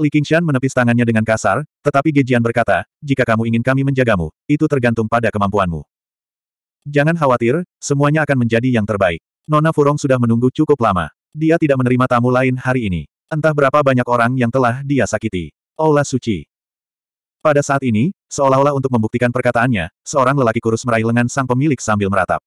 Li Qingshan menepis tangannya dengan kasar, tetapi Ge Jian berkata, jika kamu ingin kami menjagamu, itu tergantung pada kemampuanmu. Jangan khawatir, semuanya akan menjadi yang terbaik. Nona Furong sudah menunggu cukup lama. Dia tidak menerima tamu lain hari ini. Entah berapa banyak orang yang telah dia sakiti. Allah Suci. Pada saat ini, seolah-olah untuk membuktikan perkataannya, seorang lelaki kurus meraih lengan sang pemilik sambil meratap.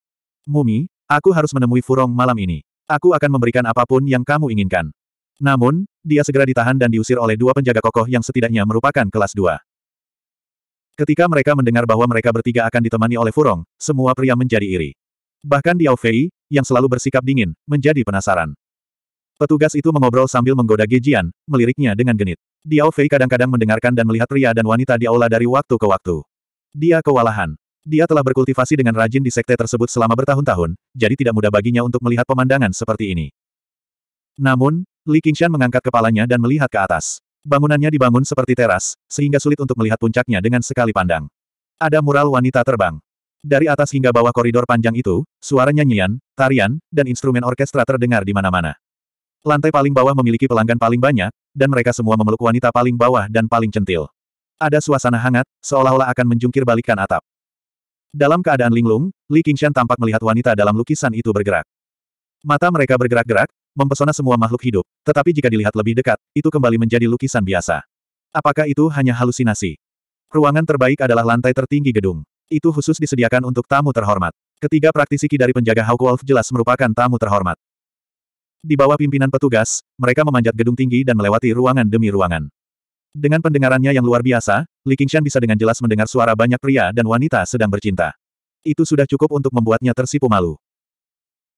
Mumi, aku harus menemui Furong malam ini. Aku akan memberikan apapun yang kamu inginkan. Namun, dia segera ditahan dan diusir oleh dua penjaga kokoh yang setidaknya merupakan kelas dua. Ketika mereka mendengar bahwa mereka bertiga akan ditemani oleh Furong, semua pria menjadi iri. Bahkan Diao Fei, yang selalu bersikap dingin, menjadi penasaran. Petugas itu mengobrol sambil menggoda Gejian, meliriknya dengan genit. Diao Fei kadang-kadang mendengarkan dan melihat pria dan wanita di aula dari waktu ke waktu. Dia kewalahan. Dia telah berkultivasi dengan rajin di sekte tersebut selama bertahun-tahun, jadi tidak mudah baginya untuk melihat pemandangan seperti ini. Namun, Li Qingshan mengangkat kepalanya dan melihat ke atas. Bangunannya dibangun seperti teras, sehingga sulit untuk melihat puncaknya dengan sekali pandang. Ada mural wanita terbang. Dari atas hingga bawah koridor panjang itu, suara nyanyian, tarian, dan instrumen orkestra terdengar di mana-mana. Lantai paling bawah memiliki pelanggan paling banyak, dan mereka semua memeluk wanita paling bawah dan paling centil. Ada suasana hangat, seolah-olah akan menjungkir balikan atap. Dalam keadaan linglung, Li Qingshan tampak melihat wanita dalam lukisan itu bergerak. Mata mereka bergerak-gerak, mempesona semua makhluk hidup, tetapi jika dilihat lebih dekat, itu kembali menjadi lukisan biasa. Apakah itu hanya halusinasi? Ruangan terbaik adalah lantai tertinggi gedung. Itu khusus disediakan untuk tamu terhormat. Ketiga praktisi Ki dari penjaga Wolf jelas merupakan tamu terhormat. Di bawah pimpinan petugas, mereka memanjat gedung tinggi dan melewati ruangan demi ruangan. Dengan pendengarannya yang luar biasa, Li Qingshan bisa dengan jelas mendengar suara banyak pria dan wanita sedang bercinta. Itu sudah cukup untuk membuatnya tersipu malu.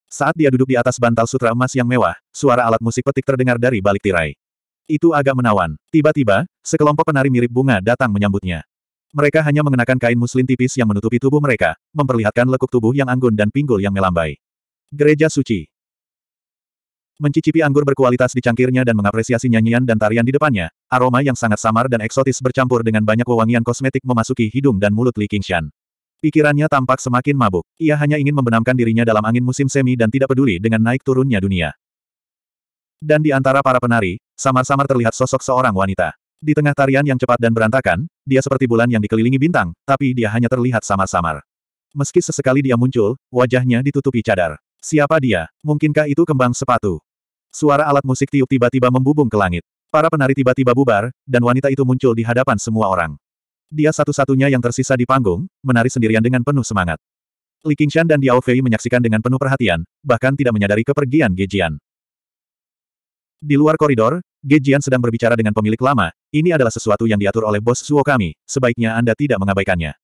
Saat dia duduk di atas bantal sutra emas yang mewah, suara alat musik petik terdengar dari balik tirai. Itu agak menawan. Tiba-tiba, sekelompok penari mirip bunga datang menyambutnya. Mereka hanya mengenakan kain muslin tipis yang menutupi tubuh mereka, memperlihatkan lekuk tubuh yang anggun dan pinggul yang melambai. Gereja Suci Mencicipi anggur berkualitas di cangkirnya dan mengapresiasi nyanyian dan tarian di depannya, aroma yang sangat samar dan eksotis bercampur dengan banyak wewangian kosmetik memasuki hidung dan mulut Li Qingshan. Pikirannya tampak semakin mabuk. Ia hanya ingin membenamkan dirinya dalam angin musim semi dan tidak peduli dengan naik turunnya dunia. Dan di antara para penari, samar-samar terlihat sosok seorang wanita. Di tengah tarian yang cepat dan berantakan, dia seperti bulan yang dikelilingi bintang, tapi dia hanya terlihat samar-samar. Meski sesekali dia muncul, wajahnya ditutupi cadar. Siapa dia? Mungkinkah itu kembang sepatu? Suara alat musik tiup tiba-tiba membubung ke langit. Para penari tiba-tiba bubar, dan wanita itu muncul di hadapan semua orang. Dia satu-satunya yang tersisa di panggung, menari sendirian dengan penuh semangat. Li Qingshan dan Diao Fei menyaksikan dengan penuh perhatian, bahkan tidak menyadari kepergian Ge Jian. Di luar koridor, Ge Jian sedang berbicara dengan pemilik lama, ini adalah sesuatu yang diatur oleh bos Suo kami, sebaiknya Anda tidak mengabaikannya.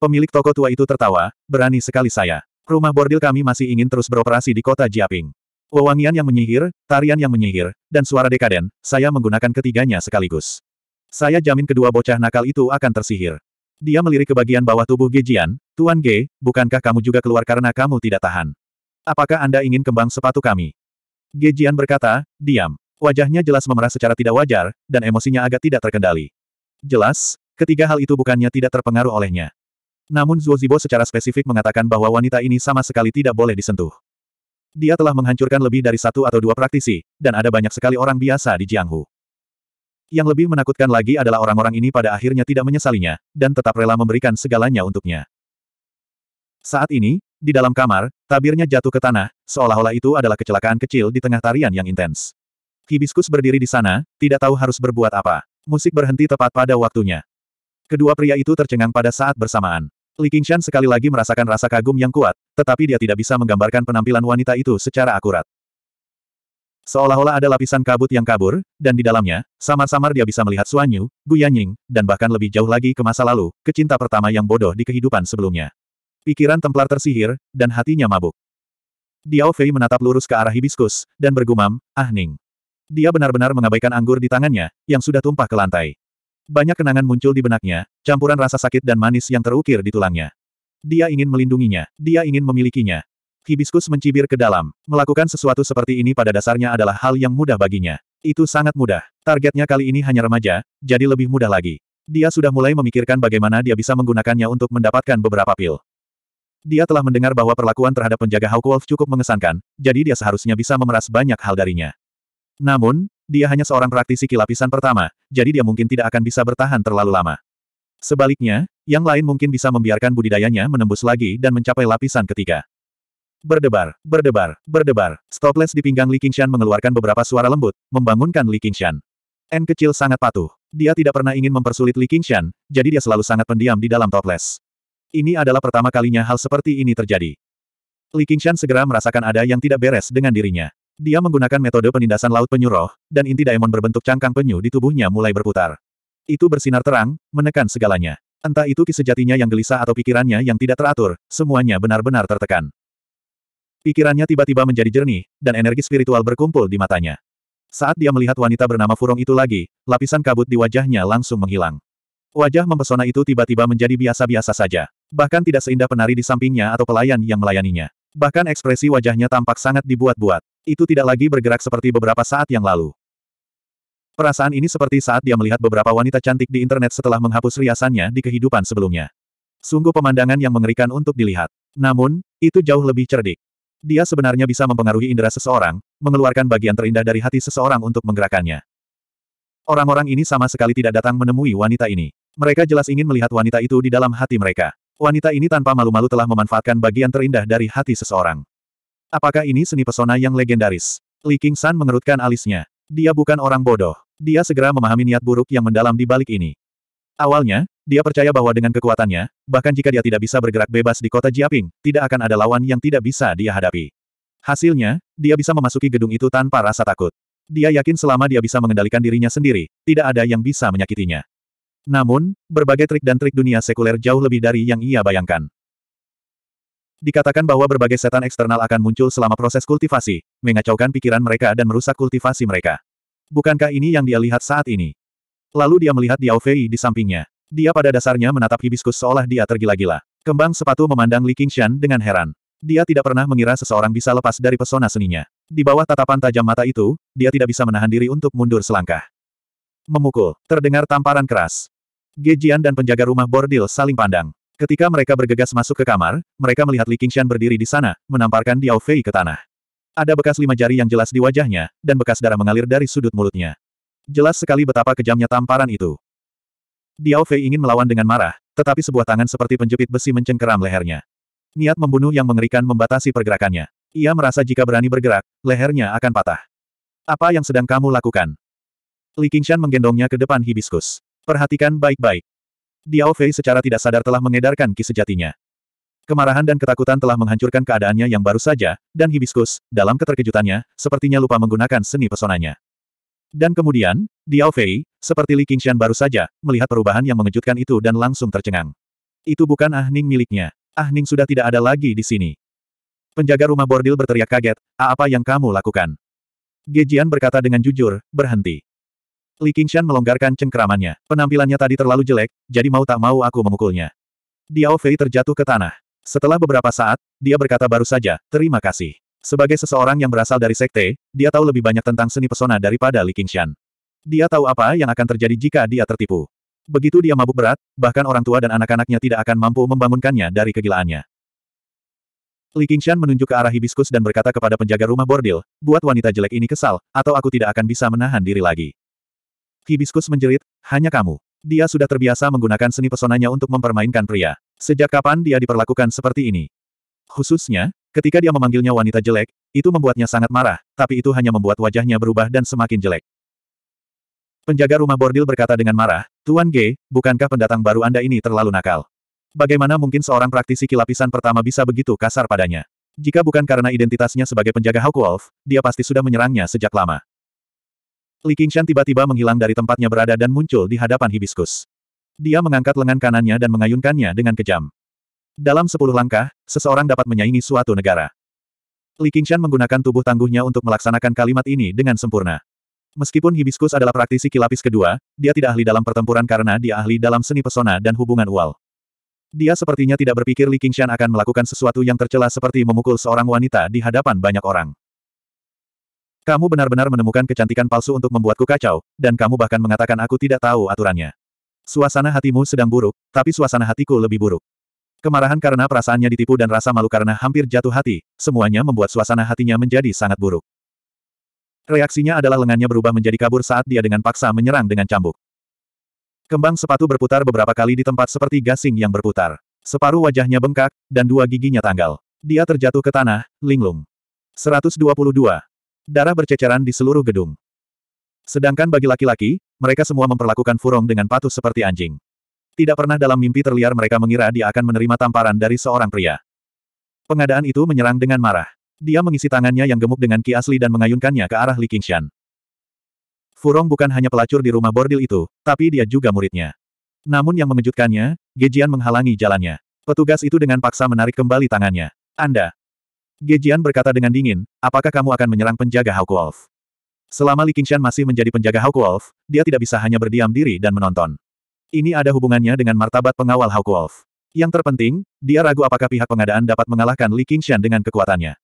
Pemilik toko tua itu tertawa, berani sekali saya. Rumah bordil kami masih ingin terus beroperasi di kota Jiaping. Wewangian yang menyihir, tarian yang menyihir, dan suara dekaden, saya menggunakan ketiganya sekaligus. Saya jamin kedua bocah nakal itu akan tersihir. Dia melirik ke bagian bawah tubuh Gejian, Tuan Ge, bukankah kamu juga keluar karena kamu tidak tahan? Apakah Anda ingin kembang sepatu kami? Gejian berkata, diam. Wajahnya jelas memerah secara tidak wajar, dan emosinya agak tidak terkendali. Jelas, ketiga hal itu bukannya tidak terpengaruh olehnya. Namun Zibo secara spesifik mengatakan bahwa wanita ini sama sekali tidak boleh disentuh. Dia telah menghancurkan lebih dari satu atau dua praktisi, dan ada banyak sekali orang biasa di Jianghu. Yang lebih menakutkan lagi adalah orang-orang ini pada akhirnya tidak menyesalinya, dan tetap rela memberikan segalanya untuknya. Saat ini, di dalam kamar, tabirnya jatuh ke tanah, seolah-olah itu adalah kecelakaan kecil di tengah tarian yang intens. Hibiskus berdiri di sana, tidak tahu harus berbuat apa. Musik berhenti tepat pada waktunya. Kedua pria itu tercengang pada saat bersamaan. Li Qingshan sekali lagi merasakan rasa kagum yang kuat, tetapi dia tidak bisa menggambarkan penampilan wanita itu secara akurat. Seolah-olah ada lapisan kabut yang kabur, dan di dalamnya, samar-samar dia bisa melihat Suanyu, Gu Yanying, dan bahkan lebih jauh lagi ke masa lalu, ke cinta pertama yang bodoh di kehidupan sebelumnya. Pikiran Templar tersihir, dan hatinya mabuk. Diao Fei menatap lurus ke arah hibiskus, dan bergumam, ah Ning. Dia benar-benar mengabaikan anggur di tangannya, yang sudah tumpah ke lantai. Banyak kenangan muncul di benaknya, campuran rasa sakit dan manis yang terukir di tulangnya. Dia ingin melindunginya, dia ingin memilikinya, Hibiskus mencibir ke dalam. Melakukan sesuatu seperti ini pada dasarnya adalah hal yang mudah baginya. Itu sangat mudah. Targetnya kali ini hanya remaja, jadi lebih mudah lagi. Dia sudah mulai memikirkan bagaimana dia bisa menggunakannya untuk mendapatkan beberapa pil. Dia telah mendengar bahwa perlakuan terhadap penjaga Hawkwolf cukup mengesankan, jadi dia seharusnya bisa memeras banyak hal darinya. Namun, dia hanya seorang praktisi kilapisan pertama, jadi dia mungkin tidak akan bisa bertahan terlalu lama. Sebaliknya, yang lain mungkin bisa membiarkan budidayanya menembus lagi dan mencapai lapisan ketiga. Berdebar, berdebar, berdebar. Stopless di pinggang Li Qingshan mengeluarkan beberapa suara lembut, membangunkan Li Qingshan. N kecil sangat patuh. Dia tidak pernah ingin mempersulit Li Qingshan, jadi dia selalu sangat pendiam di dalam Topless. Ini adalah pertama kalinya hal seperti ini terjadi. Li Qingshan segera merasakan ada yang tidak beres dengan dirinya. Dia menggunakan metode penindasan laut penyuruh, dan inti daemon berbentuk cangkang penyu di tubuhnya mulai berputar. Itu bersinar terang, menekan segalanya. Entah itu kisejatinya yang gelisah atau pikirannya yang tidak teratur, semuanya benar-benar tertekan. Pikirannya tiba-tiba menjadi jernih, dan energi spiritual berkumpul di matanya. Saat dia melihat wanita bernama Furong itu lagi, lapisan kabut di wajahnya langsung menghilang. Wajah mempesona itu tiba-tiba menjadi biasa-biasa saja. Bahkan tidak seindah penari di sampingnya atau pelayan yang melayaninya. Bahkan ekspresi wajahnya tampak sangat dibuat-buat. Itu tidak lagi bergerak seperti beberapa saat yang lalu. Perasaan ini seperti saat dia melihat beberapa wanita cantik di internet setelah menghapus riasannya di kehidupan sebelumnya. Sungguh pemandangan yang mengerikan untuk dilihat. Namun, itu jauh lebih cerdik. Dia sebenarnya bisa mempengaruhi indera seseorang, mengeluarkan bagian terindah dari hati seseorang untuk menggerakkannya. Orang-orang ini sama sekali tidak datang menemui wanita ini. Mereka jelas ingin melihat wanita itu di dalam hati mereka. Wanita ini tanpa malu-malu telah memanfaatkan bagian terindah dari hati seseorang. Apakah ini seni pesona yang legendaris? Li King San mengerutkan alisnya. Dia bukan orang bodoh. Dia segera memahami niat buruk yang mendalam di balik ini. Awalnya, dia percaya bahwa dengan kekuatannya, bahkan jika dia tidak bisa bergerak bebas di kota Jiaping, tidak akan ada lawan yang tidak bisa dia hadapi. Hasilnya, dia bisa memasuki gedung itu tanpa rasa takut. Dia yakin selama dia bisa mengendalikan dirinya sendiri, tidak ada yang bisa menyakitinya. Namun, berbagai trik dan trik dunia sekuler jauh lebih dari yang ia bayangkan. Dikatakan bahwa berbagai setan eksternal akan muncul selama proses kultivasi, mengacaukan pikiran mereka dan merusak kultivasi mereka. Bukankah ini yang dia lihat saat ini? Lalu dia melihat Diao Fei di sampingnya. Dia pada dasarnya menatap hibiskus seolah dia tergila-gila. Kembang sepatu memandang Li Qingshan dengan heran. Dia tidak pernah mengira seseorang bisa lepas dari pesona seninya. Di bawah tatapan tajam mata itu, dia tidak bisa menahan diri untuk mundur selangkah. Memukul, terdengar tamparan keras. Gejian dan penjaga rumah bordil saling pandang. Ketika mereka bergegas masuk ke kamar, mereka melihat Li Qingshan berdiri di sana, menamparkan Diao Fei ke tanah. Ada bekas lima jari yang jelas di wajahnya, dan bekas darah mengalir dari sudut mulutnya. Jelas sekali betapa kejamnya tamparan itu. Diao Fei ingin melawan dengan marah, tetapi sebuah tangan seperti penjepit besi mencengkeram lehernya. Niat membunuh yang mengerikan membatasi pergerakannya. Ia merasa jika berani bergerak, lehernya akan patah. Apa yang sedang kamu lakukan? Li Qingshan menggendongnya ke depan hibiskus. Perhatikan baik-baik. Diao Fei secara tidak sadar telah mengedarkan ki sejatinya. Kemarahan dan ketakutan telah menghancurkan keadaannya yang baru saja, dan hibiskus, dalam keterkejutannya, sepertinya lupa menggunakan seni pesonanya. Dan kemudian, Diao Fei, seperti Li Qingshan baru saja, melihat perubahan yang mengejutkan itu dan langsung tercengang. Itu bukan Ah Ning miliknya. Ah Ning sudah tidak ada lagi di sini. Penjaga rumah bordil berteriak kaget, A ah, apa yang kamu lakukan? Gejian berkata dengan jujur, berhenti. Li Qingshan melonggarkan cengkeramannya. Penampilannya tadi terlalu jelek, jadi mau tak mau aku memukulnya. Diao Fei terjatuh ke tanah. Setelah beberapa saat, dia berkata baru saja, terima kasih. Sebagai seseorang yang berasal dari sekte, dia tahu lebih banyak tentang seni pesona daripada Li Qingshan. Dia tahu apa yang akan terjadi jika dia tertipu. Begitu dia mabuk berat, bahkan orang tua dan anak-anaknya tidak akan mampu membangunkannya dari kegilaannya. Li Qingshan menunjuk ke arah hibiskus dan berkata kepada penjaga rumah bordil, buat wanita jelek ini kesal, atau aku tidak akan bisa menahan diri lagi. Hibiskus menjerit, hanya kamu. Dia sudah terbiasa menggunakan seni pesonanya untuk mempermainkan pria. Sejak kapan dia diperlakukan seperti ini? Khususnya, ketika dia memanggilnya wanita jelek, itu membuatnya sangat marah, tapi itu hanya membuat wajahnya berubah dan semakin jelek. Penjaga rumah bordil berkata dengan marah, Tuan G, bukankah pendatang baru Anda ini terlalu nakal? Bagaimana mungkin seorang praktisi kilapisan pertama bisa begitu kasar padanya? Jika bukan karena identitasnya sebagai penjaga Hawk Wolf, dia pasti sudah menyerangnya sejak lama. Li Qingshan tiba-tiba menghilang dari tempatnya berada dan muncul di hadapan hibiskus. Dia mengangkat lengan kanannya dan mengayunkannya dengan kejam. Dalam sepuluh langkah, seseorang dapat menyaingi suatu negara. Li Qingshan menggunakan tubuh tangguhnya untuk melaksanakan kalimat ini dengan sempurna. Meskipun Hibiskus adalah praktisi kilapis kedua, dia tidak ahli dalam pertempuran karena dia ahli dalam seni pesona dan hubungan ual. Dia sepertinya tidak berpikir Li Qingshan akan melakukan sesuatu yang tercela seperti memukul seorang wanita di hadapan banyak orang. Kamu benar-benar menemukan kecantikan palsu untuk membuatku kacau, dan kamu bahkan mengatakan aku tidak tahu aturannya. Suasana hatimu sedang buruk, tapi suasana hatiku lebih buruk. Kemarahan karena perasaannya ditipu dan rasa malu karena hampir jatuh hati, semuanya membuat suasana hatinya menjadi sangat buruk. Reaksinya adalah lengannya berubah menjadi kabur saat dia dengan paksa menyerang dengan cambuk. Kembang sepatu berputar beberapa kali di tempat seperti gasing yang berputar. Separuh wajahnya bengkak, dan dua giginya tanggal. Dia terjatuh ke tanah, linglung. 122. Darah berceceran di seluruh gedung. Sedangkan bagi laki-laki, mereka semua memperlakukan Furong dengan patuh seperti anjing. Tidak pernah dalam mimpi terliar mereka mengira dia akan menerima tamparan dari seorang pria. Pengadaan itu menyerang dengan marah. Dia mengisi tangannya yang gemuk dengan ki asli dan mengayunkannya ke arah Li Qingshan. Furong bukan hanya pelacur di rumah bordil itu, tapi dia juga muridnya. Namun yang mengejutkannya, Gejian menghalangi jalannya. Petugas itu dengan paksa menarik kembali tangannya. Anda. Gejian berkata dengan dingin, apakah kamu akan menyerang penjaga Hawk Wolf? Selama Li Qingshan masih menjadi penjaga Hawk Wolf, dia tidak bisa hanya berdiam diri dan menonton. Ini ada hubungannya dengan martabat pengawal Hawk Wolf. Yang terpenting, dia ragu apakah pihak pengadaan dapat mengalahkan Li Qingshan dengan kekuatannya.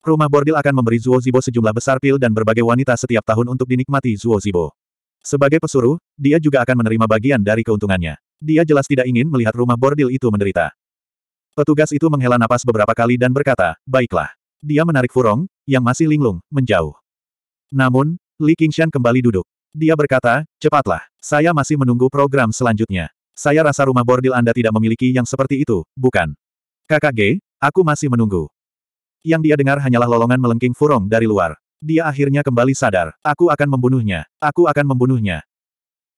Rumah bordil akan memberi Zibo sejumlah besar pil dan berbagai wanita setiap tahun untuk dinikmati Zibo. Sebagai pesuruh, dia juga akan menerima bagian dari keuntungannya. Dia jelas tidak ingin melihat rumah bordil itu menderita. Petugas itu menghela napas beberapa kali dan berkata, baiklah. Dia menarik Furong, yang masih linglung, menjauh. Namun, Li Qingshan kembali duduk. Dia berkata, cepatlah, saya masih menunggu program selanjutnya. Saya rasa rumah bordil Anda tidak memiliki yang seperti itu, bukan? Kakak G, aku masih menunggu. Yang dia dengar hanyalah lolongan melengking Furong dari luar. Dia akhirnya kembali sadar. Aku akan membunuhnya. Aku akan membunuhnya.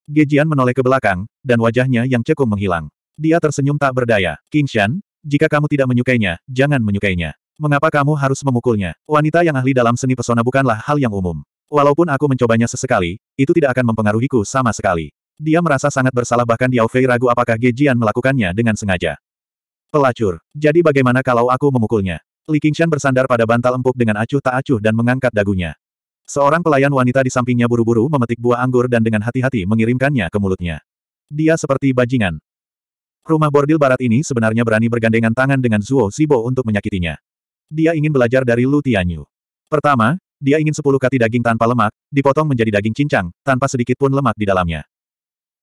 Gejian menoleh ke belakang, dan wajahnya yang cekung menghilang. Dia tersenyum tak berdaya. Kingshan, jika kamu tidak menyukainya, jangan menyukainya. Mengapa kamu harus memukulnya? Wanita yang ahli dalam seni pesona bukanlah hal yang umum. Walaupun aku mencobanya sesekali, itu tidak akan mempengaruhiku sama sekali. Dia merasa sangat bersalah bahkan Diao Fei ragu apakah Gejian melakukannya dengan sengaja. Pelacur. Jadi bagaimana kalau aku memukulnya? Li Qingshan bersandar pada bantal empuk dengan acuh tak acuh dan mengangkat dagunya. Seorang pelayan wanita di sampingnya buru-buru memetik buah anggur dan dengan hati-hati mengirimkannya ke mulutnya. Dia seperti bajingan. Rumah bordil barat ini sebenarnya berani bergandengan tangan dengan Zuo Zibo untuk menyakitinya. Dia ingin belajar dari Lu Tianyu. Pertama, dia ingin sepuluh kati daging tanpa lemak, dipotong menjadi daging cincang, tanpa sedikit pun lemak di dalamnya.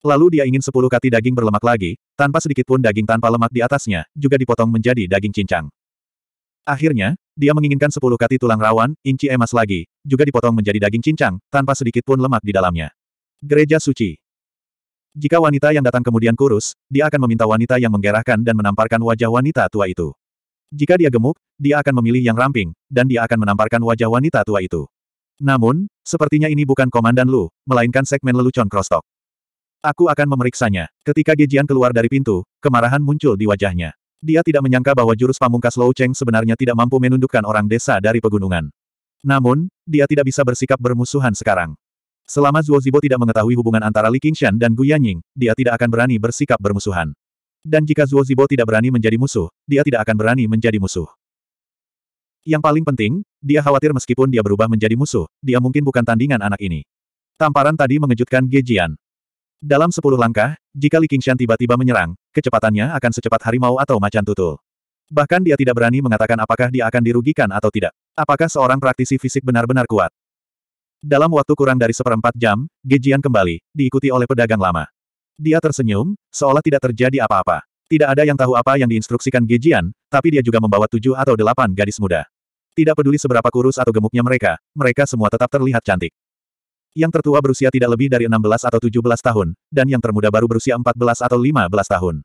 Lalu dia ingin sepuluh kati daging berlemak lagi, tanpa sedikit pun daging tanpa lemak di atasnya, juga dipotong menjadi daging cincang. Akhirnya, dia menginginkan sepuluh kati tulang rawan, inci emas lagi, juga dipotong menjadi daging cincang, tanpa sedikit pun lemak di dalamnya. Gereja Suci Jika wanita yang datang kemudian kurus, dia akan meminta wanita yang menggerahkan dan menamparkan wajah wanita tua itu. Jika dia gemuk, dia akan memilih yang ramping, dan dia akan menamparkan wajah wanita tua itu. Namun, sepertinya ini bukan komandan Lu, melainkan segmen lelucon crosstalk. Aku akan memeriksanya. Ketika Gejian keluar dari pintu, kemarahan muncul di wajahnya. Dia tidak menyangka bahwa jurus pamungkas Lou Cheng sebenarnya tidak mampu menundukkan orang desa dari pegunungan. Namun, dia tidak bisa bersikap bermusuhan sekarang. Selama Zuo Zibo tidak mengetahui hubungan antara Li Qingshan dan Gu Yanying, dia tidak akan berani bersikap bermusuhan. Dan jika Zuo Zibo tidak berani menjadi musuh, dia tidak akan berani menjadi musuh. Yang paling penting, dia khawatir meskipun dia berubah menjadi musuh, dia mungkin bukan tandingan anak ini. Tamparan tadi mengejutkan Ge Jian. Dalam sepuluh langkah, jika Li Qingshan tiba-tiba menyerang, kecepatannya akan secepat harimau atau macan tutul. Bahkan dia tidak berani mengatakan apakah dia akan dirugikan atau tidak. Apakah seorang praktisi fisik benar-benar kuat? Dalam waktu kurang dari seperempat jam, Gejian kembali, diikuti oleh pedagang lama. Dia tersenyum, seolah tidak terjadi apa-apa. Tidak ada yang tahu apa yang diinstruksikan Gejian, tapi dia juga membawa tujuh atau delapan gadis muda. Tidak peduli seberapa kurus atau gemuknya mereka, mereka semua tetap terlihat cantik. Yang tertua berusia tidak lebih dari 16 atau 17 tahun, dan yang termuda baru berusia 14 atau 15 tahun.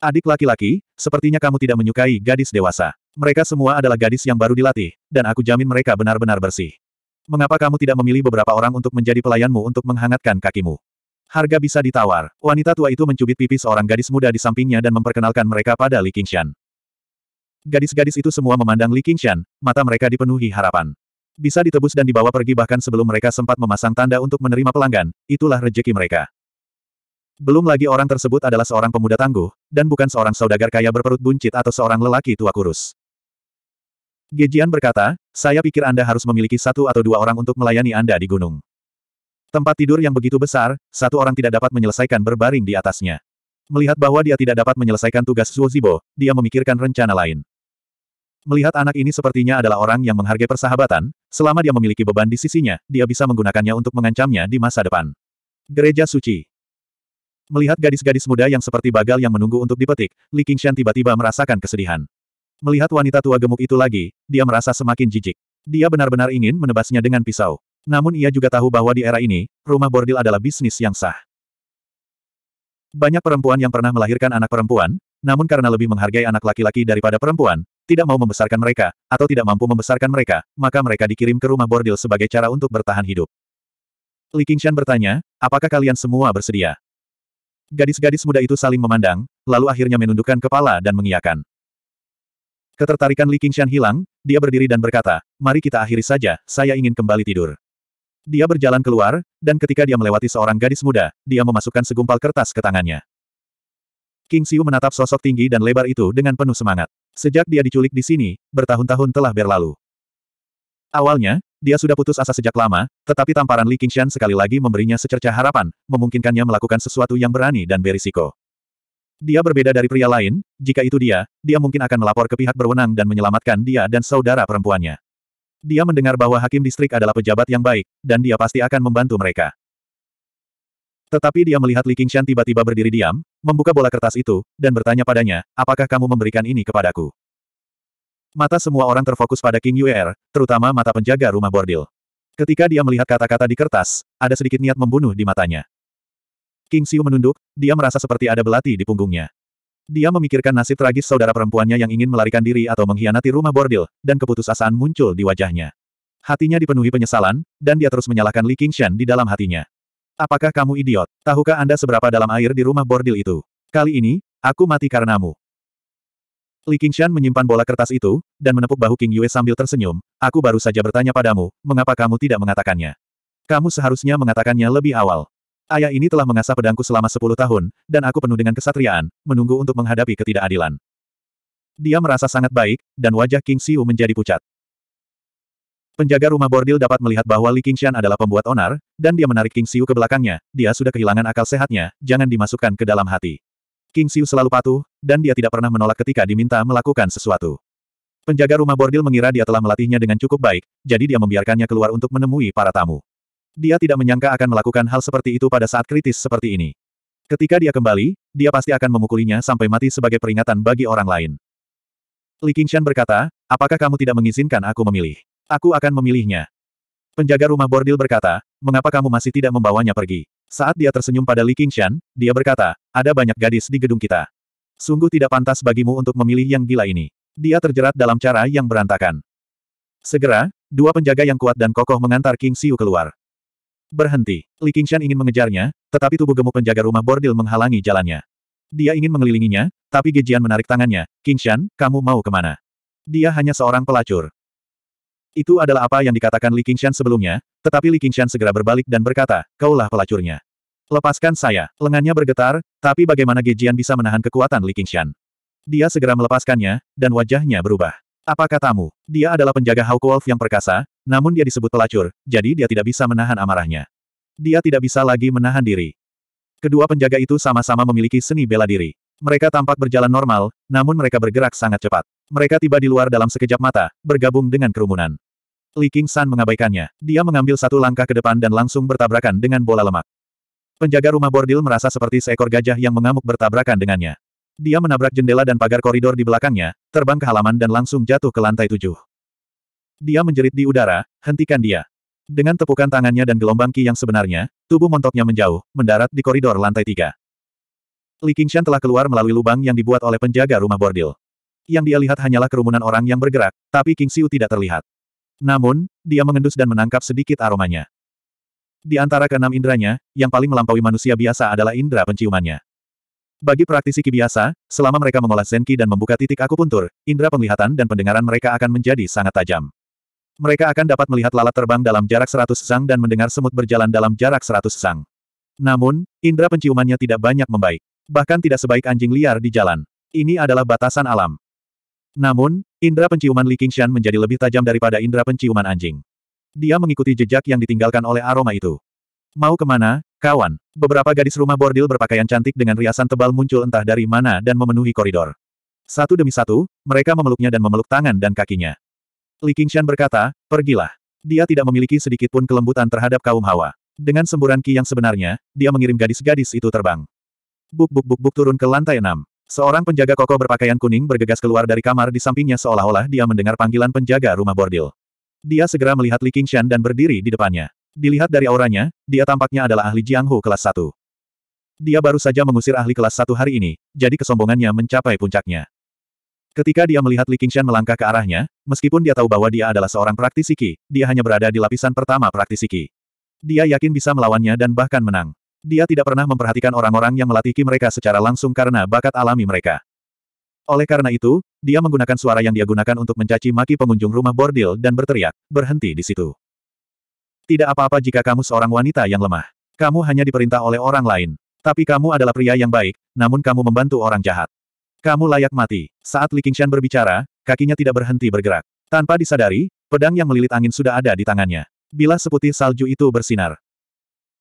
Adik laki-laki, sepertinya kamu tidak menyukai gadis dewasa. Mereka semua adalah gadis yang baru dilatih, dan aku jamin mereka benar-benar bersih. Mengapa kamu tidak memilih beberapa orang untuk menjadi pelayanmu untuk menghangatkan kakimu? Harga bisa ditawar. Wanita tua itu mencubit pipi seorang gadis muda di sampingnya dan memperkenalkan mereka pada Li Qingshan. Gadis-gadis itu semua memandang Li Qingshan, mata mereka dipenuhi harapan. Bisa ditebus dan dibawa pergi bahkan sebelum mereka sempat memasang tanda untuk menerima pelanggan, itulah rejeki mereka. Belum lagi orang tersebut adalah seorang pemuda tangguh, dan bukan seorang saudagar kaya berperut buncit atau seorang lelaki tua kurus. Gejian berkata, saya pikir Anda harus memiliki satu atau dua orang untuk melayani Anda di gunung. Tempat tidur yang begitu besar, satu orang tidak dapat menyelesaikan berbaring di atasnya. Melihat bahwa dia tidak dapat menyelesaikan tugas Suozibo, dia memikirkan rencana lain. Melihat anak ini sepertinya adalah orang yang menghargai persahabatan, selama dia memiliki beban di sisinya, dia bisa menggunakannya untuk mengancamnya di masa depan. Gereja Suci Melihat gadis-gadis muda yang seperti bagal yang menunggu untuk dipetik, Li Qingshan tiba-tiba merasakan kesedihan. Melihat wanita tua gemuk itu lagi, dia merasa semakin jijik. Dia benar-benar ingin menebasnya dengan pisau. Namun ia juga tahu bahwa di era ini, rumah bordil adalah bisnis yang sah. Banyak perempuan yang pernah melahirkan anak perempuan, namun karena lebih menghargai anak laki-laki daripada perempuan, tidak mau membesarkan mereka, atau tidak mampu membesarkan mereka, maka mereka dikirim ke rumah bordil sebagai cara untuk bertahan hidup. Li Qingshan bertanya, apakah kalian semua bersedia? Gadis-gadis muda itu saling memandang, lalu akhirnya menundukkan kepala dan mengiyakan. Ketertarikan Li Qingshan hilang, dia berdiri dan berkata, mari kita akhiri saja, saya ingin kembali tidur. Dia berjalan keluar, dan ketika dia melewati seorang gadis muda, dia memasukkan segumpal kertas ke tangannya. King Xiu menatap sosok tinggi dan lebar itu dengan penuh semangat. Sejak dia diculik di sini, bertahun-tahun telah berlalu. Awalnya, dia sudah putus asa sejak lama, tetapi tamparan Li Qingshan sekali lagi memberinya secerca harapan, memungkinkannya melakukan sesuatu yang berani dan berisiko. Dia berbeda dari pria lain, jika itu dia, dia mungkin akan melapor ke pihak berwenang dan menyelamatkan dia dan saudara perempuannya. Dia mendengar bahwa hakim distrik adalah pejabat yang baik, dan dia pasti akan membantu mereka. Tetapi dia melihat Li Qingshan tiba-tiba berdiri diam, membuka bola kertas itu, dan bertanya padanya, apakah kamu memberikan ini kepadaku? Mata semua orang terfokus pada King Yue'er, terutama mata penjaga rumah bordil. Ketika dia melihat kata-kata di kertas, ada sedikit niat membunuh di matanya. King Xiu menunduk, dia merasa seperti ada belati di punggungnya. Dia memikirkan nasib tragis saudara perempuannya yang ingin melarikan diri atau mengkhianati rumah bordil, dan keputusasaan muncul di wajahnya. Hatinya dipenuhi penyesalan, dan dia terus menyalahkan Li Qingshan di dalam hatinya. Apakah kamu idiot? Tahukah Anda seberapa dalam air di rumah bordil itu? Kali ini, aku mati karenamu. Li Qingshan menyimpan bola kertas itu, dan menepuk bahu King Yue sambil tersenyum, aku baru saja bertanya padamu, mengapa kamu tidak mengatakannya? Kamu seharusnya mengatakannya lebih awal. Ayah ini telah mengasah pedangku selama sepuluh tahun, dan aku penuh dengan kesatriaan, menunggu untuk menghadapi ketidakadilan. Dia merasa sangat baik, dan wajah King Xiu menjadi pucat. Penjaga rumah bordil dapat melihat bahwa Li Qingshan adalah pembuat onar, dan dia menarik King Xiu ke belakangnya, dia sudah kehilangan akal sehatnya, jangan dimasukkan ke dalam hati. King Xiu selalu patuh, dan dia tidak pernah menolak ketika diminta melakukan sesuatu. Penjaga rumah bordil mengira dia telah melatihnya dengan cukup baik, jadi dia membiarkannya keluar untuk menemui para tamu. Dia tidak menyangka akan melakukan hal seperti itu pada saat kritis seperti ini. Ketika dia kembali, dia pasti akan memukulinya sampai mati sebagai peringatan bagi orang lain. Li Qingshan berkata, apakah kamu tidak mengizinkan aku memilih? Aku akan memilihnya. Penjaga rumah bordil berkata, mengapa kamu masih tidak membawanya pergi? Saat dia tersenyum pada Li Qingshan, dia berkata, ada banyak gadis di gedung kita. Sungguh tidak pantas bagimu untuk memilih yang gila ini. Dia terjerat dalam cara yang berantakan. Segera, dua penjaga yang kuat dan kokoh mengantar King Siu keluar. Berhenti. Li Qingshan ingin mengejarnya, tetapi tubuh gemuk penjaga rumah bordil menghalangi jalannya. Dia ingin mengelilinginya, tapi Gejian menarik tangannya. Qingshan, kamu mau kemana? Dia hanya seorang pelacur. Itu adalah apa yang dikatakan Li Qingshan sebelumnya, tetapi Li Qingshan segera berbalik dan berkata, kaulah pelacurnya. Lepaskan saya. Lengannya bergetar, tapi bagaimana Gejian bisa menahan kekuatan Li Qingshan? Dia segera melepaskannya, dan wajahnya berubah. Apa katamu? Dia adalah penjaga Hawk Wolf yang perkasa, namun dia disebut pelacur, jadi dia tidak bisa menahan amarahnya. Dia tidak bisa lagi menahan diri. Kedua penjaga itu sama-sama memiliki seni bela diri. Mereka tampak berjalan normal, namun mereka bergerak sangat cepat. Mereka tiba di luar dalam sekejap mata, bergabung dengan kerumunan. Li King San mengabaikannya. Dia mengambil satu langkah ke depan dan langsung bertabrakan dengan bola lemak. Penjaga rumah bordil merasa seperti seekor gajah yang mengamuk bertabrakan dengannya. Dia menabrak jendela dan pagar koridor di belakangnya, terbang ke halaman dan langsung jatuh ke lantai tujuh. Dia menjerit di udara, hentikan dia. Dengan tepukan tangannya dan gelombang ki yang sebenarnya, tubuh montoknya menjauh, mendarat di koridor lantai tiga. Li Qingshan telah keluar melalui lubang yang dibuat oleh penjaga rumah bordil yang dia lihat hanyalah kerumunan orang yang bergerak, tapi King Xiu tidak terlihat. Namun, dia mengendus dan menangkap sedikit aromanya. Di antara keenam inderanya, yang paling melampaui manusia biasa adalah indera penciumannya. Bagi praktisi ki biasa, selama mereka mengolah zenki dan membuka titik akupuntur, indera penglihatan dan pendengaran mereka akan menjadi sangat tajam. Mereka akan dapat melihat lalat terbang dalam jarak seratus sang dan mendengar semut berjalan dalam jarak seratus sang. Namun, indera penciumannya tidak banyak membaik. Bahkan tidak sebaik anjing liar di jalan. Ini adalah batasan alam. Namun, indera penciuman Li Qingshan menjadi lebih tajam daripada indera penciuman anjing. Dia mengikuti jejak yang ditinggalkan oleh aroma itu. Mau kemana, kawan? Beberapa gadis rumah bordil berpakaian cantik dengan riasan tebal muncul entah dari mana dan memenuhi koridor. Satu demi satu, mereka memeluknya dan memeluk tangan dan kakinya. Li Qingshan berkata, pergilah. Dia tidak memiliki sedikitpun kelembutan terhadap kaum hawa. Dengan semburan ki yang sebenarnya, dia mengirim gadis-gadis itu terbang. Buk buk buk buk turun ke lantai enam. Seorang penjaga kokoh berpakaian kuning bergegas keluar dari kamar di sampingnya seolah-olah dia mendengar panggilan penjaga rumah bordil. Dia segera melihat Li Qingshan dan berdiri di depannya. Dilihat dari auranya, dia tampaknya adalah ahli Jianghu kelas 1. Dia baru saja mengusir ahli kelas 1 hari ini, jadi kesombongannya mencapai puncaknya. Ketika dia melihat Li Qingshan melangkah ke arahnya, meskipun dia tahu bahwa dia adalah seorang praktisi Qi, dia hanya berada di lapisan pertama praktisi Qi. Dia yakin bisa melawannya dan bahkan menang. Dia tidak pernah memperhatikan orang-orang yang melatih mereka secara langsung karena bakat alami mereka. Oleh karena itu, dia menggunakan suara yang dia gunakan untuk mencaci maki pengunjung rumah bordil dan berteriak, berhenti di situ. Tidak apa-apa jika kamu seorang wanita yang lemah. Kamu hanya diperintah oleh orang lain. Tapi kamu adalah pria yang baik, namun kamu membantu orang jahat. Kamu layak mati. Saat Li Qingshan berbicara, kakinya tidak berhenti bergerak. Tanpa disadari, pedang yang melilit angin sudah ada di tangannya. Bila seputih salju itu bersinar,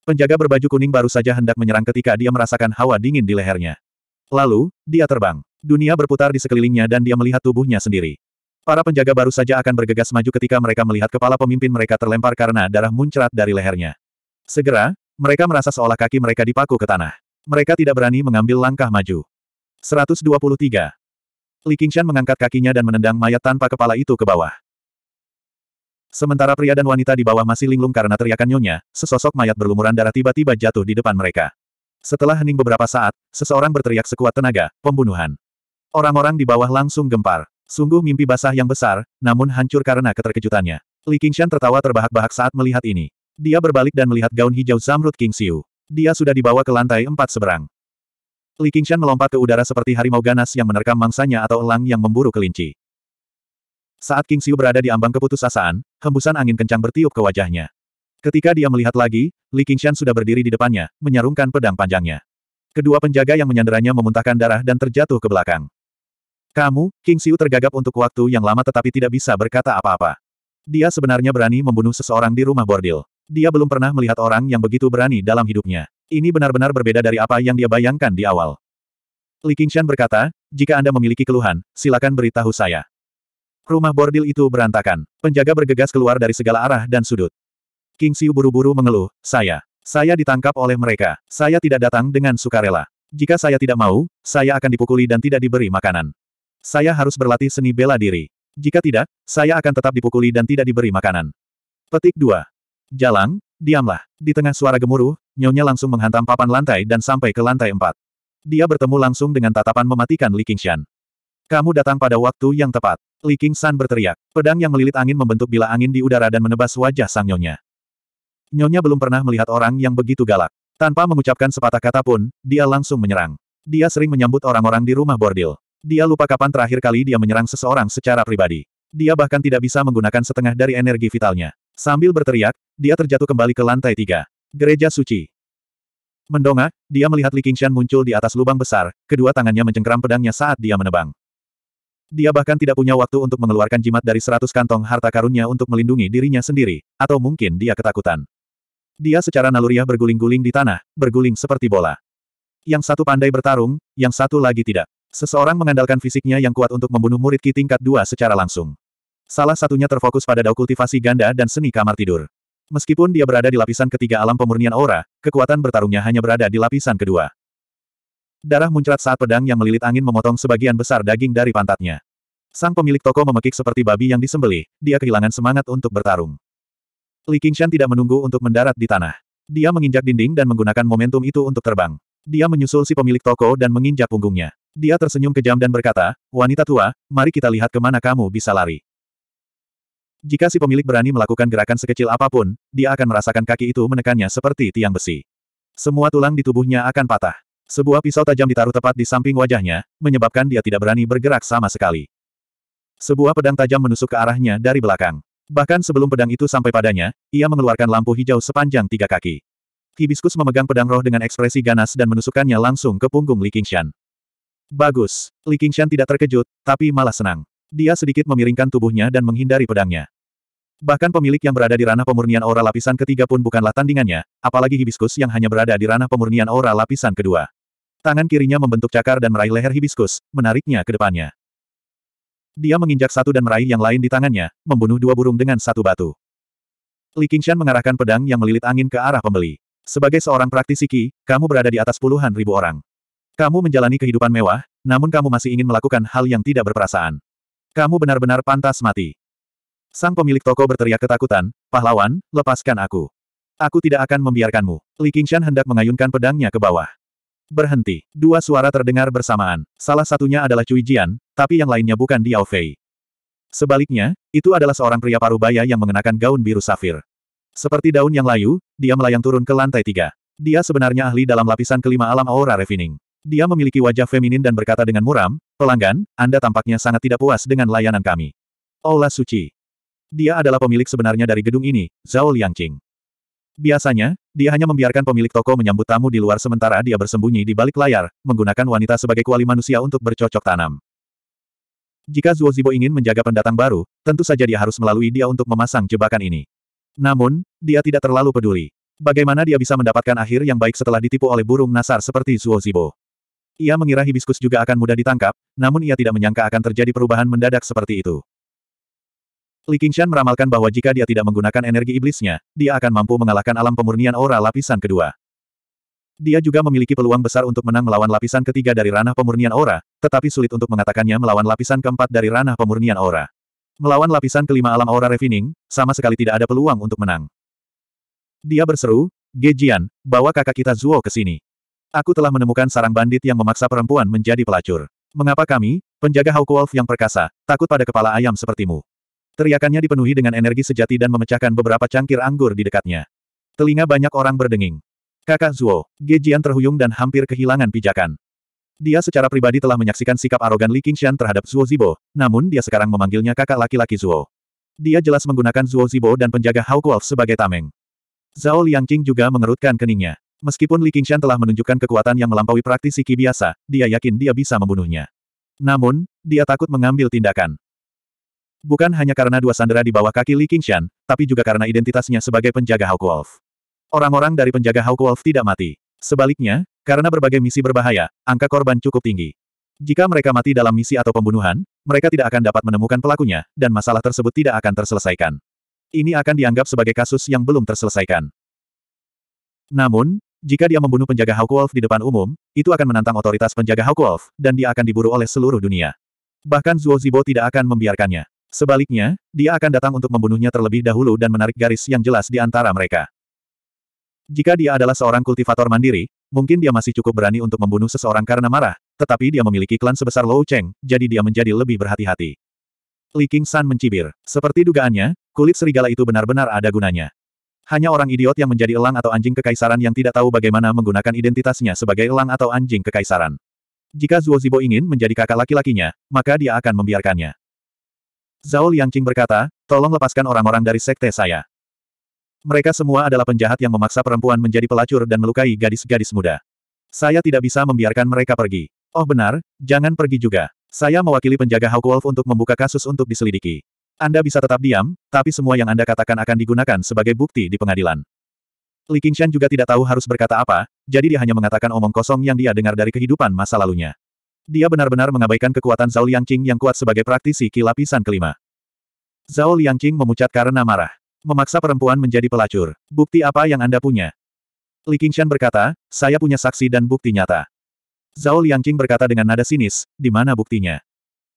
Penjaga berbaju kuning baru saja hendak menyerang ketika dia merasakan hawa dingin di lehernya. Lalu, dia terbang. Dunia berputar di sekelilingnya dan dia melihat tubuhnya sendiri. Para penjaga baru saja akan bergegas maju ketika mereka melihat kepala pemimpin mereka terlempar karena darah muncrat dari lehernya. Segera, mereka merasa seolah kaki mereka dipaku ke tanah. Mereka tidak berani mengambil langkah maju. 123. Li Qingshan mengangkat kakinya dan menendang mayat tanpa kepala itu ke bawah. Sementara pria dan wanita di bawah masih linglung karena teriakan nyonya, sesosok mayat berlumuran darah tiba-tiba jatuh di depan mereka. Setelah hening beberapa saat, seseorang berteriak sekuat tenaga, pembunuhan. Orang-orang di bawah langsung gempar. Sungguh mimpi basah yang besar, namun hancur karena keterkejutannya. Li Qingshan tertawa terbahak-bahak saat melihat ini. Dia berbalik dan melihat gaun hijau zamrud King Xiu. Dia sudah dibawa ke lantai empat seberang. Li Qingshan melompat ke udara seperti harimau ganas yang menerkam mangsanya atau elang yang memburu kelinci. Saat King Xiu berada di ambang keputusasaan, hembusan angin kencang bertiup ke wajahnya. Ketika dia melihat lagi, Li Qingshan sudah berdiri di depannya, menyarungkan pedang panjangnya. Kedua penjaga yang menyanderanya memuntahkan darah dan terjatuh ke belakang. Kamu, King Xiu tergagap untuk waktu yang lama tetapi tidak bisa berkata apa-apa. Dia sebenarnya berani membunuh seseorang di rumah bordil. Dia belum pernah melihat orang yang begitu berani dalam hidupnya. Ini benar-benar berbeda dari apa yang dia bayangkan di awal. Li Qingshan berkata, jika Anda memiliki keluhan, silakan beritahu saya. Rumah bordil itu berantakan. Penjaga bergegas keluar dari segala arah dan sudut. King Siu buru-buru mengeluh, saya. Saya ditangkap oleh mereka. Saya tidak datang dengan sukarela. Jika saya tidak mau, saya akan dipukuli dan tidak diberi makanan. Saya harus berlatih seni bela diri. Jika tidak, saya akan tetap dipukuli dan tidak diberi makanan. Petik 2. Jalang, diamlah. Di tengah suara gemuruh, Nyonya langsung menghantam papan lantai dan sampai ke lantai 4. Dia bertemu langsung dengan tatapan mematikan Li Qingshan. Kamu datang pada waktu yang tepat. Li King San berteriak. Pedang yang melilit angin membentuk bila angin di udara dan menebas wajah sang nyonya. Nyonya belum pernah melihat orang yang begitu galak. Tanpa mengucapkan sepatah kata pun, dia langsung menyerang. Dia sering menyambut orang-orang di rumah bordil. Dia lupa kapan terakhir kali dia menyerang seseorang secara pribadi. Dia bahkan tidak bisa menggunakan setengah dari energi vitalnya. Sambil berteriak, dia terjatuh kembali ke lantai tiga. Gereja suci. Mendongak, dia melihat Li Qingshan muncul di atas lubang besar, kedua tangannya mencengkram pedangnya saat dia menebang. Dia bahkan tidak punya waktu untuk mengeluarkan jimat dari seratus kantong harta karunnya untuk melindungi dirinya sendiri, atau mungkin dia ketakutan. Dia secara naluriah berguling-guling di tanah, berguling seperti bola. Yang satu pandai bertarung, yang satu lagi tidak. Seseorang mengandalkan fisiknya yang kuat untuk membunuh murid Ki tingkat dua secara langsung. Salah satunya terfokus pada dao kultivasi ganda dan seni kamar tidur. Meskipun dia berada di lapisan ketiga alam pemurnian aura, kekuatan bertarungnya hanya berada di lapisan kedua. Darah muncrat saat pedang yang melilit angin memotong sebagian besar daging dari pantatnya. Sang pemilik toko memekik seperti babi yang disembelih, dia kehilangan semangat untuk bertarung. Li Qingshan tidak menunggu untuk mendarat di tanah. Dia menginjak dinding dan menggunakan momentum itu untuk terbang. Dia menyusul si pemilik toko dan menginjak punggungnya. Dia tersenyum kejam dan berkata, Wanita tua, mari kita lihat kemana kamu bisa lari. Jika si pemilik berani melakukan gerakan sekecil apapun, dia akan merasakan kaki itu menekannya seperti tiang besi. Semua tulang di tubuhnya akan patah. Sebuah pisau tajam ditaruh tepat di samping wajahnya, menyebabkan dia tidak berani bergerak sama sekali. Sebuah pedang tajam menusuk ke arahnya dari belakang. Bahkan sebelum pedang itu sampai padanya, ia mengeluarkan lampu hijau sepanjang tiga kaki. Hibiskus memegang pedang roh dengan ekspresi ganas dan menusukkannya langsung ke punggung Li Qingshan. Bagus. Li Qingshan tidak terkejut, tapi malah senang. Dia sedikit memiringkan tubuhnya dan menghindari pedangnya. Bahkan pemilik yang berada di ranah pemurnian aura lapisan ketiga pun bukanlah tandingannya, apalagi hibiskus yang hanya berada di ranah pemurnian aura lapisan kedua. Tangan kirinya membentuk cakar dan meraih leher hibiskus, menariknya ke depannya. Dia menginjak satu dan meraih yang lain di tangannya, membunuh dua burung dengan satu batu. Li Qingshan mengarahkan pedang yang melilit angin ke arah pembeli. Sebagai seorang praktisi Qi, kamu berada di atas puluhan ribu orang. Kamu menjalani kehidupan mewah, namun kamu masih ingin melakukan hal yang tidak berperasaan. Kamu benar-benar pantas mati. Sang pemilik toko berteriak ketakutan, pahlawan, lepaskan aku. Aku tidak akan membiarkanmu. Li Qingshan hendak mengayunkan pedangnya ke bawah. Berhenti. Dua suara terdengar bersamaan. Salah satunya adalah Cui Jian, tapi yang lainnya bukan Diao Fei. Sebaliknya, itu adalah seorang pria parubaya yang mengenakan gaun biru safir. Seperti daun yang layu, dia melayang turun ke lantai tiga. Dia sebenarnya ahli dalam lapisan kelima alam aura refining. Dia memiliki wajah feminin dan berkata dengan muram, pelanggan, Anda tampaknya sangat tidak puas dengan layanan kami. Aula Suci. Dia adalah pemilik sebenarnya dari gedung ini, Zhao Liangqing. Biasanya, dia hanya membiarkan pemilik toko menyambut tamu di luar sementara dia bersembunyi di balik layar, menggunakan wanita sebagai kuali manusia untuk bercocok tanam. Jika Zuo Zibo ingin menjaga pendatang baru, tentu saja dia harus melalui dia untuk memasang jebakan ini. Namun, dia tidak terlalu peduli. Bagaimana dia bisa mendapatkan akhir yang baik setelah ditipu oleh burung nasar seperti Zuo Zibo? Ia mengira hibiskus juga akan mudah ditangkap, namun ia tidak menyangka akan terjadi perubahan mendadak seperti itu. Li Qingshan meramalkan bahwa jika dia tidak menggunakan energi iblisnya, dia akan mampu mengalahkan alam pemurnian aura lapisan kedua. Dia juga memiliki peluang besar untuk menang melawan lapisan ketiga dari ranah pemurnian aura, tetapi sulit untuk mengatakannya melawan lapisan keempat dari ranah pemurnian aura. Melawan lapisan kelima alam aura refining, sama sekali tidak ada peluang untuk menang. Dia berseru, Gejian, bawa kakak kita Zuo ke sini. Aku telah menemukan sarang bandit yang memaksa perempuan menjadi pelacur. Mengapa kami, penjaga Hawk Wolf yang perkasa, takut pada kepala ayam sepertimu? Teriakannya dipenuhi dengan energi sejati dan memecahkan beberapa cangkir anggur di dekatnya. Telinga banyak orang berdenging. Kakak Zuo, Gejian terhuyung dan hampir kehilangan pijakan. Dia secara pribadi telah menyaksikan sikap arogan Li Qingshan terhadap Zuo Zibo, namun dia sekarang memanggilnya kakak laki-laki Zuo. Dia jelas menggunakan Zuo Zibo dan penjaga Hao sebagai tameng. Zhao Liangqing juga mengerutkan keningnya. Meskipun Li Qingshan telah menunjukkan kekuatan yang melampaui praktisi Ki biasa, dia yakin dia bisa membunuhnya. Namun, dia takut mengambil tindakan. Bukan hanya karena dua sandera di bawah kaki Li Qingshan, tapi juga karena identitasnya sebagai penjaga Hawk Wolf. Orang-orang dari penjaga Hawk Wolf tidak mati. Sebaliknya, karena berbagai misi berbahaya, angka korban cukup tinggi. Jika mereka mati dalam misi atau pembunuhan, mereka tidak akan dapat menemukan pelakunya, dan masalah tersebut tidak akan terselesaikan. Ini akan dianggap sebagai kasus yang belum terselesaikan. Namun, jika dia membunuh penjaga Hawk Wolf di depan umum, itu akan menantang otoritas penjaga Hawk Wolf, dan dia akan diburu oleh seluruh dunia. Bahkan Zuo Zibo tidak akan membiarkannya. Sebaliknya, dia akan datang untuk membunuhnya terlebih dahulu dan menarik garis yang jelas di antara mereka. Jika dia adalah seorang kultivator mandiri, mungkin dia masih cukup berani untuk membunuh seseorang karena marah, tetapi dia memiliki klan sebesar Lou Cheng, jadi dia menjadi lebih berhati-hati. Li King San mencibir. Seperti dugaannya, kulit serigala itu benar-benar ada gunanya. Hanya orang idiot yang menjadi elang atau anjing kekaisaran yang tidak tahu bagaimana menggunakan identitasnya sebagai elang atau anjing kekaisaran. Jika Zuo Zibo ingin menjadi kakak laki-lakinya, maka dia akan membiarkannya. Zhao Liangqing berkata, tolong lepaskan orang-orang dari sekte saya. Mereka semua adalah penjahat yang memaksa perempuan menjadi pelacur dan melukai gadis-gadis muda. Saya tidak bisa membiarkan mereka pergi. Oh benar, jangan pergi juga. Saya mewakili penjaga Hawk Wolf untuk membuka kasus untuk diselidiki. Anda bisa tetap diam, tapi semua yang Anda katakan akan digunakan sebagai bukti di pengadilan. Li Qingshan juga tidak tahu harus berkata apa, jadi dia hanya mengatakan omong kosong yang dia dengar dari kehidupan masa lalunya. Dia benar-benar mengabaikan kekuatan Zhao Liangqing yang kuat sebagai praktisi ki lapisan kelima. Zhao Liangqing memucat karena marah. Memaksa perempuan menjadi pelacur. Bukti apa yang Anda punya? Li Qingshan berkata, saya punya saksi dan bukti nyata. Zhao Liangqing berkata dengan nada sinis, di mana buktinya?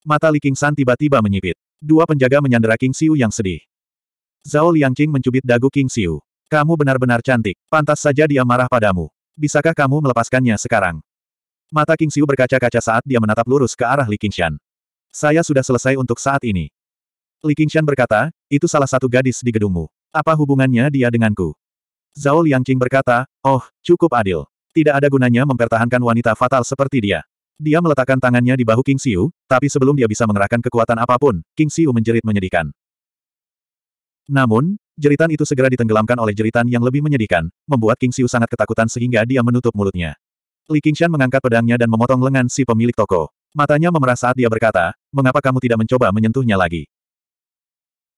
Mata Li Qingshan tiba-tiba menyipit. Dua penjaga menyandera King Xiu yang sedih. Zhao Liangqing mencubit dagu King Xiu. Kamu benar-benar cantik, pantas saja dia marah padamu. Bisakah kamu melepaskannya sekarang? Mata King Xiu berkaca-kaca saat dia menatap lurus ke arah Li Qingshan. Saya sudah selesai untuk saat ini. Li Qingshan berkata, itu salah satu gadis di gedungmu. Apa hubungannya dia denganku? Zhao Liangqing berkata, oh, cukup adil. Tidak ada gunanya mempertahankan wanita fatal seperti dia. Dia meletakkan tangannya di bahu King Xiu, tapi sebelum dia bisa mengerahkan kekuatan apapun, King Xiu menjerit menyedihkan. Namun, jeritan itu segera ditenggelamkan oleh jeritan yang lebih menyedihkan, membuat King Xiu sangat ketakutan sehingga dia menutup mulutnya. Li Qingshan mengangkat pedangnya dan memotong lengan si pemilik toko. Matanya memerah saat dia berkata, mengapa kamu tidak mencoba menyentuhnya lagi?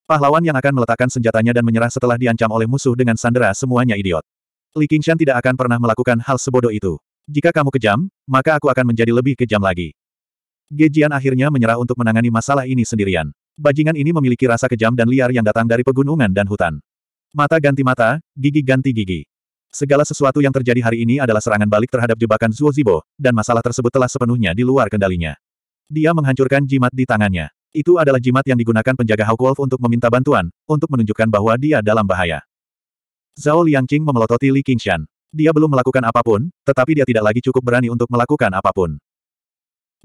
Pahlawan yang akan meletakkan senjatanya dan menyerah setelah diancam oleh musuh dengan sandera semuanya idiot. Li Qingshan tidak akan pernah melakukan hal sebodoh itu. Jika kamu kejam, maka aku akan menjadi lebih kejam lagi. Gejian akhirnya menyerah untuk menangani masalah ini sendirian. Bajingan ini memiliki rasa kejam dan liar yang datang dari pegunungan dan hutan. Mata ganti mata, gigi ganti gigi. Segala sesuatu yang terjadi hari ini adalah serangan balik terhadap jebakan Zuo Zibo, dan masalah tersebut telah sepenuhnya di luar kendalinya. Dia menghancurkan jimat di tangannya. Itu adalah jimat yang digunakan penjaga Hawk Wolf untuk meminta bantuan, untuk menunjukkan bahwa dia dalam bahaya. Zhao Liangqing memelototi Li Qingshan. Dia belum melakukan apapun, tetapi dia tidak lagi cukup berani untuk melakukan apapun.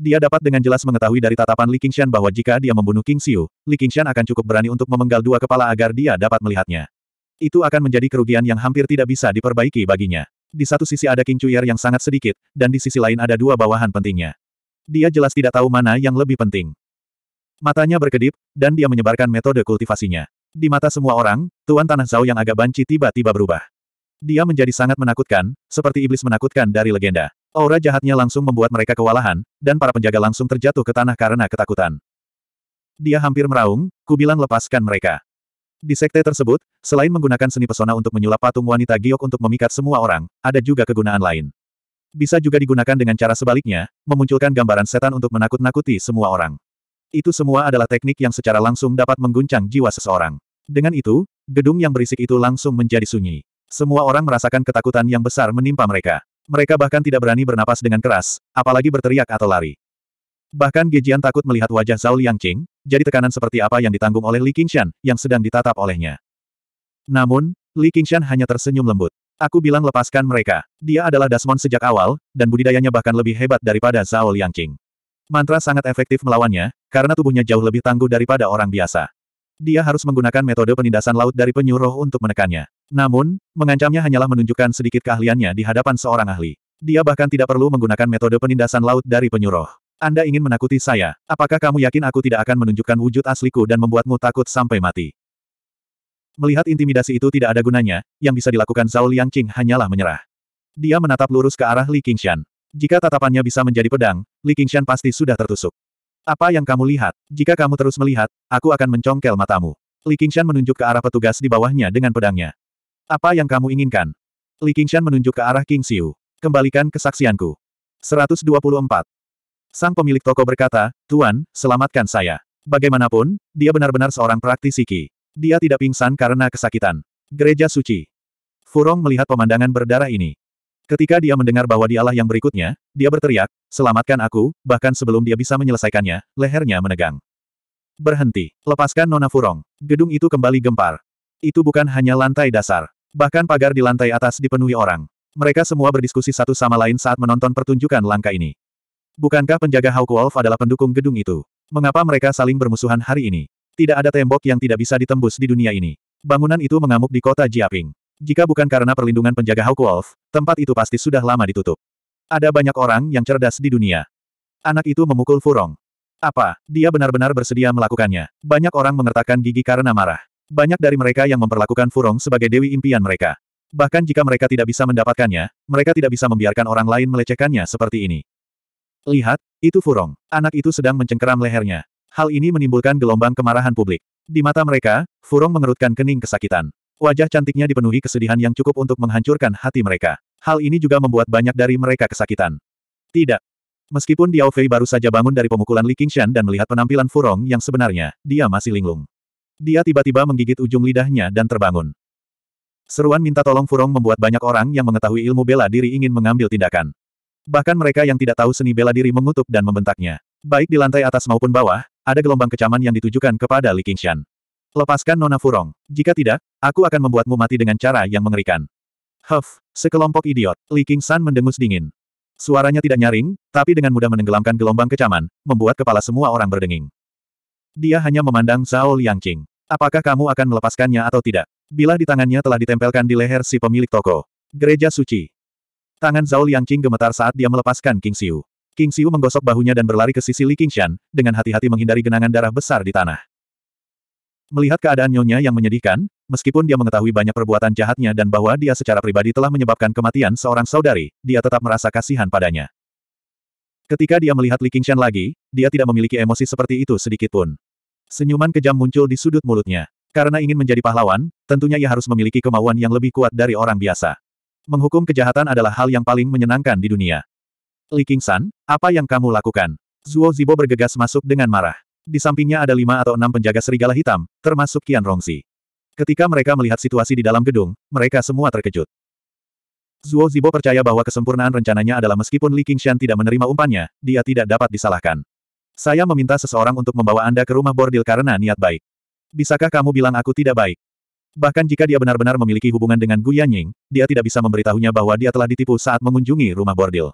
Dia dapat dengan jelas mengetahui dari tatapan Li Qingshan bahwa jika dia membunuh King Xiu, Li Qingshan akan cukup berani untuk memenggal dua kepala agar dia dapat melihatnya. Itu akan menjadi kerugian yang hampir tidak bisa diperbaiki baginya. Di satu sisi ada King Chuyer yang sangat sedikit, dan di sisi lain ada dua bawahan pentingnya. Dia jelas tidak tahu mana yang lebih penting. Matanya berkedip, dan dia menyebarkan metode kultivasinya. Di mata semua orang, Tuan Tanah Zhao yang agak banci tiba-tiba berubah. Dia menjadi sangat menakutkan, seperti iblis menakutkan dari legenda. Aura jahatnya langsung membuat mereka kewalahan, dan para penjaga langsung terjatuh ke tanah karena ketakutan. Dia hampir meraung, kubilang lepaskan mereka. Di sekte tersebut, selain menggunakan seni pesona untuk menyulap patung wanita giok untuk memikat semua orang, ada juga kegunaan lain. Bisa juga digunakan dengan cara sebaliknya, memunculkan gambaran setan untuk menakut-nakuti semua orang. Itu semua adalah teknik yang secara langsung dapat mengguncang jiwa seseorang. Dengan itu, gedung yang berisik itu langsung menjadi sunyi. Semua orang merasakan ketakutan yang besar menimpa mereka. Mereka bahkan tidak berani bernapas dengan keras, apalagi berteriak atau lari. Bahkan Gejian takut melihat wajah Zhao Liangqing, jadi tekanan seperti apa yang ditanggung oleh Li Qingshan, yang sedang ditatap olehnya. Namun, Li Qingshan hanya tersenyum lembut. Aku bilang lepaskan mereka. Dia adalah Dasmon sejak awal, dan budidayanya bahkan lebih hebat daripada Zhao Liangqing. Mantra sangat efektif melawannya, karena tubuhnya jauh lebih tangguh daripada orang biasa. Dia harus menggunakan metode penindasan laut dari penyuruh untuk menekannya. Namun, mengancamnya hanyalah menunjukkan sedikit keahliannya di hadapan seorang ahli. Dia bahkan tidak perlu menggunakan metode penindasan laut dari penyuruh. Anda ingin menakuti saya. Apakah kamu yakin aku tidak akan menunjukkan wujud asliku dan membuatmu takut sampai mati? Melihat intimidasi itu tidak ada gunanya, yang bisa dilakukan Zhao Liangqing hanyalah menyerah. Dia menatap lurus ke arah Li Qingshan. Jika tatapannya bisa menjadi pedang, Li Qingshan pasti sudah tertusuk. Apa yang kamu lihat? Jika kamu terus melihat, aku akan mencongkel matamu. Li Qingshan menunjuk ke arah petugas di bawahnya dengan pedangnya. Apa yang kamu inginkan? Li Qingshan menunjuk ke arah King Xiu. Kembalikan kesaksianku. 124. Sang pemilik toko berkata, Tuan, selamatkan saya. Bagaimanapun, dia benar-benar seorang praktisi Qi. Dia tidak pingsan karena kesakitan. Gereja Suci. Furong melihat pemandangan berdarah ini. Ketika dia mendengar bahwa dialah yang berikutnya, dia berteriak, selamatkan aku, bahkan sebelum dia bisa menyelesaikannya, lehernya menegang. Berhenti. Lepaskan Nona Furong. Gedung itu kembali gempar. Itu bukan hanya lantai dasar. Bahkan pagar di lantai atas dipenuhi orang. Mereka semua berdiskusi satu sama lain saat menonton pertunjukan langka ini. Bukankah penjaga Hawk Wolf adalah pendukung gedung itu? Mengapa mereka saling bermusuhan hari ini? Tidak ada tembok yang tidak bisa ditembus di dunia ini. Bangunan itu mengamuk di kota Jiaping. Jika bukan karena perlindungan penjaga Hawk Wolf, tempat itu pasti sudah lama ditutup. Ada banyak orang yang cerdas di dunia. Anak itu memukul Furong. Apa, dia benar-benar bersedia melakukannya. Banyak orang mengertakkan gigi karena marah. Banyak dari mereka yang memperlakukan Furong sebagai dewi impian mereka. Bahkan jika mereka tidak bisa mendapatkannya, mereka tidak bisa membiarkan orang lain melecehkannya seperti ini. Lihat, itu Furong. Anak itu sedang mencengkeram lehernya. Hal ini menimbulkan gelombang kemarahan publik. Di mata mereka, Furong mengerutkan kening kesakitan. Wajah cantiknya dipenuhi kesedihan yang cukup untuk menghancurkan hati mereka. Hal ini juga membuat banyak dari mereka kesakitan. Tidak. Meskipun Diao Fei baru saja bangun dari pemukulan Li Qingshan dan melihat penampilan Furong yang sebenarnya, dia masih linglung. Dia tiba-tiba menggigit ujung lidahnya dan terbangun. Seruan minta tolong Furong membuat banyak orang yang mengetahui ilmu bela diri ingin mengambil tindakan. Bahkan mereka yang tidak tahu seni bela diri mengutuk dan membentaknya. Baik di lantai atas maupun bawah, ada gelombang kecaman yang ditujukan kepada Li Qingshan. Lepaskan Nona Furong. Jika tidak, aku akan membuatmu mati dengan cara yang mengerikan. Huff, sekelompok idiot, Li Qingshan mendengus dingin. Suaranya tidak nyaring, tapi dengan mudah menenggelamkan gelombang kecaman, membuat kepala semua orang berdenging. Dia hanya memandang Zhao Liangqing. Apakah kamu akan melepaskannya atau tidak? Bila di tangannya telah ditempelkan di leher si pemilik toko. Gereja suci. Tangan Zhao Liangqing gemetar saat dia melepaskan King Xiu. King Xiu menggosok bahunya dan berlari ke sisi Li Qingshan, dengan hati-hati menghindari genangan darah besar di tanah. Melihat keadaan nyonya yang menyedihkan, meskipun dia mengetahui banyak perbuatan jahatnya dan bahwa dia secara pribadi telah menyebabkan kematian seorang saudari, dia tetap merasa kasihan padanya. Ketika dia melihat Li Qingshan lagi, dia tidak memiliki emosi seperti itu sedikitpun. Senyuman kejam muncul di sudut mulutnya. Karena ingin menjadi pahlawan, tentunya ia harus memiliki kemauan yang lebih kuat dari orang biasa. Menghukum kejahatan adalah hal yang paling menyenangkan di dunia. Li Qingshan, apa yang kamu lakukan? Zuo Zibo bergegas masuk dengan marah. Di sampingnya ada lima atau enam penjaga serigala hitam, termasuk Qian Rongzi. Ketika mereka melihat situasi di dalam gedung, mereka semua terkejut. Zuo Zibo percaya bahwa kesempurnaan rencananya adalah meskipun Li Qingshan tidak menerima umpannya, dia tidak dapat disalahkan. Saya meminta seseorang untuk membawa Anda ke rumah bordil karena niat baik. Bisakah kamu bilang aku tidak baik? Bahkan jika dia benar-benar memiliki hubungan dengan Gu Yanying, dia tidak bisa memberitahunya bahwa dia telah ditipu saat mengunjungi rumah bordil.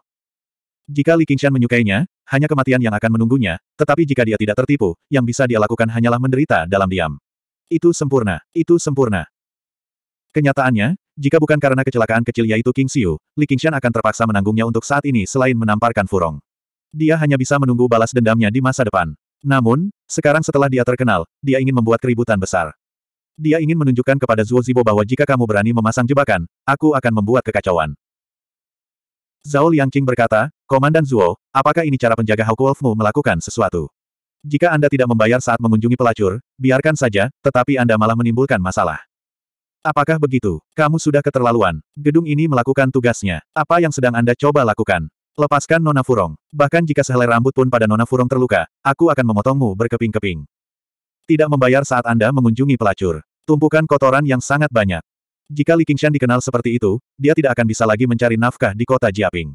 Jika Li Qingshan menyukainya, hanya kematian yang akan menunggunya, tetapi jika dia tidak tertipu, yang bisa dia lakukan hanyalah menderita dalam diam. Itu sempurna, itu sempurna. Kenyataannya, jika bukan karena kecelakaan kecil yaitu King Xiu, Li Qingshan akan terpaksa menanggungnya untuk saat ini selain menamparkan furong. Dia hanya bisa menunggu balas dendamnya di masa depan. Namun, sekarang setelah dia terkenal, dia ingin membuat keributan besar. Dia ingin menunjukkan kepada Zuo Zibo bahwa jika kamu berani memasang jebakan, aku akan membuat kekacauan. Zhao Liangqing berkata, Komandan Zuo, apakah ini cara penjaga Hawk Wolfmu melakukan sesuatu? Jika Anda tidak membayar saat mengunjungi pelacur, biarkan saja, tetapi Anda malah menimbulkan masalah. Apakah begitu? Kamu sudah keterlaluan. Gedung ini melakukan tugasnya. Apa yang sedang Anda coba lakukan? Lepaskan Nona Furong. Bahkan jika sehelai rambut pun pada Nona Furong terluka, aku akan memotongmu berkeping-keping. Tidak membayar saat Anda mengunjungi pelacur. Tumpukan kotoran yang sangat banyak. Jika Li Qingshan dikenal seperti itu, dia tidak akan bisa lagi mencari nafkah di kota Jiaping.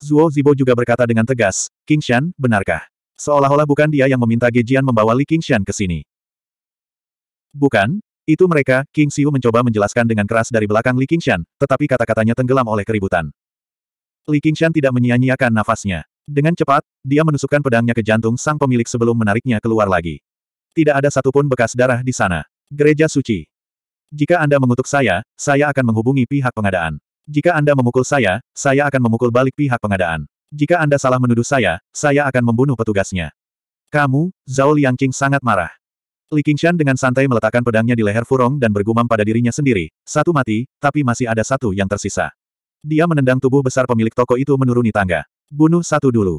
Zhuo Zibo juga berkata dengan tegas, Qingshan, benarkah? Seolah-olah bukan dia yang meminta Gejian membawa Li Qingshan ke sini. Bukan, itu mereka, King Xiu mencoba menjelaskan dengan keras dari belakang Li Qingshan, tetapi kata-katanya tenggelam oleh keributan. Li Qingshan tidak menyia-nyiakan nafasnya. Dengan cepat, dia menusukkan pedangnya ke jantung sang pemilik sebelum menariknya keluar lagi. Tidak ada satupun bekas darah di sana. Gereja suci. Jika Anda mengutuk saya, saya akan menghubungi pihak pengadaan. Jika Anda memukul saya, saya akan memukul balik pihak pengadaan. Jika Anda salah menuduh saya, saya akan membunuh petugasnya. Kamu, Zhao Liangqing sangat marah. Li Qingshan dengan santai meletakkan pedangnya di leher Furong dan bergumam pada dirinya sendiri, satu mati, tapi masih ada satu yang tersisa. Dia menendang tubuh besar pemilik toko itu menuruni tangga. Bunuh satu dulu.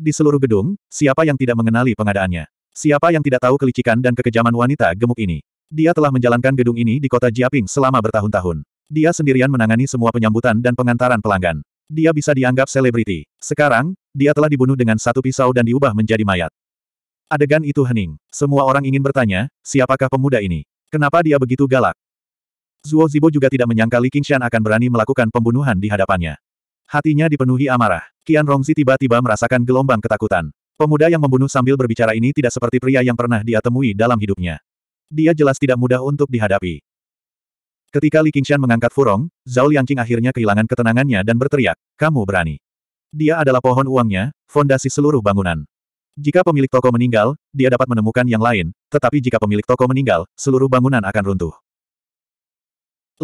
Di seluruh gedung, siapa yang tidak mengenali pengadaannya? Siapa yang tidak tahu kelicikan dan kekejaman wanita gemuk ini? Dia telah menjalankan gedung ini di kota Jiaping selama bertahun-tahun. Dia sendirian menangani semua penyambutan dan pengantaran pelanggan. Dia bisa dianggap selebriti. Sekarang, dia telah dibunuh dengan satu pisau dan diubah menjadi mayat. Adegan itu hening. Semua orang ingin bertanya, siapakah pemuda ini? Kenapa dia begitu galak? Zuo Zibo juga tidak menyangka Li Qingshan akan berani melakukan pembunuhan di hadapannya. Hatinya dipenuhi amarah. Qian Rongzi tiba-tiba merasakan gelombang ketakutan. Pemuda yang membunuh sambil berbicara ini tidak seperti pria yang pernah dia temui dalam hidupnya. Dia jelas tidak mudah untuk dihadapi. Ketika Li Qingshan mengangkat furong, Zhao Liangqing akhirnya kehilangan ketenangannya dan berteriak, kamu berani. Dia adalah pohon uangnya, fondasi seluruh bangunan. Jika pemilik toko meninggal, dia dapat menemukan yang lain, tetapi jika pemilik toko meninggal, seluruh bangunan akan runtuh.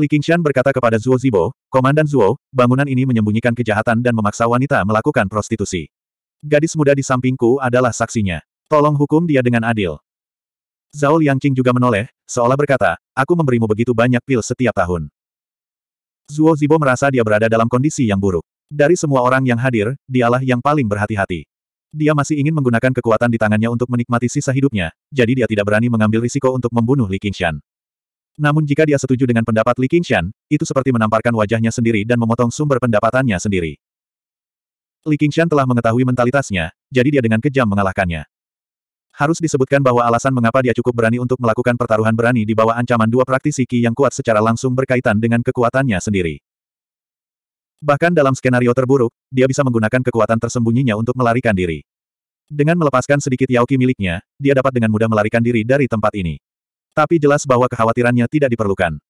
Li Qingshan berkata kepada Zhuo Zibo, Komandan Zhuo, bangunan ini menyembunyikan kejahatan dan memaksa wanita melakukan prostitusi. Gadis muda di sampingku adalah saksinya. Tolong hukum dia dengan adil. Zhao Liangqing juga menoleh, seolah berkata, aku memberimu begitu banyak pil setiap tahun. Zuo Zibo merasa dia berada dalam kondisi yang buruk. Dari semua orang yang hadir, dialah yang paling berhati-hati. Dia masih ingin menggunakan kekuatan di tangannya untuk menikmati sisa hidupnya, jadi dia tidak berani mengambil risiko untuk membunuh Li Qingshan. Namun jika dia setuju dengan pendapat Li Qingshan, itu seperti menamparkan wajahnya sendiri dan memotong sumber pendapatannya sendiri. Li Qingshan telah mengetahui mentalitasnya, jadi dia dengan kejam mengalahkannya. Harus disebutkan bahwa alasan mengapa dia cukup berani untuk melakukan pertaruhan berani di bawah ancaman dua praktisi Qi yang kuat secara langsung berkaitan dengan kekuatannya sendiri. Bahkan dalam skenario terburuk, dia bisa menggunakan kekuatan tersembunyinya untuk melarikan diri. Dengan melepaskan sedikit Yaoqi miliknya, dia dapat dengan mudah melarikan diri dari tempat ini. Tapi jelas bahwa kekhawatirannya tidak diperlukan.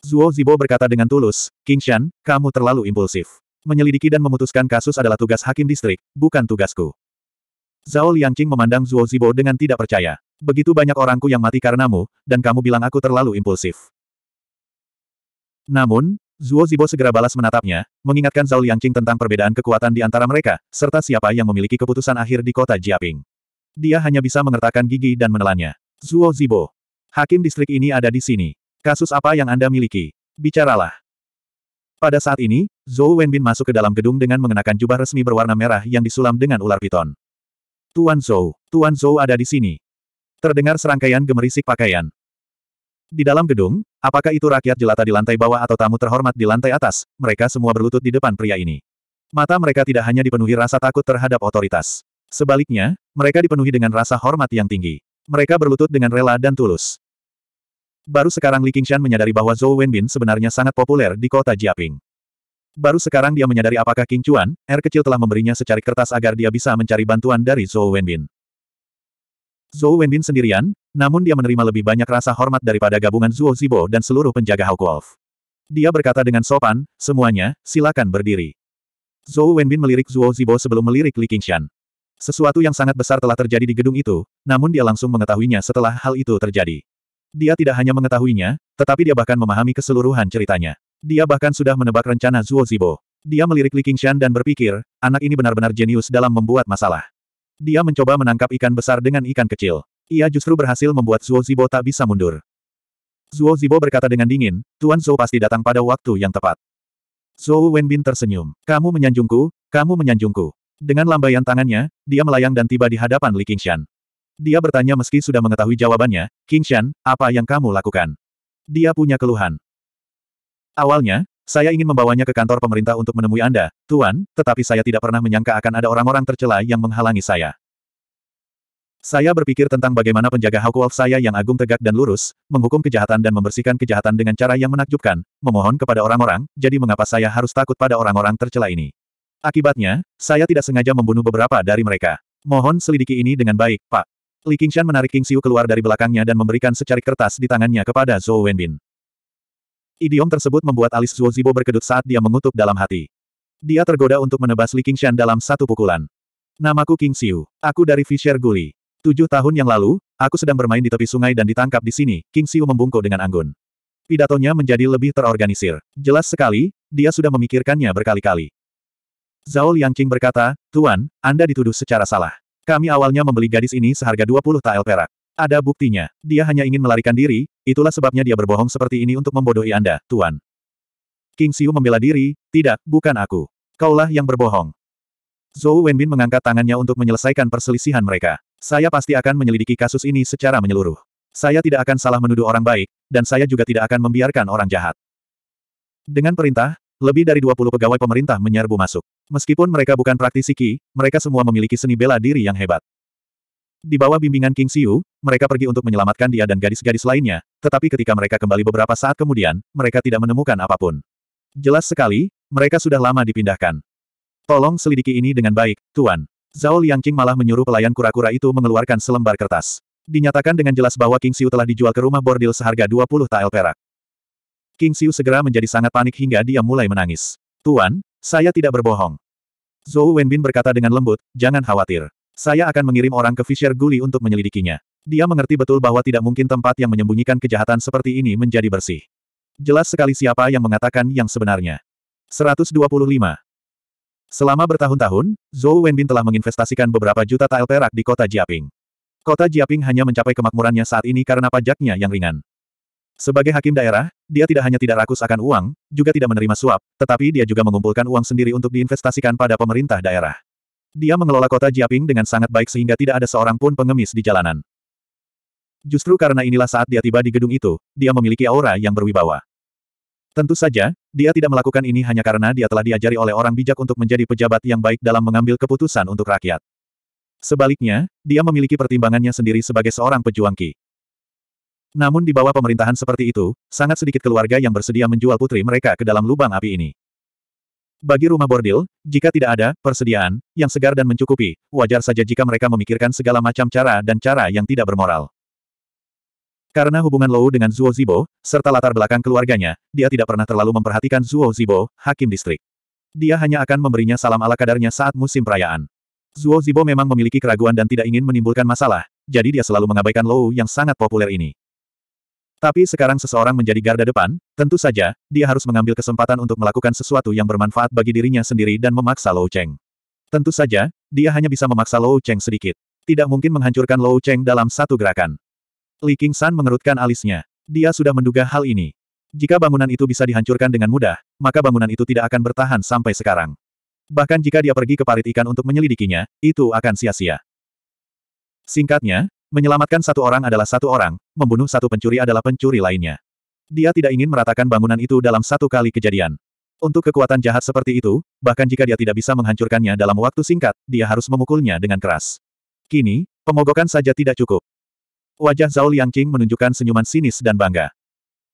Zuo Zibo berkata dengan tulus, Qingshan, kamu terlalu impulsif. Menyelidiki dan memutuskan kasus adalah tugas hakim distrik, bukan tugasku. Zhao Liangqing memandang Zhuo Zibo dengan tidak percaya. Begitu banyak orangku yang mati karenamu, dan kamu bilang aku terlalu impulsif. Namun, Zhuo Zibo segera balas menatapnya, mengingatkan Zhao Liangqing tentang perbedaan kekuatan di antara mereka, serta siapa yang memiliki keputusan akhir di kota Jiaping. Dia hanya bisa mengertakkan gigi dan menelannya. Zhuo Zibo. Hakim distrik ini ada di sini. Kasus apa yang Anda miliki? Bicaralah. Pada saat ini, Zhou Wenbin masuk ke dalam gedung dengan mengenakan jubah resmi berwarna merah yang disulam dengan ular piton. Tuan Zhou, Tuan Zhou ada di sini. Terdengar serangkaian gemerisik pakaian. Di dalam gedung, apakah itu rakyat jelata di lantai bawah atau tamu terhormat di lantai atas, mereka semua berlutut di depan pria ini. Mata mereka tidak hanya dipenuhi rasa takut terhadap otoritas. Sebaliknya, mereka dipenuhi dengan rasa hormat yang tinggi. Mereka berlutut dengan rela dan tulus. Baru sekarang Li Qingshan menyadari bahwa Zhou Wenbin sebenarnya sangat populer di kota Jiaping. Baru sekarang dia menyadari apakah King Chuan, R kecil telah memberinya secari kertas agar dia bisa mencari bantuan dari Zhou Wenbin. Zhou Wenbin sendirian, namun dia menerima lebih banyak rasa hormat daripada gabungan Zhuo Zibo dan seluruh penjaga Hawk Wolf. Dia berkata dengan sopan, semuanya, silakan berdiri. Zhou Wenbin melirik Zhuo Zibo sebelum melirik Li Qingshan. Sesuatu yang sangat besar telah terjadi di gedung itu, namun dia langsung mengetahuinya setelah hal itu terjadi. Dia tidak hanya mengetahuinya, tetapi dia bahkan memahami keseluruhan ceritanya. Dia bahkan sudah menebak rencana Zuo Zibo. Dia melirik Li Qingshan dan berpikir, anak ini benar-benar jenius dalam membuat masalah. Dia mencoba menangkap ikan besar dengan ikan kecil. Ia justru berhasil membuat Zuo Zibo tak bisa mundur. Zuo Zibo berkata dengan dingin, Tuan Zhou pasti datang pada waktu yang tepat. Zhou Wenbin tersenyum. Kamu menyanjungku, kamu menyanjungku. Dengan lambaian tangannya, dia melayang dan tiba di hadapan Li Qingshan. Dia bertanya meski sudah mengetahui jawabannya, King Shan, apa yang kamu lakukan? Dia punya keluhan. Awalnya, saya ingin membawanya ke kantor pemerintah untuk menemui Anda, Tuan, tetapi saya tidak pernah menyangka akan ada orang-orang tercela yang menghalangi saya. Saya berpikir tentang bagaimana penjaga Hawkwolf saya yang agung tegak dan lurus, menghukum kejahatan dan membersihkan kejahatan dengan cara yang menakjubkan, memohon kepada orang-orang, jadi mengapa saya harus takut pada orang-orang tercela ini? Akibatnya, saya tidak sengaja membunuh beberapa dari mereka. Mohon selidiki ini dengan baik, Pak. Li Qingshan menarik King Xiu keluar dari belakangnya dan memberikan secarik kertas di tangannya kepada Zhou Wenbin. Idiom tersebut membuat alis Zhuo Zibo berkedut saat dia mengutuk dalam hati. Dia tergoda untuk menebas Li Qingshan dalam satu pukulan. Namaku King Xiu. Aku dari Fisher Guli. Tujuh tahun yang lalu, aku sedang bermain di tepi sungai dan ditangkap di sini, King Xiu membungkuk dengan anggun. Pidatonya menjadi lebih terorganisir. Jelas sekali, dia sudah memikirkannya berkali-kali. Zhao Liangqing berkata, Tuan, Anda dituduh secara salah. Kami awalnya membeli gadis ini seharga 20 tael perak. Ada buktinya. Dia hanya ingin melarikan diri, itulah sebabnya dia berbohong seperti ini untuk membodohi Anda, Tuan. King Xiu membela diri, tidak, bukan aku. Kaulah yang berbohong. Zhou Wenbin mengangkat tangannya untuk menyelesaikan perselisihan mereka. Saya pasti akan menyelidiki kasus ini secara menyeluruh. Saya tidak akan salah menuduh orang baik, dan saya juga tidak akan membiarkan orang jahat. Dengan perintah, lebih dari 20 pegawai pemerintah menyerbu masuk. Meskipun mereka bukan praktisi Qi, mereka semua memiliki seni bela diri yang hebat. Di bawah bimbingan King Siu, mereka pergi untuk menyelamatkan dia dan gadis-gadis lainnya, tetapi ketika mereka kembali beberapa saat kemudian, mereka tidak menemukan apapun. Jelas sekali, mereka sudah lama dipindahkan. Tolong selidiki ini dengan baik, Tuan. Zhao Liangqing malah menyuruh pelayan kura-kura itu mengeluarkan selembar kertas. Dinyatakan dengan jelas bahwa King Siu telah dijual ke rumah bordil seharga 20 tael perak. King Xiu segera menjadi sangat panik hingga dia mulai menangis. Tuan, saya tidak berbohong. Zhou Wenbin berkata dengan lembut, jangan khawatir. Saya akan mengirim orang ke Fisher Guli untuk menyelidikinya. Dia mengerti betul bahwa tidak mungkin tempat yang menyembunyikan kejahatan seperti ini menjadi bersih. Jelas sekali siapa yang mengatakan yang sebenarnya. 125. Selama bertahun-tahun, Zhou Wenbin telah menginvestasikan beberapa juta tael perak di kota Jiaping. Kota Jiaping hanya mencapai kemakmurannya saat ini karena pajaknya yang ringan. Sebagai hakim daerah, dia tidak hanya tidak rakus akan uang, juga tidak menerima suap, tetapi dia juga mengumpulkan uang sendiri untuk diinvestasikan pada pemerintah daerah. Dia mengelola kota Jiaping dengan sangat baik sehingga tidak ada seorang pun pengemis di jalanan. Justru karena inilah saat dia tiba di gedung itu, dia memiliki aura yang berwibawa. Tentu saja, dia tidak melakukan ini hanya karena dia telah diajari oleh orang bijak untuk menjadi pejabat yang baik dalam mengambil keputusan untuk rakyat. Sebaliknya, dia memiliki pertimbangannya sendiri sebagai seorang pejuang Ki. Namun di bawah pemerintahan seperti itu, sangat sedikit keluarga yang bersedia menjual putri mereka ke dalam lubang api ini. Bagi rumah bordil, jika tidak ada persediaan yang segar dan mencukupi, wajar saja jika mereka memikirkan segala macam cara dan cara yang tidak bermoral. Karena hubungan Lou dengan Zuo Zibo, serta latar belakang keluarganya, dia tidak pernah terlalu memperhatikan Zuo Zibo, hakim distrik. Dia hanya akan memberinya salam ala kadarnya saat musim perayaan. Zuo Zibo memang memiliki keraguan dan tidak ingin menimbulkan masalah, jadi dia selalu mengabaikan Lou yang sangat populer ini. Tapi sekarang seseorang menjadi garda depan, tentu saja, dia harus mengambil kesempatan untuk melakukan sesuatu yang bermanfaat bagi dirinya sendiri dan memaksa Lou Cheng. Tentu saja, dia hanya bisa memaksa Lou Cheng sedikit. Tidak mungkin menghancurkan Lou Cheng dalam satu gerakan. Li King San mengerutkan alisnya. Dia sudah menduga hal ini. Jika bangunan itu bisa dihancurkan dengan mudah, maka bangunan itu tidak akan bertahan sampai sekarang. Bahkan jika dia pergi ke parit ikan untuk menyelidikinya, itu akan sia-sia. Singkatnya, Menyelamatkan satu orang adalah satu orang, membunuh satu pencuri adalah pencuri lainnya. Dia tidak ingin meratakan bangunan itu dalam satu kali kejadian. Untuk kekuatan jahat seperti itu, bahkan jika dia tidak bisa menghancurkannya dalam waktu singkat, dia harus memukulnya dengan keras. Kini, pemogokan saja tidak cukup. Wajah Zhao Liangqing menunjukkan senyuman sinis dan bangga.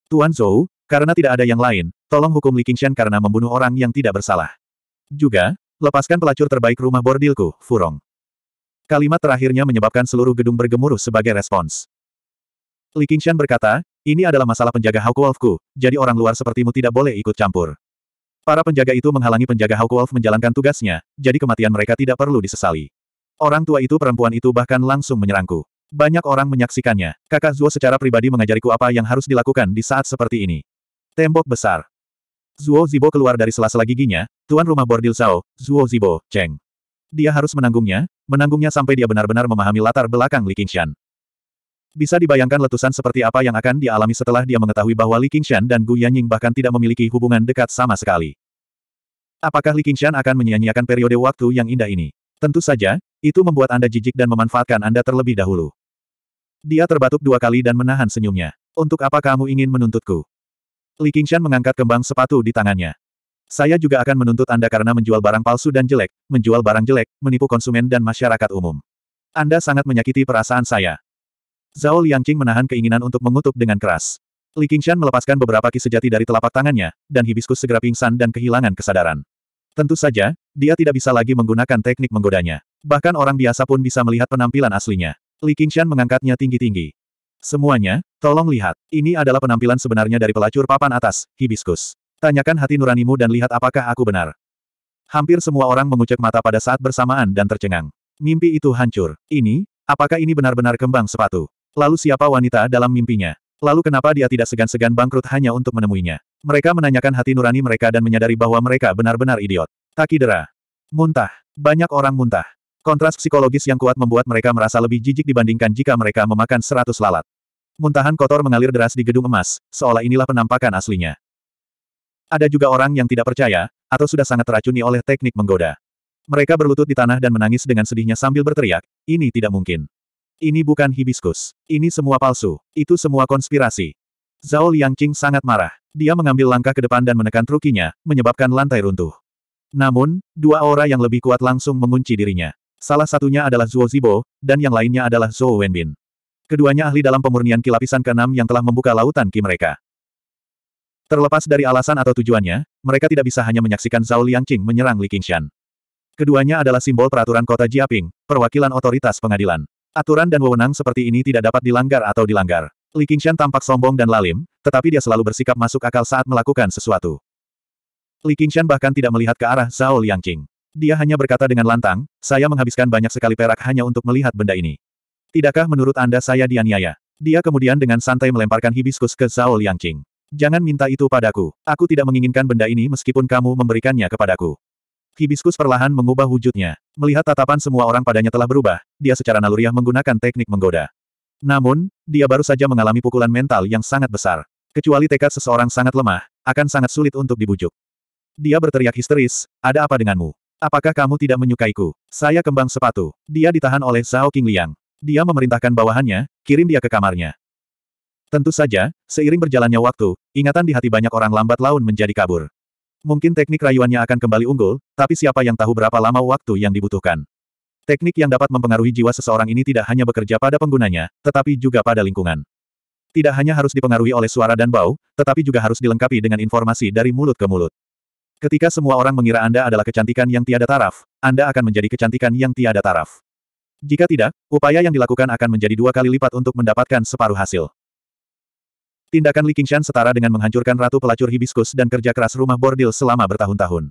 Tuan Zhou, karena tidak ada yang lain, tolong hukum Li Qingshan karena membunuh orang yang tidak bersalah. Juga, lepaskan pelacur terbaik rumah bordilku, Furong. Kalimat terakhirnya menyebabkan seluruh gedung bergemuruh sebagai respons. Li Qingshan berkata, ini adalah masalah penjaga Hawk Wolfku, jadi orang luar sepertimu tidak boleh ikut campur. Para penjaga itu menghalangi penjaga Hawk Wolf menjalankan tugasnya, jadi kematian mereka tidak perlu disesali. Orang tua itu perempuan itu bahkan langsung menyerangku. Banyak orang menyaksikannya. Kakak Zuo secara pribadi mengajariku apa yang harus dilakukan di saat seperti ini. Tembok besar. Zuo Zibo keluar dari sela-sela giginya, tuan rumah bordil Zhao, Zuo Zibo, Cheng. Dia harus menanggungnya, menanggungnya sampai dia benar-benar memahami latar belakang Li Qingshan. Bisa dibayangkan letusan seperti apa yang akan dialami setelah dia mengetahui bahwa Li Qingshan dan Gu Yanying bahkan tidak memiliki hubungan dekat sama sekali. Apakah Li Qingshan akan menyia-nyiakan periode waktu yang indah ini? Tentu saja, itu membuat Anda jijik dan memanfaatkan Anda terlebih dahulu. Dia terbatuk dua kali dan menahan senyumnya. Untuk apa kamu ingin menuntutku? Li Qingshan mengangkat kembang sepatu di tangannya. Saya juga akan menuntut Anda karena menjual barang palsu dan jelek, menjual barang jelek, menipu konsumen dan masyarakat umum. Anda sangat menyakiti perasaan saya. Zhao Liangqing menahan keinginan untuk mengutuk dengan keras. Li Qingshan melepaskan beberapa ki sejati dari telapak tangannya, dan hibiskus segera pingsan dan kehilangan kesadaran. Tentu saja, dia tidak bisa lagi menggunakan teknik menggodanya. Bahkan orang biasa pun bisa melihat penampilan aslinya. Li Qingshan mengangkatnya tinggi-tinggi. Semuanya, tolong lihat. Ini adalah penampilan sebenarnya dari pelacur papan atas, hibiskus. Tanyakan hati nuranimu dan lihat apakah aku benar. Hampir semua orang mengucek mata pada saat bersamaan dan tercengang. Mimpi itu hancur. Ini, apakah ini benar-benar kembang sepatu? Lalu siapa wanita dalam mimpinya? Lalu kenapa dia tidak segan-segan bangkrut hanya untuk menemuinya? Mereka menanyakan hati nurani mereka dan menyadari bahwa mereka benar-benar idiot. Takidera. Muntah. Banyak orang muntah. Kontras psikologis yang kuat membuat mereka merasa lebih jijik dibandingkan jika mereka memakan seratus lalat. Muntahan kotor mengalir deras di gedung emas, seolah inilah penampakan aslinya. Ada juga orang yang tidak percaya, atau sudah sangat teracuni oleh teknik menggoda. Mereka berlutut di tanah dan menangis dengan sedihnya sambil berteriak, ini tidak mungkin. Ini bukan hibiskus. Ini semua palsu. Itu semua konspirasi. Zhao Liangqing sangat marah. Dia mengambil langkah ke depan dan menekan trukinya, menyebabkan lantai runtuh. Namun, dua aura yang lebih kuat langsung mengunci dirinya. Salah satunya adalah Zhuo Zibo, dan yang lainnya adalah Zhou Wenbin. Keduanya ahli dalam pemurnian kilapisan keenam yang telah membuka lautan ki mereka. Terlepas dari alasan atau tujuannya, mereka tidak bisa hanya menyaksikan Zhao Liangqing menyerang Li Qingshan. Keduanya adalah simbol peraturan kota Jiaping, perwakilan otoritas pengadilan. Aturan dan wewenang seperti ini tidak dapat dilanggar atau dilanggar. Li Qingshan tampak sombong dan lalim, tetapi dia selalu bersikap masuk akal saat melakukan sesuatu. Li Qingshan bahkan tidak melihat ke arah Zhao Liangqing. Dia hanya berkata dengan lantang, saya menghabiskan banyak sekali perak hanya untuk melihat benda ini. Tidakkah menurut Anda saya dianiaya? Dia kemudian dengan santai melemparkan hibiskus ke Zhao Liangqing. Jangan minta itu padaku. Aku tidak menginginkan benda ini meskipun kamu memberikannya kepadaku. Hibiskus perlahan mengubah wujudnya. Melihat tatapan semua orang padanya telah berubah, dia secara naluriah menggunakan teknik menggoda. Namun, dia baru saja mengalami pukulan mental yang sangat besar. Kecuali tekad seseorang sangat lemah, akan sangat sulit untuk dibujuk. Dia berteriak histeris, ada apa denganmu? Apakah kamu tidak menyukaiku? Saya kembang sepatu. Dia ditahan oleh Zhao Qingliang. Dia memerintahkan bawahannya, kirim dia ke kamarnya. Tentu saja, seiring berjalannya waktu, ingatan di hati banyak orang lambat laun menjadi kabur. Mungkin teknik rayuannya akan kembali unggul, tapi siapa yang tahu berapa lama waktu yang dibutuhkan. Teknik yang dapat mempengaruhi jiwa seseorang ini tidak hanya bekerja pada penggunanya, tetapi juga pada lingkungan. Tidak hanya harus dipengaruhi oleh suara dan bau, tetapi juga harus dilengkapi dengan informasi dari mulut ke mulut. Ketika semua orang mengira Anda adalah kecantikan yang tiada taraf, Anda akan menjadi kecantikan yang tiada taraf. Jika tidak, upaya yang dilakukan akan menjadi dua kali lipat untuk mendapatkan separuh hasil. Tindakan Li Qingshan setara dengan menghancurkan ratu pelacur hibiskus dan kerja keras rumah bordil selama bertahun-tahun.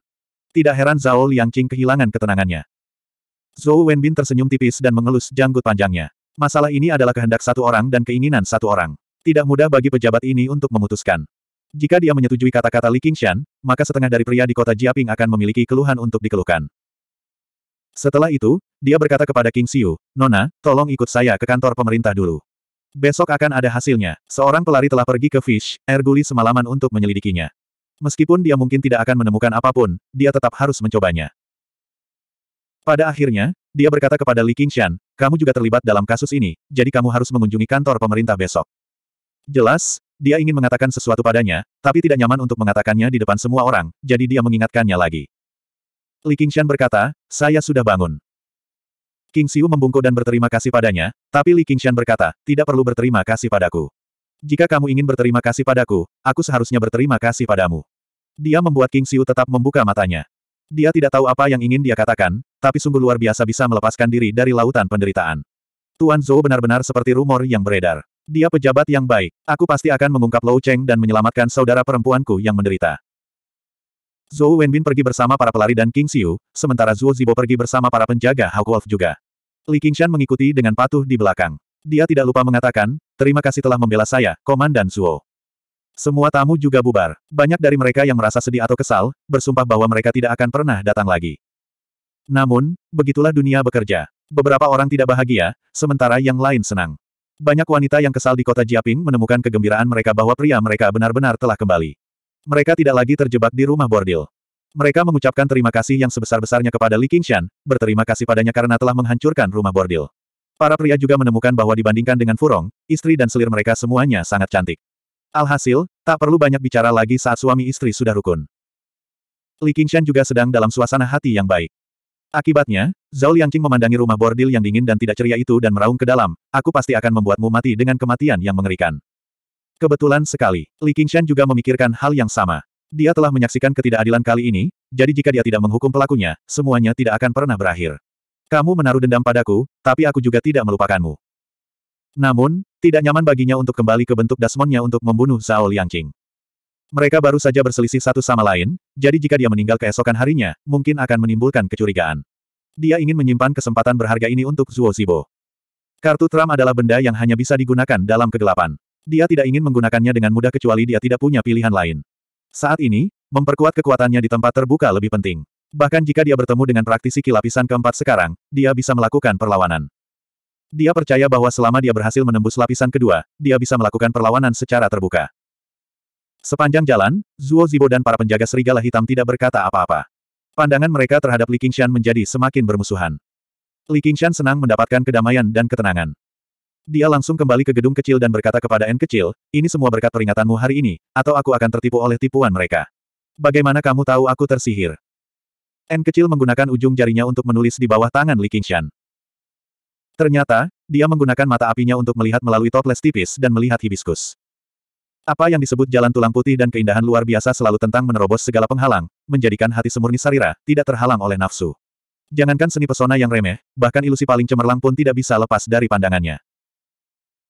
Tidak heran Zhao Liangqing kehilangan ketenangannya. Zhou Wenbin tersenyum tipis dan mengelus janggut panjangnya. Masalah ini adalah kehendak satu orang dan keinginan satu orang. Tidak mudah bagi pejabat ini untuk memutuskan. Jika dia menyetujui kata-kata Li Qingshan, maka setengah dari pria di kota Jiaping akan memiliki keluhan untuk dikeluhkan. Setelah itu, dia berkata kepada King Xiu, Nona, tolong ikut saya ke kantor pemerintah dulu. Besok akan ada hasilnya. Seorang pelari telah pergi ke Fish, Erguli semalaman untuk menyelidikinya. Meskipun dia mungkin tidak akan menemukan apapun, dia tetap harus mencobanya. Pada akhirnya, dia berkata kepada Li Qingshan, kamu juga terlibat dalam kasus ini, jadi kamu harus mengunjungi kantor pemerintah besok. Jelas, dia ingin mengatakan sesuatu padanya, tapi tidak nyaman untuk mengatakannya di depan semua orang, jadi dia mengingatkannya lagi. Li Qingshan berkata, saya sudah bangun. King Xiu membungkuk dan berterima kasih padanya, tapi Li Qingshan berkata, tidak perlu berterima kasih padaku. Jika kamu ingin berterima kasih padaku, aku seharusnya berterima kasih padamu. Dia membuat King Xiu tetap membuka matanya. Dia tidak tahu apa yang ingin dia katakan, tapi sungguh luar biasa bisa melepaskan diri dari lautan penderitaan. Tuan Zhou benar-benar seperti rumor yang beredar. Dia pejabat yang baik. Aku pasti akan mengungkap Lou Cheng dan menyelamatkan saudara perempuanku yang menderita. Zhou Wenbin pergi bersama para pelari dan King Xiu, sementara Zhuo Zibo pergi bersama para penjaga Hawk Wolf juga. Li Qingshan mengikuti dengan patuh di belakang. Dia tidak lupa mengatakan, terima kasih telah membela saya, Komandan Zuo. Semua tamu juga bubar. Banyak dari mereka yang merasa sedih atau kesal, bersumpah bahwa mereka tidak akan pernah datang lagi. Namun, begitulah dunia bekerja. Beberapa orang tidak bahagia, sementara yang lain senang. Banyak wanita yang kesal di kota Jiaping menemukan kegembiraan mereka bahwa pria mereka benar-benar telah kembali. Mereka tidak lagi terjebak di rumah bordil. Mereka mengucapkan terima kasih yang sebesar-besarnya kepada Li Qingshan, berterima kasih padanya karena telah menghancurkan rumah bordil. Para pria juga menemukan bahwa dibandingkan dengan Furong, istri dan selir mereka semuanya sangat cantik. Alhasil, tak perlu banyak bicara lagi saat suami istri sudah rukun. Li Qingshan juga sedang dalam suasana hati yang baik. Akibatnya, Zhao Liangqing memandangi rumah bordil yang dingin dan tidak ceria itu dan meraung ke dalam, aku pasti akan membuatmu mati dengan kematian yang mengerikan. Kebetulan sekali, Li Qingshan juga memikirkan hal yang sama. Dia telah menyaksikan ketidakadilan kali ini, jadi jika dia tidak menghukum pelakunya, semuanya tidak akan pernah berakhir. Kamu menaruh dendam padaku, tapi aku juga tidak melupakanmu. Namun, tidak nyaman baginya untuk kembali ke bentuk Dasmonnya untuk membunuh Zhao Liangqing. Mereka baru saja berselisih satu sama lain, jadi jika dia meninggal keesokan harinya, mungkin akan menimbulkan kecurigaan. Dia ingin menyimpan kesempatan berharga ini untuk Zuo Zibo. Kartu Trump adalah benda yang hanya bisa digunakan dalam kegelapan. Dia tidak ingin menggunakannya dengan mudah kecuali dia tidak punya pilihan lain. Saat ini, memperkuat kekuatannya di tempat terbuka lebih penting. Bahkan jika dia bertemu dengan praktisi kilapisan keempat sekarang, dia bisa melakukan perlawanan. Dia percaya bahwa selama dia berhasil menembus lapisan kedua, dia bisa melakukan perlawanan secara terbuka. Sepanjang jalan, Zuo Zibo dan para penjaga serigala hitam tidak berkata apa-apa. Pandangan mereka terhadap Li Qingshan menjadi semakin bermusuhan. Li Qingshan senang mendapatkan kedamaian dan ketenangan. Dia langsung kembali ke gedung kecil dan berkata kepada N kecil, ini semua berkat peringatanmu hari ini, atau aku akan tertipu oleh tipuan mereka. Bagaimana kamu tahu aku tersihir? N kecil menggunakan ujung jarinya untuk menulis di bawah tangan Li Qingshan. Ternyata, dia menggunakan mata apinya untuk melihat melalui toples tipis dan melihat hibiskus. Apa yang disebut jalan tulang putih dan keindahan luar biasa selalu tentang menerobos segala penghalang, menjadikan hati semurni sarira, tidak terhalang oleh nafsu. Jangankan seni pesona yang remeh, bahkan ilusi paling cemerlang pun tidak bisa lepas dari pandangannya.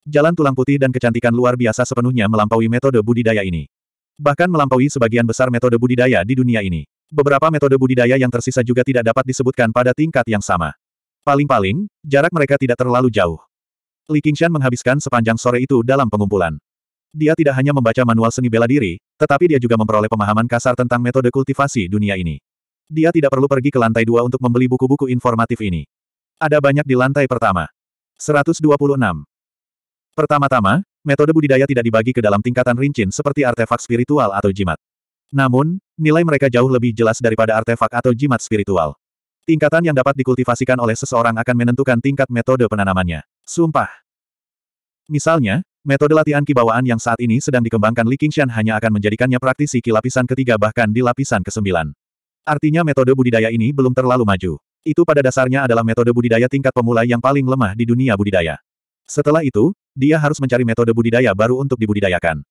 Jalan tulang putih dan kecantikan luar biasa sepenuhnya melampaui metode budidaya ini. Bahkan melampaui sebagian besar metode budidaya di dunia ini. Beberapa metode budidaya yang tersisa juga tidak dapat disebutkan pada tingkat yang sama. Paling-paling, jarak mereka tidak terlalu jauh. Li Qingshan menghabiskan sepanjang sore itu dalam pengumpulan. Dia tidak hanya membaca manual seni bela diri, tetapi dia juga memperoleh pemahaman kasar tentang metode kultivasi dunia ini. Dia tidak perlu pergi ke lantai dua untuk membeli buku-buku informatif ini. Ada banyak di lantai pertama. 126. Pertama-tama, metode budidaya tidak dibagi ke dalam tingkatan rincin seperti artefak spiritual atau jimat. Namun, nilai mereka jauh lebih jelas daripada artefak atau jimat spiritual. Tingkatan yang dapat dikultivasikan oleh seseorang akan menentukan tingkat metode penanamannya. Sumpah. Misalnya, metode latihan kibawaan yang saat ini sedang dikembangkan Li Qingshan hanya akan menjadikannya praktisi ki lapisan ketiga bahkan di lapisan kesembilan. Artinya metode budidaya ini belum terlalu maju. Itu pada dasarnya adalah metode budidaya tingkat pemula yang paling lemah di dunia budidaya. Setelah itu, dia harus mencari metode budidaya baru untuk dibudidayakan.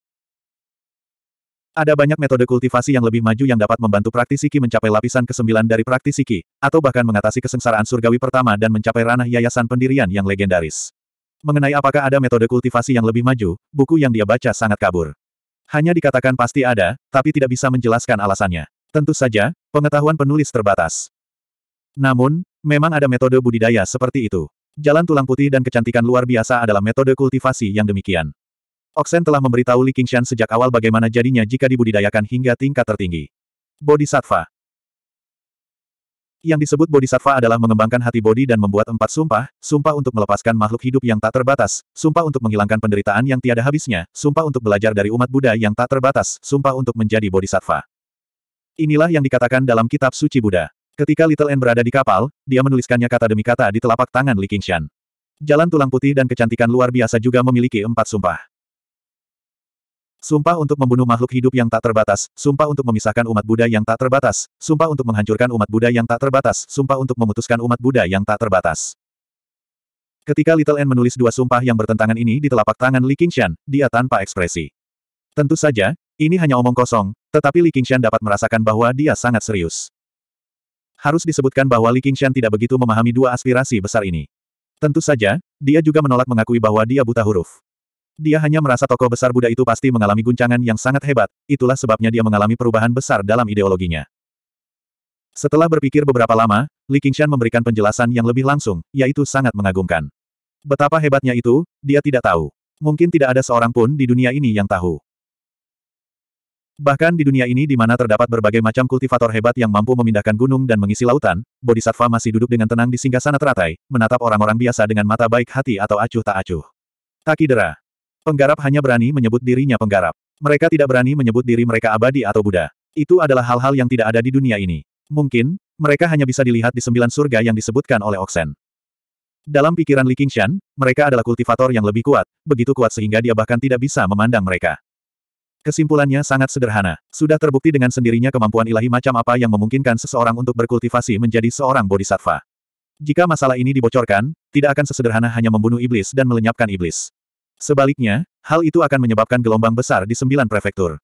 Ada banyak metode kultivasi yang lebih maju yang dapat membantu praktisi Qi mencapai lapisan ke-9 dari praktisi Qi, atau bahkan mengatasi kesengsaraan surgawi pertama dan mencapai ranah yayasan pendirian yang legendaris. Mengenai apakah ada metode kultivasi yang lebih maju, buku yang dia baca sangat kabur. Hanya dikatakan pasti ada, tapi tidak bisa menjelaskan alasannya. Tentu saja, pengetahuan penulis terbatas. Namun, memang ada metode budidaya seperti itu. Jalan tulang putih dan kecantikan luar biasa adalah metode kultivasi yang demikian. Oksen telah memberitahu Li Qingshan sejak awal bagaimana jadinya jika dibudidayakan hingga tingkat tertinggi. Bodhisattva Yang disebut bodhisattva adalah mengembangkan hati bodi dan membuat empat sumpah, sumpah untuk melepaskan makhluk hidup yang tak terbatas, sumpah untuk menghilangkan penderitaan yang tiada habisnya, sumpah untuk belajar dari umat Buddha yang tak terbatas, sumpah untuk menjadi bodhisattva. Inilah yang dikatakan dalam kitab suci Buddha. Ketika Little N berada di kapal, dia menuliskannya kata demi kata di telapak tangan Li Qingshan. Jalan tulang putih dan kecantikan luar biasa juga memiliki empat sumpah. Sumpah untuk membunuh makhluk hidup yang tak terbatas, sumpah untuk memisahkan umat Buddha yang tak terbatas, sumpah untuk menghancurkan umat Buddha yang tak terbatas, sumpah untuk memutuskan umat Buddha yang tak terbatas. Ketika Little N menulis dua sumpah yang bertentangan ini di telapak tangan Li Qingshan, dia tanpa ekspresi. Tentu saja, ini hanya omong kosong, tetapi Li Qingshan dapat merasakan bahwa dia sangat serius harus disebutkan bahwa Li Qingshan tidak begitu memahami dua aspirasi besar ini. Tentu saja, dia juga menolak mengakui bahwa dia buta huruf. Dia hanya merasa tokoh besar Buddha itu pasti mengalami guncangan yang sangat hebat, itulah sebabnya dia mengalami perubahan besar dalam ideologinya. Setelah berpikir beberapa lama, Li Qingshan memberikan penjelasan yang lebih langsung, yaitu sangat mengagumkan. Betapa hebatnya itu, dia tidak tahu. Mungkin tidak ada seorang pun di dunia ini yang tahu. Bahkan di dunia ini di mana terdapat berbagai macam kultivator hebat yang mampu memindahkan gunung dan mengisi lautan, Bodhisattva masih duduk dengan tenang di singgah sana teratai, menatap orang-orang biasa dengan mata baik hati atau acuh tak acuh. Takidera. Penggarap hanya berani menyebut dirinya penggarap. Mereka tidak berani menyebut diri mereka abadi atau Buddha. Itu adalah hal-hal yang tidak ada di dunia ini. Mungkin, mereka hanya bisa dilihat di sembilan surga yang disebutkan oleh Oksen. Dalam pikiran Li Qingshan, mereka adalah kultivator yang lebih kuat, begitu kuat sehingga dia bahkan tidak bisa memandang mereka. Kesimpulannya sangat sederhana. Sudah terbukti dengan sendirinya kemampuan ilahi macam apa yang memungkinkan seseorang untuk berkultivasi menjadi seorang bodhisattva. Jika masalah ini dibocorkan, tidak akan sesederhana hanya membunuh iblis dan melenyapkan iblis. Sebaliknya, hal itu akan menyebabkan gelombang besar di sembilan prefektur.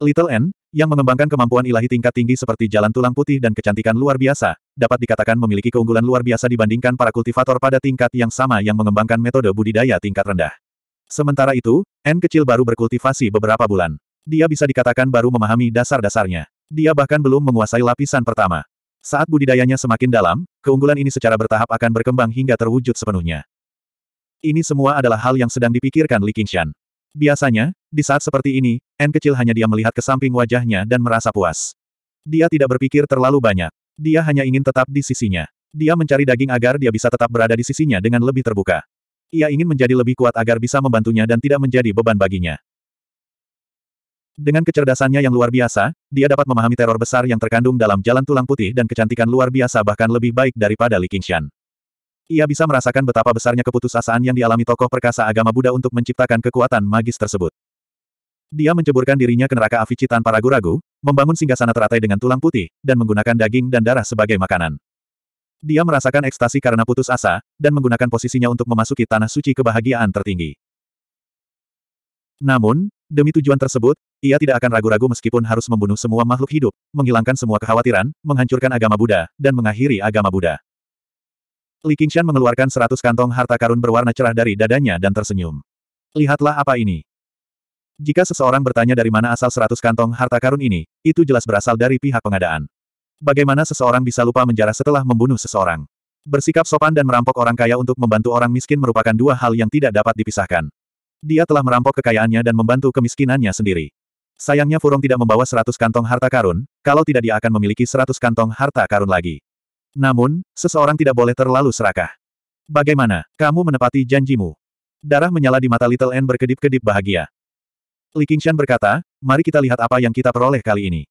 Little N, yang mengembangkan kemampuan ilahi tingkat tinggi seperti jalan tulang putih dan kecantikan luar biasa, dapat dikatakan memiliki keunggulan luar biasa dibandingkan para kultivator pada tingkat yang sama yang mengembangkan metode budidaya tingkat rendah. Sementara itu, N kecil baru berkultivasi beberapa bulan. Dia bisa dikatakan baru memahami dasar-dasarnya. Dia bahkan belum menguasai lapisan pertama. Saat budidayanya semakin dalam, keunggulan ini secara bertahap akan berkembang hingga terwujud sepenuhnya. Ini semua adalah hal yang sedang dipikirkan Li Qingshan. Biasanya, di saat seperti ini, N kecil hanya dia melihat ke samping wajahnya dan merasa puas. Dia tidak berpikir terlalu banyak. Dia hanya ingin tetap di sisinya. Dia mencari daging agar dia bisa tetap berada di sisinya dengan lebih terbuka. Ia ingin menjadi lebih kuat agar bisa membantunya dan tidak menjadi beban baginya. Dengan kecerdasannya yang luar biasa, dia dapat memahami teror besar yang terkandung dalam jalan tulang putih dan kecantikan luar biasa bahkan lebih baik daripada Li Qingshan. Ia bisa merasakan betapa besarnya keputusasaan yang dialami tokoh perkasa agama Buddha untuk menciptakan kekuatan magis tersebut. Dia menceburkan dirinya ke neraka aficitan tanpa ragu-ragu, membangun singgasana teratai dengan tulang putih, dan menggunakan daging dan darah sebagai makanan. Dia merasakan ekstasi karena putus asa, dan menggunakan posisinya untuk memasuki tanah suci kebahagiaan tertinggi. Namun, demi tujuan tersebut, ia tidak akan ragu-ragu meskipun harus membunuh semua makhluk hidup, menghilangkan semua kekhawatiran, menghancurkan agama Buddha, dan mengakhiri agama Buddha. Li Qingshan mengeluarkan seratus kantong harta karun berwarna cerah dari dadanya dan tersenyum. Lihatlah apa ini. Jika seseorang bertanya dari mana asal seratus kantong harta karun ini, itu jelas berasal dari pihak pengadaan. Bagaimana seseorang bisa lupa menjarah setelah membunuh seseorang? Bersikap sopan dan merampok orang kaya untuk membantu orang miskin merupakan dua hal yang tidak dapat dipisahkan. Dia telah merampok kekayaannya dan membantu kemiskinannya sendiri. Sayangnya Furong tidak membawa seratus kantong harta karun, kalau tidak dia akan memiliki seratus kantong harta karun lagi. Namun, seseorang tidak boleh terlalu serakah. Bagaimana, kamu menepati janjimu? Darah menyala di mata Little N berkedip-kedip bahagia. Li Qingshan berkata, mari kita lihat apa yang kita peroleh kali ini.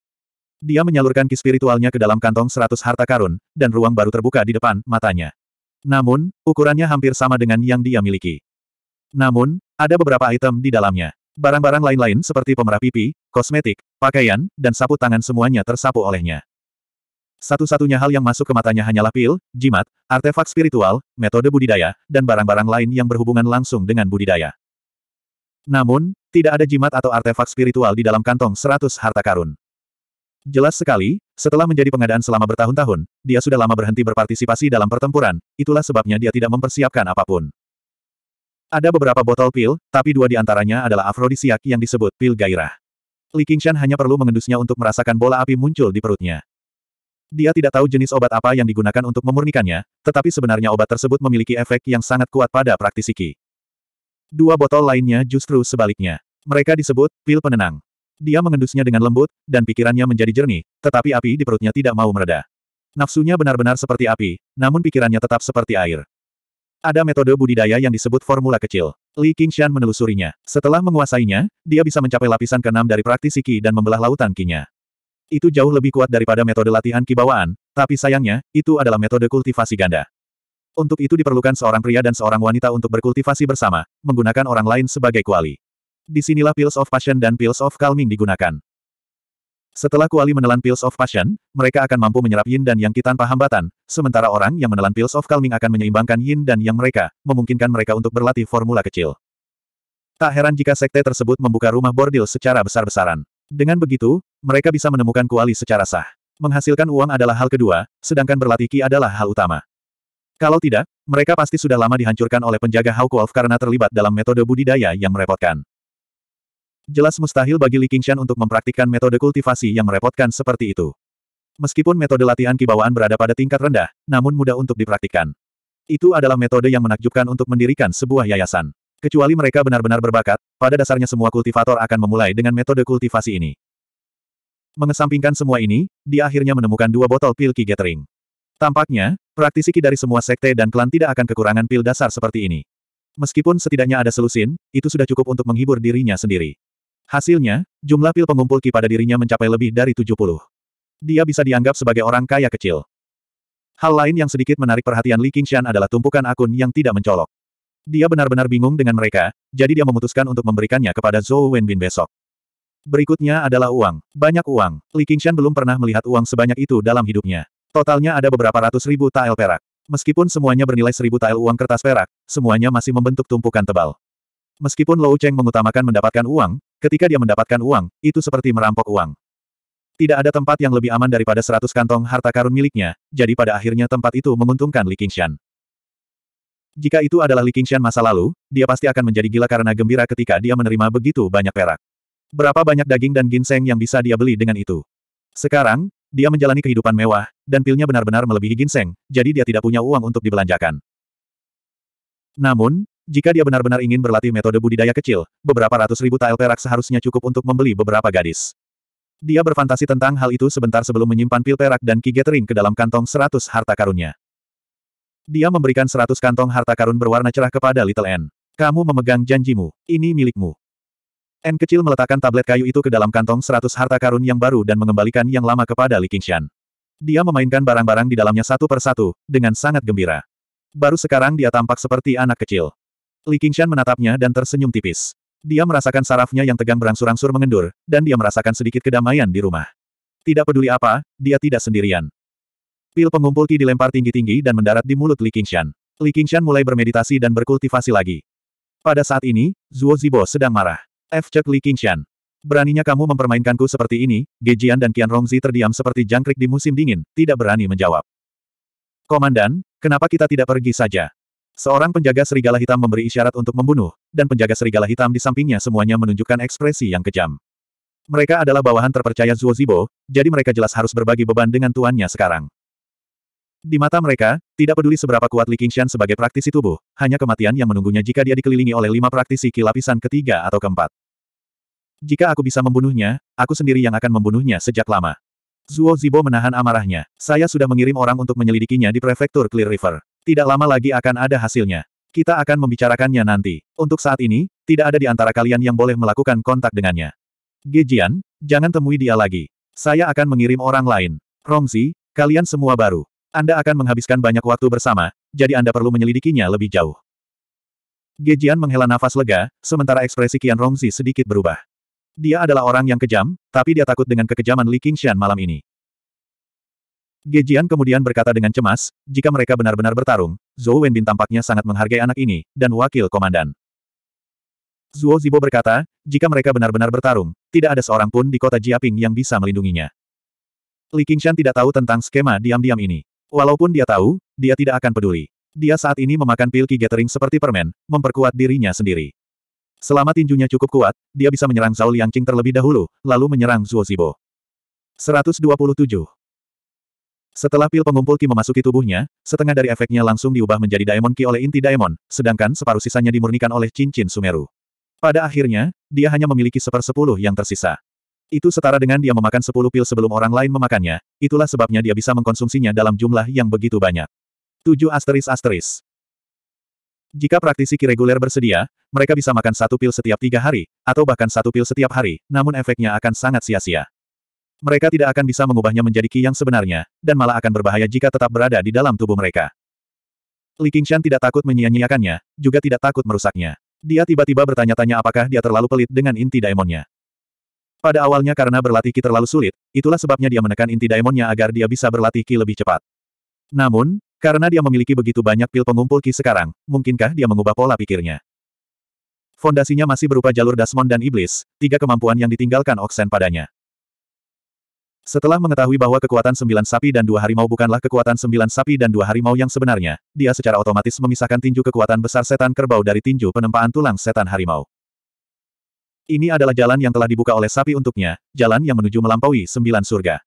Dia menyalurkan ki spiritualnya ke dalam kantong seratus harta karun, dan ruang baru terbuka di depan matanya. Namun, ukurannya hampir sama dengan yang dia miliki. Namun, ada beberapa item di dalamnya. Barang-barang lain-lain seperti pemerah pipi, kosmetik, pakaian, dan sapu tangan semuanya tersapu olehnya. Satu-satunya hal yang masuk ke matanya hanyalah pil, jimat, artefak spiritual, metode budidaya, dan barang-barang lain yang berhubungan langsung dengan budidaya. Namun, tidak ada jimat atau artefak spiritual di dalam kantong seratus harta karun. Jelas sekali, setelah menjadi pengadaan selama bertahun-tahun, dia sudah lama berhenti berpartisipasi dalam pertempuran, itulah sebabnya dia tidak mempersiapkan apapun. Ada beberapa botol pil, tapi dua di antaranya adalah afrodisiak yang disebut pil gairah. Li Qingshan hanya perlu mengendusnya untuk merasakan bola api muncul di perutnya. Dia tidak tahu jenis obat apa yang digunakan untuk memurnikannya, tetapi sebenarnya obat tersebut memiliki efek yang sangat kuat pada praktisi Qi. Dua botol lainnya justru sebaliknya. Mereka disebut pil penenang. Dia mengendusnya dengan lembut, dan pikirannya menjadi jernih, tetapi api di perutnya tidak mau mereda. Nafsunya benar-benar seperti api, namun pikirannya tetap seperti air. Ada metode budidaya yang disebut formula kecil. Li Qingshan menelusurinya. Setelah menguasainya, dia bisa mencapai lapisan keenam dari praktisi Qi dan membelah lautan Qi-nya. Itu jauh lebih kuat daripada metode latihan kibawaan, tapi sayangnya, itu adalah metode kultivasi ganda. Untuk itu diperlukan seorang pria dan seorang wanita untuk berkultivasi bersama, menggunakan orang lain sebagai kuali. Disinilah Pills of Passion dan Pills of Calming digunakan. Setelah kuali menelan Pills of Passion, mereka akan mampu menyerap yin dan yang kita tanpa hambatan, sementara orang yang menelan Pills of Calming akan menyeimbangkan yin dan yang mereka, memungkinkan mereka untuk berlatih formula kecil. Tak heran jika sekte tersebut membuka rumah bordil secara besar-besaran. Dengan begitu, mereka bisa menemukan kuali secara sah. Menghasilkan uang adalah hal kedua, sedangkan berlatih ki adalah hal utama. Kalau tidak, mereka pasti sudah lama dihancurkan oleh penjaga Hawk karena terlibat dalam metode budidaya yang merepotkan. Jelas mustahil bagi Li Qingshan untuk mempraktikkan metode kultivasi yang merepotkan seperti itu. Meskipun metode latihan kibawaan berada pada tingkat rendah, namun mudah untuk dipraktikkan. Itu adalah metode yang menakjubkan untuk mendirikan sebuah yayasan. Kecuali mereka benar-benar berbakat, pada dasarnya semua kultivator akan memulai dengan metode kultivasi ini. Mengesampingkan semua ini, dia akhirnya menemukan dua botol pil Ki Gathering. Tampaknya, praktisi Ki dari semua sekte dan klan tidak akan kekurangan pil dasar seperti ini. Meskipun setidaknya ada selusin, itu sudah cukup untuk menghibur dirinya sendiri. Hasilnya, jumlah pil pengumpul Ki pada dirinya mencapai lebih dari 70. Dia bisa dianggap sebagai orang kaya kecil. Hal lain yang sedikit menarik perhatian Li Qingshan adalah tumpukan akun yang tidak mencolok. Dia benar-benar bingung dengan mereka, jadi dia memutuskan untuk memberikannya kepada Zhou Wenbin besok. Berikutnya adalah uang. Banyak uang. Li Qingshan belum pernah melihat uang sebanyak itu dalam hidupnya. Totalnya ada beberapa ratus ribu tael perak. Meskipun semuanya bernilai seribu tael uang kertas perak, semuanya masih membentuk tumpukan tebal. Meskipun Lou Cheng mengutamakan mendapatkan uang, Ketika dia mendapatkan uang, itu seperti merampok uang. Tidak ada tempat yang lebih aman daripada seratus kantong harta karun miliknya, jadi pada akhirnya tempat itu menguntungkan Li Qingshan. Jika itu adalah Li Qingshan masa lalu, dia pasti akan menjadi gila karena gembira ketika dia menerima begitu banyak perak. Berapa banyak daging dan ginseng yang bisa dia beli dengan itu? Sekarang, dia menjalani kehidupan mewah, dan pilnya benar-benar melebihi ginseng, jadi dia tidak punya uang untuk dibelanjakan. Namun, jika dia benar-benar ingin berlatih metode budidaya kecil, beberapa ratus ribu tael perak seharusnya cukup untuk membeli beberapa gadis. Dia berfantasi tentang hal itu sebentar sebelum menyimpan pil perak dan ki gathering ke dalam kantong seratus harta karunnya. Dia memberikan seratus kantong harta karun berwarna cerah kepada Little N. Kamu memegang janjimu. Ini milikmu. N kecil meletakkan tablet kayu itu ke dalam kantong seratus harta karun yang baru dan mengembalikan yang lama kepada Li Qingshan. Dia memainkan barang-barang di dalamnya satu per satu, dengan sangat gembira. Baru sekarang dia tampak seperti anak kecil. Li Qingshan menatapnya dan tersenyum tipis. Dia merasakan sarafnya yang tegang berangsur-angsur mengendur, dan dia merasakan sedikit kedamaian di rumah. Tidak peduli apa, dia tidak sendirian. Pil pengumpul ki dilempar tinggi-tinggi dan mendarat di mulut Li Qingshan. Li Qingshan mulai bermeditasi dan berkultivasi lagi. Pada saat ini, Zuo Zibo sedang marah. F. Cek Li Qingshan. Beraninya kamu mempermainkanku seperti ini, Gejian dan Qian Rongzi terdiam seperti jangkrik di musim dingin, tidak berani menjawab. Komandan, kenapa kita tidak pergi saja? Seorang penjaga serigala hitam memberi isyarat untuk membunuh, dan penjaga serigala hitam di sampingnya semuanya menunjukkan ekspresi yang kejam. Mereka adalah bawahan terpercaya Zuo Zibo, jadi mereka jelas harus berbagi beban dengan tuannya sekarang. Di mata mereka, tidak peduli seberapa kuat Li Qingshan sebagai praktisi tubuh, hanya kematian yang menunggunya jika dia dikelilingi oleh lima praktisi ki lapisan ketiga atau keempat. Jika aku bisa membunuhnya, aku sendiri yang akan membunuhnya sejak lama. Zuo Zibo menahan amarahnya. Saya sudah mengirim orang untuk menyelidikinya di prefektur Clear River. Tidak lama lagi akan ada hasilnya. Kita akan membicarakannya nanti. Untuk saat ini, tidak ada di antara kalian yang boleh melakukan kontak dengannya. Gejian, jangan temui dia lagi. Saya akan mengirim orang lain. Rongzi, kalian semua baru. Anda akan menghabiskan banyak waktu bersama, jadi Anda perlu menyelidikinya lebih jauh. Gejian menghela nafas lega, sementara ekspresi Qian Rongzi sedikit berubah. Dia adalah orang yang kejam, tapi dia takut dengan kekejaman Li Qingxian malam ini. Gejian kemudian berkata dengan cemas, jika mereka benar-benar bertarung, Zhou Wenbin tampaknya sangat menghargai anak ini, dan wakil komandan. Zhuo Zibo berkata, jika mereka benar-benar bertarung, tidak ada seorang pun di kota Jiaping yang bisa melindunginya. Li Qingshan tidak tahu tentang skema diam-diam ini. Walaupun dia tahu, dia tidak akan peduli. Dia saat ini memakan pil Qi Gathering seperti permen, memperkuat dirinya sendiri. Selama tinjunya cukup kuat, dia bisa menyerang Zhao Liangqing terlebih dahulu, lalu menyerang Zhuo Zibo. 127. Setelah pil pengumpul Ki memasuki tubuhnya, setengah dari efeknya langsung diubah menjadi Daemon Ki oleh inti Daemon, sedangkan separuh sisanya dimurnikan oleh cincin Sumeru. Pada akhirnya, dia hanya memiliki sepersepuluh yang tersisa. Itu setara dengan dia memakan sepuluh pil sebelum orang lain memakannya, itulah sebabnya dia bisa mengkonsumsinya dalam jumlah yang begitu banyak. 7 asteris asteris. Jika praktisi Ki reguler bersedia, mereka bisa makan satu pil setiap tiga hari, atau bahkan satu pil setiap hari, namun efeknya akan sangat sia-sia mereka tidak akan bisa mengubahnya menjadi ki yang sebenarnya, dan malah akan berbahaya jika tetap berada di dalam tubuh mereka. Li Qingshan tidak takut menyia-nyiakannya, juga tidak takut merusaknya. Dia tiba-tiba bertanya-tanya apakah dia terlalu pelit dengan inti daemonnya. Pada awalnya karena berlatih ki terlalu sulit, itulah sebabnya dia menekan inti daemonnya agar dia bisa berlatih ki lebih cepat. Namun, karena dia memiliki begitu banyak pil pengumpul ki sekarang, mungkinkah dia mengubah pola pikirnya? Fondasinya masih berupa jalur Dasmon dan Iblis, tiga kemampuan yang ditinggalkan Oksen padanya. Setelah mengetahui bahwa kekuatan sembilan sapi dan dua harimau bukanlah kekuatan sembilan sapi dan dua harimau yang sebenarnya, dia secara otomatis memisahkan tinju kekuatan besar setan kerbau dari tinju penempaan tulang setan harimau. Ini adalah jalan yang telah dibuka oleh sapi untuknya, jalan yang menuju melampaui sembilan surga.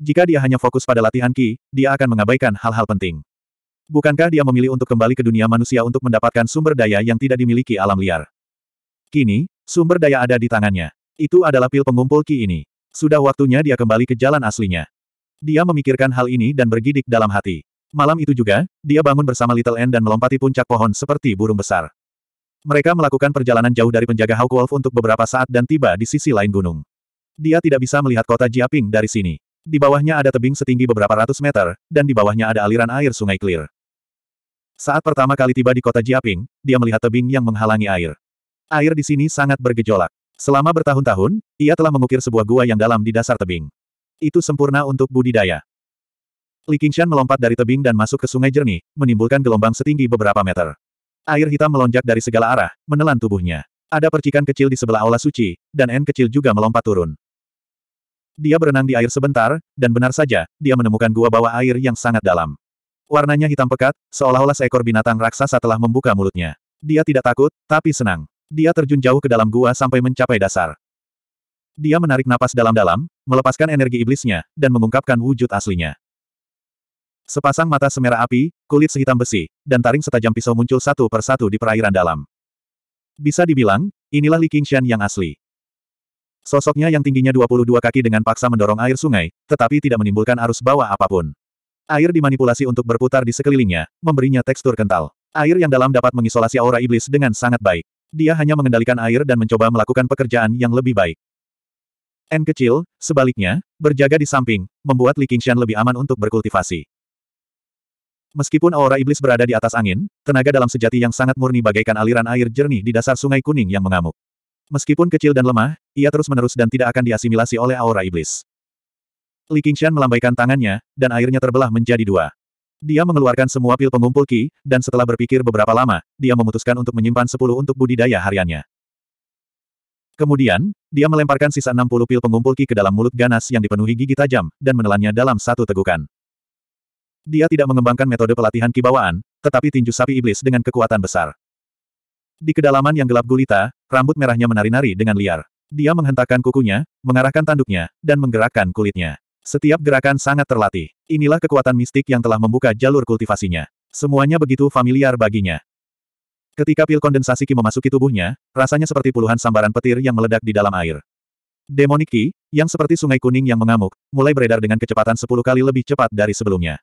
Jika dia hanya fokus pada latihan Ki, dia akan mengabaikan hal-hal penting. Bukankah dia memilih untuk kembali ke dunia manusia untuk mendapatkan sumber daya yang tidak dimiliki alam liar? Kini, sumber daya ada di tangannya. Itu adalah pil pengumpul Ki ini. Sudah waktunya dia kembali ke jalan aslinya. Dia memikirkan hal ini dan bergidik dalam hati. Malam itu juga, dia bangun bersama Little N dan melompati puncak pohon seperti burung besar. Mereka melakukan perjalanan jauh dari penjaga Hawk Wolf untuk beberapa saat dan tiba di sisi lain gunung. Dia tidak bisa melihat kota Jiaping dari sini. Di bawahnya ada tebing setinggi beberapa ratus meter, dan di bawahnya ada aliran air sungai Clear. Saat pertama kali tiba di kota Jiaping, dia melihat tebing yang menghalangi air. Air di sini sangat bergejolak. Selama bertahun-tahun, ia telah mengukir sebuah gua yang dalam di dasar tebing. Itu sempurna untuk budidaya. Li Qingshan melompat dari tebing dan masuk ke sungai jernih, menimbulkan gelombang setinggi beberapa meter. Air hitam melonjak dari segala arah, menelan tubuhnya. Ada percikan kecil di sebelah aula suci, dan N kecil juga melompat turun. Dia berenang di air sebentar, dan benar saja, dia menemukan gua bawah air yang sangat dalam. Warnanya hitam pekat, seolah-olah seekor binatang raksasa telah membuka mulutnya. Dia tidak takut, tapi senang. Dia terjun jauh ke dalam gua sampai mencapai dasar. Dia menarik napas dalam-dalam, melepaskan energi iblisnya, dan mengungkapkan wujud aslinya. Sepasang mata semerah api, kulit sehitam besi, dan taring setajam pisau muncul satu per satu di perairan dalam. Bisa dibilang, inilah Li Qingshan yang asli. Sosoknya yang tingginya 22 kaki dengan paksa mendorong air sungai, tetapi tidak menimbulkan arus bawah apapun. Air dimanipulasi untuk berputar di sekelilingnya, memberinya tekstur kental. Air yang dalam dapat mengisolasi aura iblis dengan sangat baik dia hanya mengendalikan air dan mencoba melakukan pekerjaan yang lebih baik. N kecil, sebaliknya, berjaga di samping, membuat Li Qingshan lebih aman untuk berkultivasi. Meskipun aura iblis berada di atas angin, tenaga dalam sejati yang sangat murni bagaikan aliran air jernih di dasar sungai kuning yang mengamuk. Meskipun kecil dan lemah, ia terus-menerus dan tidak akan diasimilasi oleh aura iblis. Li Qingshan melambaikan tangannya, dan airnya terbelah menjadi dua. Dia mengeluarkan semua pil pengumpul Ki, dan setelah berpikir beberapa lama, dia memutuskan untuk menyimpan 10 untuk budidaya hariannya. Kemudian, dia melemparkan sisa 60 pil pengumpul Ki ke dalam mulut ganas yang dipenuhi gigi tajam, dan menelannya dalam satu tegukan. Dia tidak mengembangkan metode pelatihan kibawaan, tetapi tinju sapi iblis dengan kekuatan besar. Di kedalaman yang gelap gulita, rambut merahnya menari-nari dengan liar. Dia menghentakkan kukunya, mengarahkan tanduknya, dan menggerakkan kulitnya. Setiap gerakan sangat terlatih. Inilah kekuatan mistik yang telah membuka jalur kultivasinya. Semuanya begitu familiar baginya. Ketika pil kondensasi Ki memasuki tubuhnya, rasanya seperti puluhan sambaran petir yang meledak di dalam air. Demonic Ki, yang seperti sungai kuning yang mengamuk, mulai beredar dengan kecepatan sepuluh kali lebih cepat dari sebelumnya.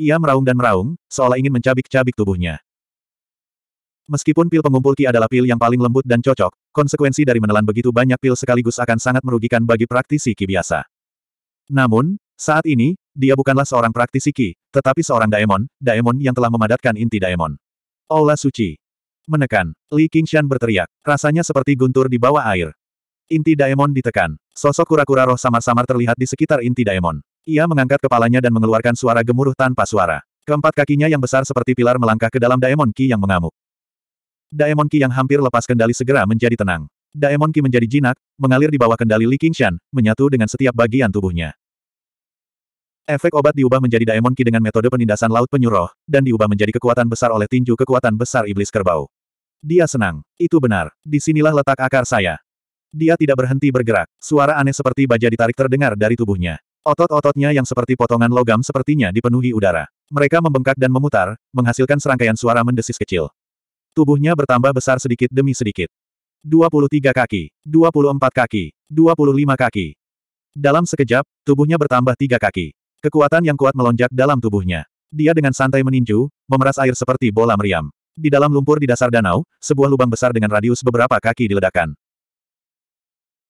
Ia meraung dan meraung, seolah ingin mencabik-cabik tubuhnya. Meskipun pil pengumpul Ki adalah pil yang paling lembut dan cocok, konsekuensi dari menelan begitu banyak pil sekaligus akan sangat merugikan bagi praktisi Ki biasa. Namun, saat ini, dia bukanlah seorang praktisi Ki, tetapi seorang daemon, daemon yang telah memadatkan inti daemon. Aula Suci. Menekan. Li Qingshan berteriak. Rasanya seperti guntur di bawah air. Inti daemon ditekan. Sosok kura-kura roh samar-samar terlihat di sekitar inti daemon. Ia mengangkat kepalanya dan mengeluarkan suara gemuruh tanpa suara. Keempat kakinya yang besar seperti pilar melangkah ke dalam daemon Ki yang mengamuk. Daemon Ki yang hampir lepas kendali segera menjadi tenang. Daemon Ki menjadi jinak, mengalir di bawah kendali Li Qingshan, menyatu dengan setiap bagian tubuhnya. Efek obat diubah menjadi Daemon Ki dengan metode penindasan laut penyuruh, dan diubah menjadi kekuatan besar oleh tinju kekuatan besar iblis kerbau. Dia senang. Itu benar. Disinilah letak akar saya. Dia tidak berhenti bergerak. Suara aneh seperti baja ditarik terdengar dari tubuhnya. Otot-ototnya yang seperti potongan logam sepertinya dipenuhi udara. Mereka membengkak dan memutar, menghasilkan serangkaian suara mendesis kecil. Tubuhnya bertambah besar sedikit demi sedikit. 23 kaki, 24 kaki, 25 kaki. Dalam sekejap, tubuhnya bertambah tiga kaki. Kekuatan yang kuat melonjak dalam tubuhnya. Dia dengan santai meninju, memeras air seperti bola meriam. Di dalam lumpur di dasar danau, sebuah lubang besar dengan radius beberapa kaki diledakkan.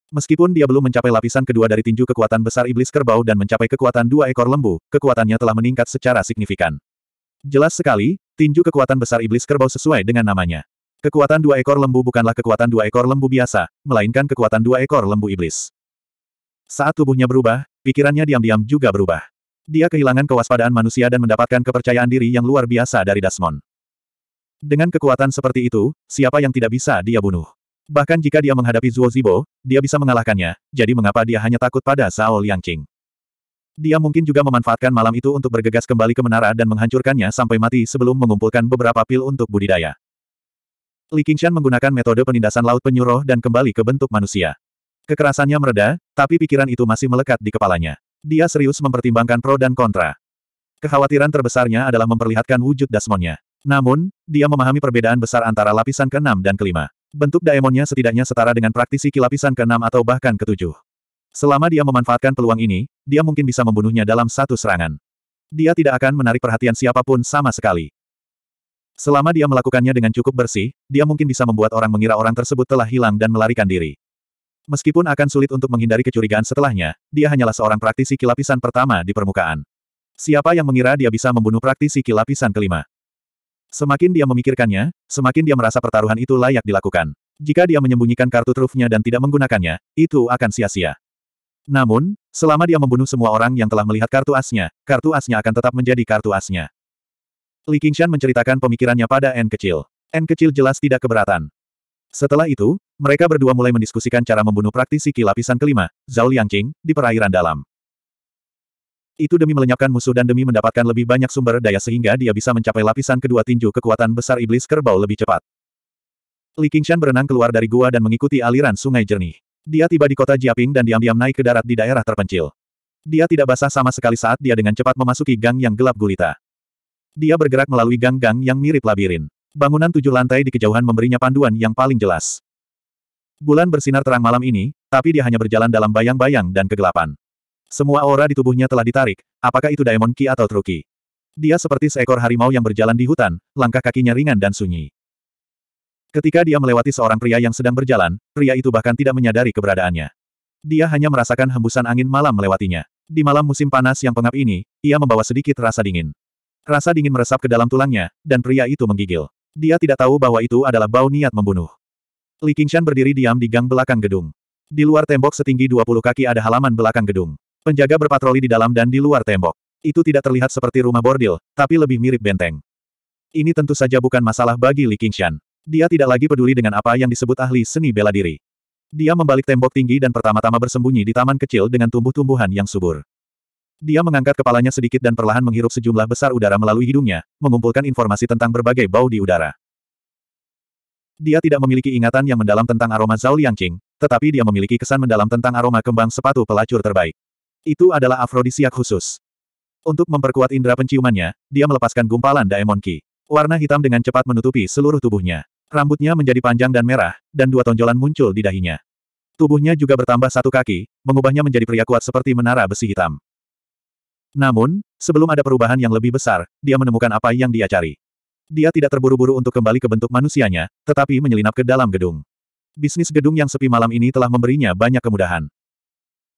Meskipun dia belum mencapai lapisan kedua dari tinju kekuatan besar iblis kerbau dan mencapai kekuatan dua ekor lembu, kekuatannya telah meningkat secara signifikan. Jelas sekali, tinju kekuatan besar iblis kerbau sesuai dengan namanya. Kekuatan dua ekor lembu bukanlah kekuatan dua ekor lembu biasa, melainkan kekuatan dua ekor lembu iblis. Saat tubuhnya berubah, pikirannya diam-diam juga berubah. Dia kehilangan kewaspadaan manusia dan mendapatkan kepercayaan diri yang luar biasa dari Dasmon. Dengan kekuatan seperti itu, siapa yang tidak bisa dia bunuh? Bahkan jika dia menghadapi Zuo Zibo, dia bisa mengalahkannya, jadi mengapa dia hanya takut pada Zhao Liangqing? Dia mungkin juga memanfaatkan malam itu untuk bergegas kembali ke menara dan menghancurkannya sampai mati sebelum mengumpulkan beberapa pil untuk budidaya. Li Qingshan menggunakan metode penindasan laut penyuruh dan kembali ke bentuk manusia. Kekerasannya mereda, tapi pikiran itu masih melekat di kepalanya. Dia serius mempertimbangkan pro dan kontra. Kekhawatiran terbesarnya adalah memperlihatkan wujud Dasmonnya. Namun, dia memahami perbedaan besar antara lapisan ke-6 dan ke-5. Bentuk daemonnya setidaknya setara dengan praktisi kilapisan ke-6 atau bahkan ke-7. Selama dia memanfaatkan peluang ini, dia mungkin bisa membunuhnya dalam satu serangan. Dia tidak akan menarik perhatian siapapun sama sekali. Selama dia melakukannya dengan cukup bersih, dia mungkin bisa membuat orang mengira orang tersebut telah hilang dan melarikan diri. Meskipun akan sulit untuk menghindari kecurigaan setelahnya, dia hanyalah seorang praktisi kilapisan pertama di permukaan. Siapa yang mengira dia bisa membunuh praktisi kilapisan kelima? Semakin dia memikirkannya, semakin dia merasa pertaruhan itu layak dilakukan. Jika dia menyembunyikan kartu trufnya dan tidak menggunakannya, itu akan sia-sia. Namun, selama dia membunuh semua orang yang telah melihat kartu asnya, kartu asnya akan tetap menjadi kartu asnya. Li Qingshan menceritakan pemikirannya pada N kecil. N kecil jelas tidak keberatan. Setelah itu, mereka berdua mulai mendiskusikan cara membunuh praktisi Ki lapisan kelima, Zhao Liangqing, di perairan dalam. Itu demi melenyapkan musuh dan demi mendapatkan lebih banyak sumber daya sehingga dia bisa mencapai lapisan kedua tinju kekuatan besar iblis kerbau lebih cepat. Li Qingshan berenang keluar dari gua dan mengikuti aliran sungai jernih. Dia tiba di kota Jiaping dan diam-diam naik ke darat di daerah terpencil. Dia tidak basah sama sekali saat dia dengan cepat memasuki gang yang gelap gulita. Dia bergerak melalui gang-gang yang mirip labirin. Bangunan tujuh lantai di kejauhan memberinya panduan yang paling jelas. Bulan bersinar terang malam ini, tapi dia hanya berjalan dalam bayang-bayang dan kegelapan. Semua aura di tubuhnya telah ditarik, apakah itu Diamond Key atau Truki? Dia seperti seekor harimau yang berjalan di hutan, langkah kakinya ringan dan sunyi. Ketika dia melewati seorang pria yang sedang berjalan, pria itu bahkan tidak menyadari keberadaannya. Dia hanya merasakan hembusan angin malam melewatinya. Di malam musim panas yang pengap ini, ia membawa sedikit rasa dingin. Rasa dingin meresap ke dalam tulangnya, dan pria itu menggigil. Dia tidak tahu bahwa itu adalah bau niat membunuh. Li Qingshan berdiri diam di gang belakang gedung. Di luar tembok setinggi 20 kaki ada halaman belakang gedung. Penjaga berpatroli di dalam dan di luar tembok. Itu tidak terlihat seperti rumah bordil, tapi lebih mirip benteng. Ini tentu saja bukan masalah bagi Li Qingshan. Dia tidak lagi peduli dengan apa yang disebut ahli seni bela diri. Dia membalik tembok tinggi dan pertama-tama bersembunyi di taman kecil dengan tumbuh-tumbuhan yang subur. Dia mengangkat kepalanya sedikit dan perlahan menghirup sejumlah besar udara melalui hidungnya, mengumpulkan informasi tentang berbagai bau di udara. Dia tidak memiliki ingatan yang mendalam tentang aroma Zhao Liangqing, tetapi dia memiliki kesan mendalam tentang aroma kembang sepatu pelacur terbaik. Itu adalah afrodisiak khusus. Untuk memperkuat indera penciumannya, dia melepaskan gumpalan Daemon Ki. Warna hitam dengan cepat menutupi seluruh tubuhnya. Rambutnya menjadi panjang dan merah, dan dua tonjolan muncul di dahinya. Tubuhnya juga bertambah satu kaki, mengubahnya menjadi pria kuat seperti menara besi hitam. Namun, sebelum ada perubahan yang lebih besar, dia menemukan apa yang dia cari. Dia tidak terburu-buru untuk kembali ke bentuk manusianya, tetapi menyelinap ke dalam gedung. Bisnis gedung yang sepi malam ini telah memberinya banyak kemudahan.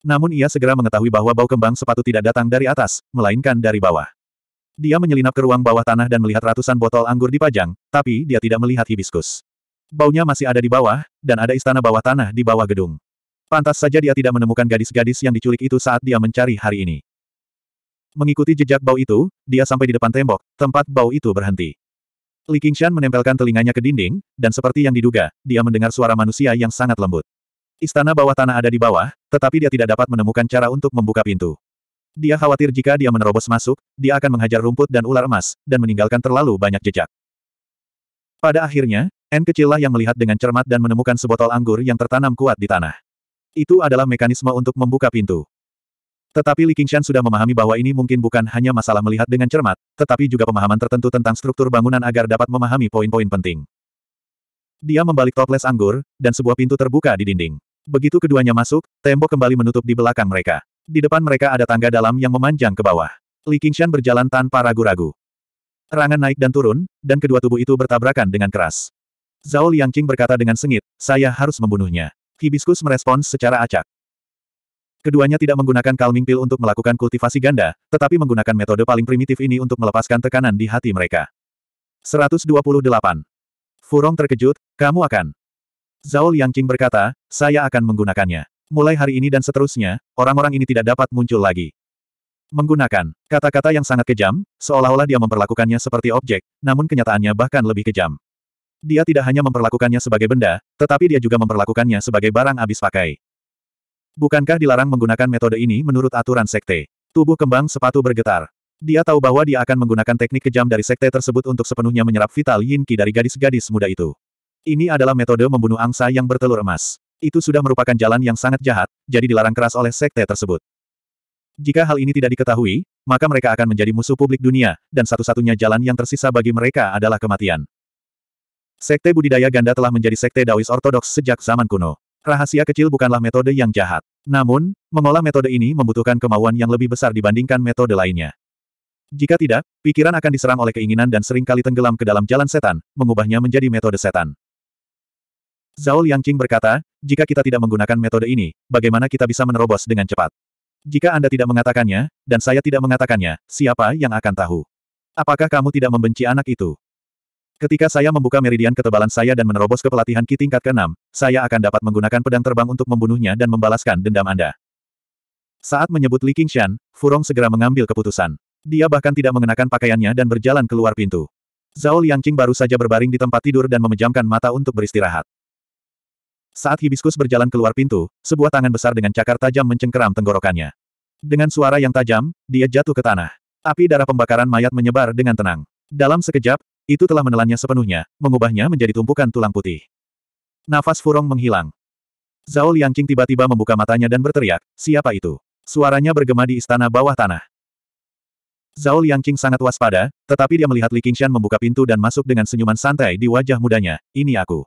Namun ia segera mengetahui bahwa bau kembang sepatu tidak datang dari atas, melainkan dari bawah. Dia menyelinap ke ruang bawah tanah dan melihat ratusan botol anggur dipajang, tapi dia tidak melihat hibiskus. Baunya masih ada di bawah, dan ada istana bawah tanah di bawah gedung. Pantas saja dia tidak menemukan gadis-gadis yang diculik itu saat dia mencari hari ini. Mengikuti jejak bau itu, dia sampai di depan tembok, tempat bau itu berhenti. Li Qingshan menempelkan telinganya ke dinding, dan seperti yang diduga, dia mendengar suara manusia yang sangat lembut. Istana bawah tanah ada di bawah, tetapi dia tidak dapat menemukan cara untuk membuka pintu. Dia khawatir jika dia menerobos masuk, dia akan menghajar rumput dan ular emas, dan meninggalkan terlalu banyak jejak. Pada akhirnya, N kecillah yang melihat dengan cermat dan menemukan sebotol anggur yang tertanam kuat di tanah. Itu adalah mekanisme untuk membuka pintu. Tetapi Li Qingshan sudah memahami bahwa ini mungkin bukan hanya masalah melihat dengan cermat, tetapi juga pemahaman tertentu tentang struktur bangunan agar dapat memahami poin-poin penting. Dia membalik toples anggur, dan sebuah pintu terbuka di dinding. Begitu keduanya masuk, tembok kembali menutup di belakang mereka. Di depan mereka ada tangga dalam yang memanjang ke bawah. Li Qingshan berjalan tanpa ragu-ragu. Rangan naik dan turun, dan kedua tubuh itu bertabrakan dengan keras. Zhao Liangqing berkata dengan sengit, saya harus membunuhnya. Hibiskus merespons secara acak. Keduanya tidak menggunakan calming pill untuk melakukan kultivasi ganda, tetapi menggunakan metode paling primitif ini untuk melepaskan tekanan di hati mereka. 128. Furong terkejut, kamu akan. Zhao Liangqing berkata, saya akan menggunakannya. Mulai hari ini dan seterusnya, orang-orang ini tidak dapat muncul lagi. Menggunakan kata-kata yang sangat kejam, seolah-olah dia memperlakukannya seperti objek, namun kenyataannya bahkan lebih kejam. Dia tidak hanya memperlakukannya sebagai benda, tetapi dia juga memperlakukannya sebagai barang habis pakai. Bukankah dilarang menggunakan metode ini menurut aturan sekte? Tubuh kembang sepatu bergetar. Dia tahu bahwa dia akan menggunakan teknik kejam dari sekte tersebut untuk sepenuhnya menyerap vital yin ki dari gadis-gadis muda itu. Ini adalah metode membunuh angsa yang bertelur emas. Itu sudah merupakan jalan yang sangat jahat, jadi dilarang keras oleh sekte tersebut. Jika hal ini tidak diketahui, maka mereka akan menjadi musuh publik dunia, dan satu-satunya jalan yang tersisa bagi mereka adalah kematian. Sekte budidaya ganda telah menjadi sekte Daois ortodoks sejak zaman kuno. Rahasia kecil bukanlah metode yang jahat. Namun, mengolah metode ini membutuhkan kemauan yang lebih besar dibandingkan metode lainnya. Jika tidak, pikiran akan diserang oleh keinginan dan seringkali tenggelam ke dalam jalan setan, mengubahnya menjadi metode setan. Zhao Liangqing berkata, jika kita tidak menggunakan metode ini, bagaimana kita bisa menerobos dengan cepat? Jika Anda tidak mengatakannya, dan saya tidak mengatakannya, siapa yang akan tahu? Apakah kamu tidak membenci anak itu? Ketika saya membuka meridian ketebalan saya dan menerobos ke pelatihan Ki tingkat ke-6, saya akan dapat menggunakan pedang terbang untuk membunuhnya dan membalaskan dendam Anda. Saat menyebut Li Qingshan, Furong segera mengambil keputusan. Dia bahkan tidak mengenakan pakaiannya dan berjalan keluar pintu. Zhao Liangqing baru saja berbaring di tempat tidur dan memejamkan mata untuk beristirahat. Saat hibiskus berjalan keluar pintu, sebuah tangan besar dengan cakar tajam mencengkeram tenggorokannya. Dengan suara yang tajam, dia jatuh ke tanah. Api darah pembakaran mayat menyebar dengan tenang. Dalam sekejap, itu telah menelannya sepenuhnya, mengubahnya menjadi tumpukan tulang putih. Nafas Furong menghilang. Zhao Liangqing tiba-tiba membuka matanya dan berteriak, siapa itu? Suaranya bergema di istana bawah tanah. Zhao Liangqing sangat waspada, tetapi dia melihat Li Qingshan membuka pintu dan masuk dengan senyuman santai di wajah mudanya, ini aku.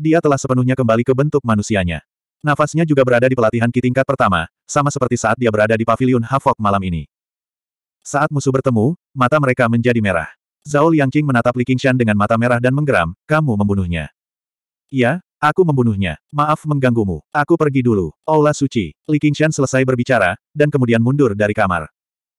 Dia telah sepenuhnya kembali ke bentuk manusianya. Nafasnya juga berada di pelatihan Ki tingkat pertama, sama seperti saat dia berada di paviliun Havok malam ini. Saat musuh bertemu, mata mereka menjadi merah. Zhao Liangqing menatap Li Qingshan dengan mata merah dan menggeram, kamu membunuhnya. Ya, aku membunuhnya. Maaf mengganggumu. Aku pergi dulu. Allah suci. Li Qingshan selesai berbicara, dan kemudian mundur dari kamar.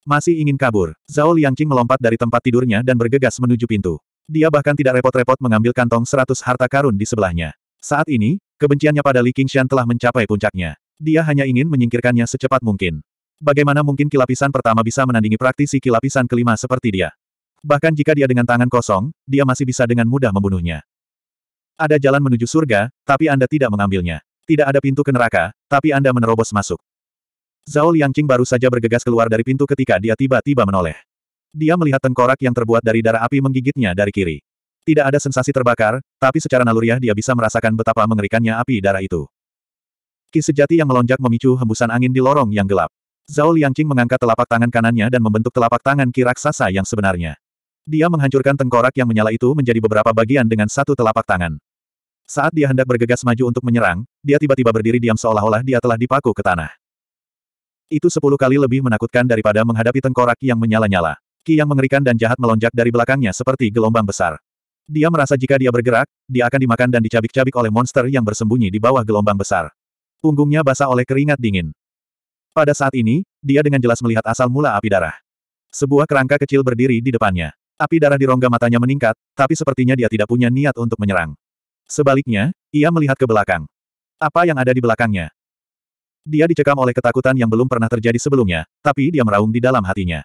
Masih ingin kabur, Zhao Liangqing melompat dari tempat tidurnya dan bergegas menuju pintu. Dia bahkan tidak repot-repot mengambil kantong seratus harta karun di sebelahnya. Saat ini, kebenciannya pada Li Qingshan telah mencapai puncaknya. Dia hanya ingin menyingkirkannya secepat mungkin. Bagaimana mungkin kilapisan pertama bisa menandingi praktisi kilapisan kelima seperti dia? Bahkan jika dia dengan tangan kosong, dia masih bisa dengan mudah membunuhnya. Ada jalan menuju surga, tapi Anda tidak mengambilnya. Tidak ada pintu ke neraka, tapi Anda menerobos masuk. Zhao Liangqing baru saja bergegas keluar dari pintu ketika dia tiba-tiba menoleh. Dia melihat tengkorak yang terbuat dari darah api menggigitnya dari kiri. Tidak ada sensasi terbakar, tapi secara naluriah dia bisa merasakan betapa mengerikannya api darah itu. Ki sejati yang melonjak memicu hembusan angin di lorong yang gelap. Zhao Liangqing mengangkat telapak tangan kanannya dan membentuk telapak tangan ki raksasa yang sebenarnya. Dia menghancurkan tengkorak yang menyala itu menjadi beberapa bagian dengan satu telapak tangan. Saat dia hendak bergegas maju untuk menyerang, dia tiba-tiba berdiri diam seolah-olah dia telah dipaku ke tanah. Itu sepuluh kali lebih menakutkan daripada menghadapi tengkorak yang menyala-nyala. Ki yang mengerikan dan jahat melonjak dari belakangnya seperti gelombang besar. Dia merasa jika dia bergerak, dia akan dimakan dan dicabik-cabik oleh monster yang bersembunyi di bawah gelombang besar. Punggungnya basah oleh keringat dingin. Pada saat ini, dia dengan jelas melihat asal mula api darah. Sebuah kerangka kecil berdiri di depannya. Api darah di rongga matanya meningkat, tapi sepertinya dia tidak punya niat untuk menyerang. Sebaliknya, ia melihat ke belakang. Apa yang ada di belakangnya? Dia dicekam oleh ketakutan yang belum pernah terjadi sebelumnya, tapi dia meraung di dalam hatinya.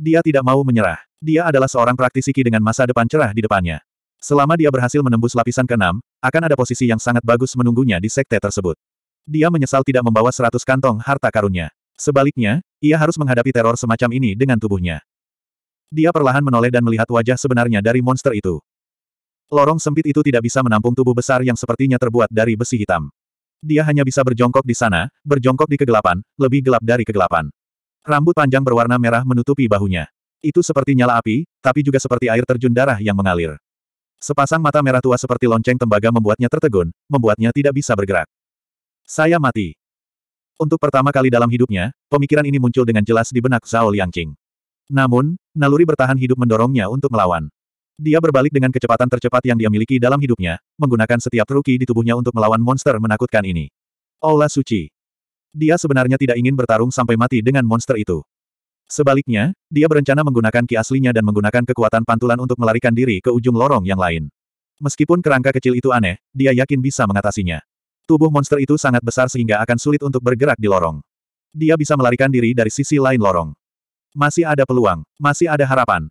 Dia tidak mau menyerah. Dia adalah seorang praktisi ki dengan masa depan cerah di depannya. Selama dia berhasil menembus lapisan ke-6, akan ada posisi yang sangat bagus menunggunya di sekte tersebut. Dia menyesal tidak membawa seratus kantong harta karunnya. Sebaliknya, ia harus menghadapi teror semacam ini dengan tubuhnya. Dia perlahan menoleh dan melihat wajah sebenarnya dari monster itu. Lorong sempit itu tidak bisa menampung tubuh besar yang sepertinya terbuat dari besi hitam. Dia hanya bisa berjongkok di sana, berjongkok di kegelapan, lebih gelap dari kegelapan. Rambut panjang berwarna merah menutupi bahunya. Itu seperti nyala api, tapi juga seperti air terjun darah yang mengalir. Sepasang mata merah tua seperti lonceng tembaga membuatnya tertegun, membuatnya tidak bisa bergerak. Saya mati. Untuk pertama kali dalam hidupnya, pemikiran ini muncul dengan jelas di benak Zhao Liangqing. Namun, naluri bertahan hidup mendorongnya untuk melawan. Dia berbalik dengan kecepatan tercepat yang dia miliki dalam hidupnya, menggunakan setiap truki di tubuhnya untuk melawan monster menakutkan ini. Ola Suci. Dia sebenarnya tidak ingin bertarung sampai mati dengan monster itu. Sebaliknya, dia berencana menggunakan ki aslinya dan menggunakan kekuatan pantulan untuk melarikan diri ke ujung lorong yang lain. Meskipun kerangka kecil itu aneh, dia yakin bisa mengatasinya. Tubuh monster itu sangat besar sehingga akan sulit untuk bergerak di lorong. Dia bisa melarikan diri dari sisi lain lorong. Masih ada peluang, masih ada harapan.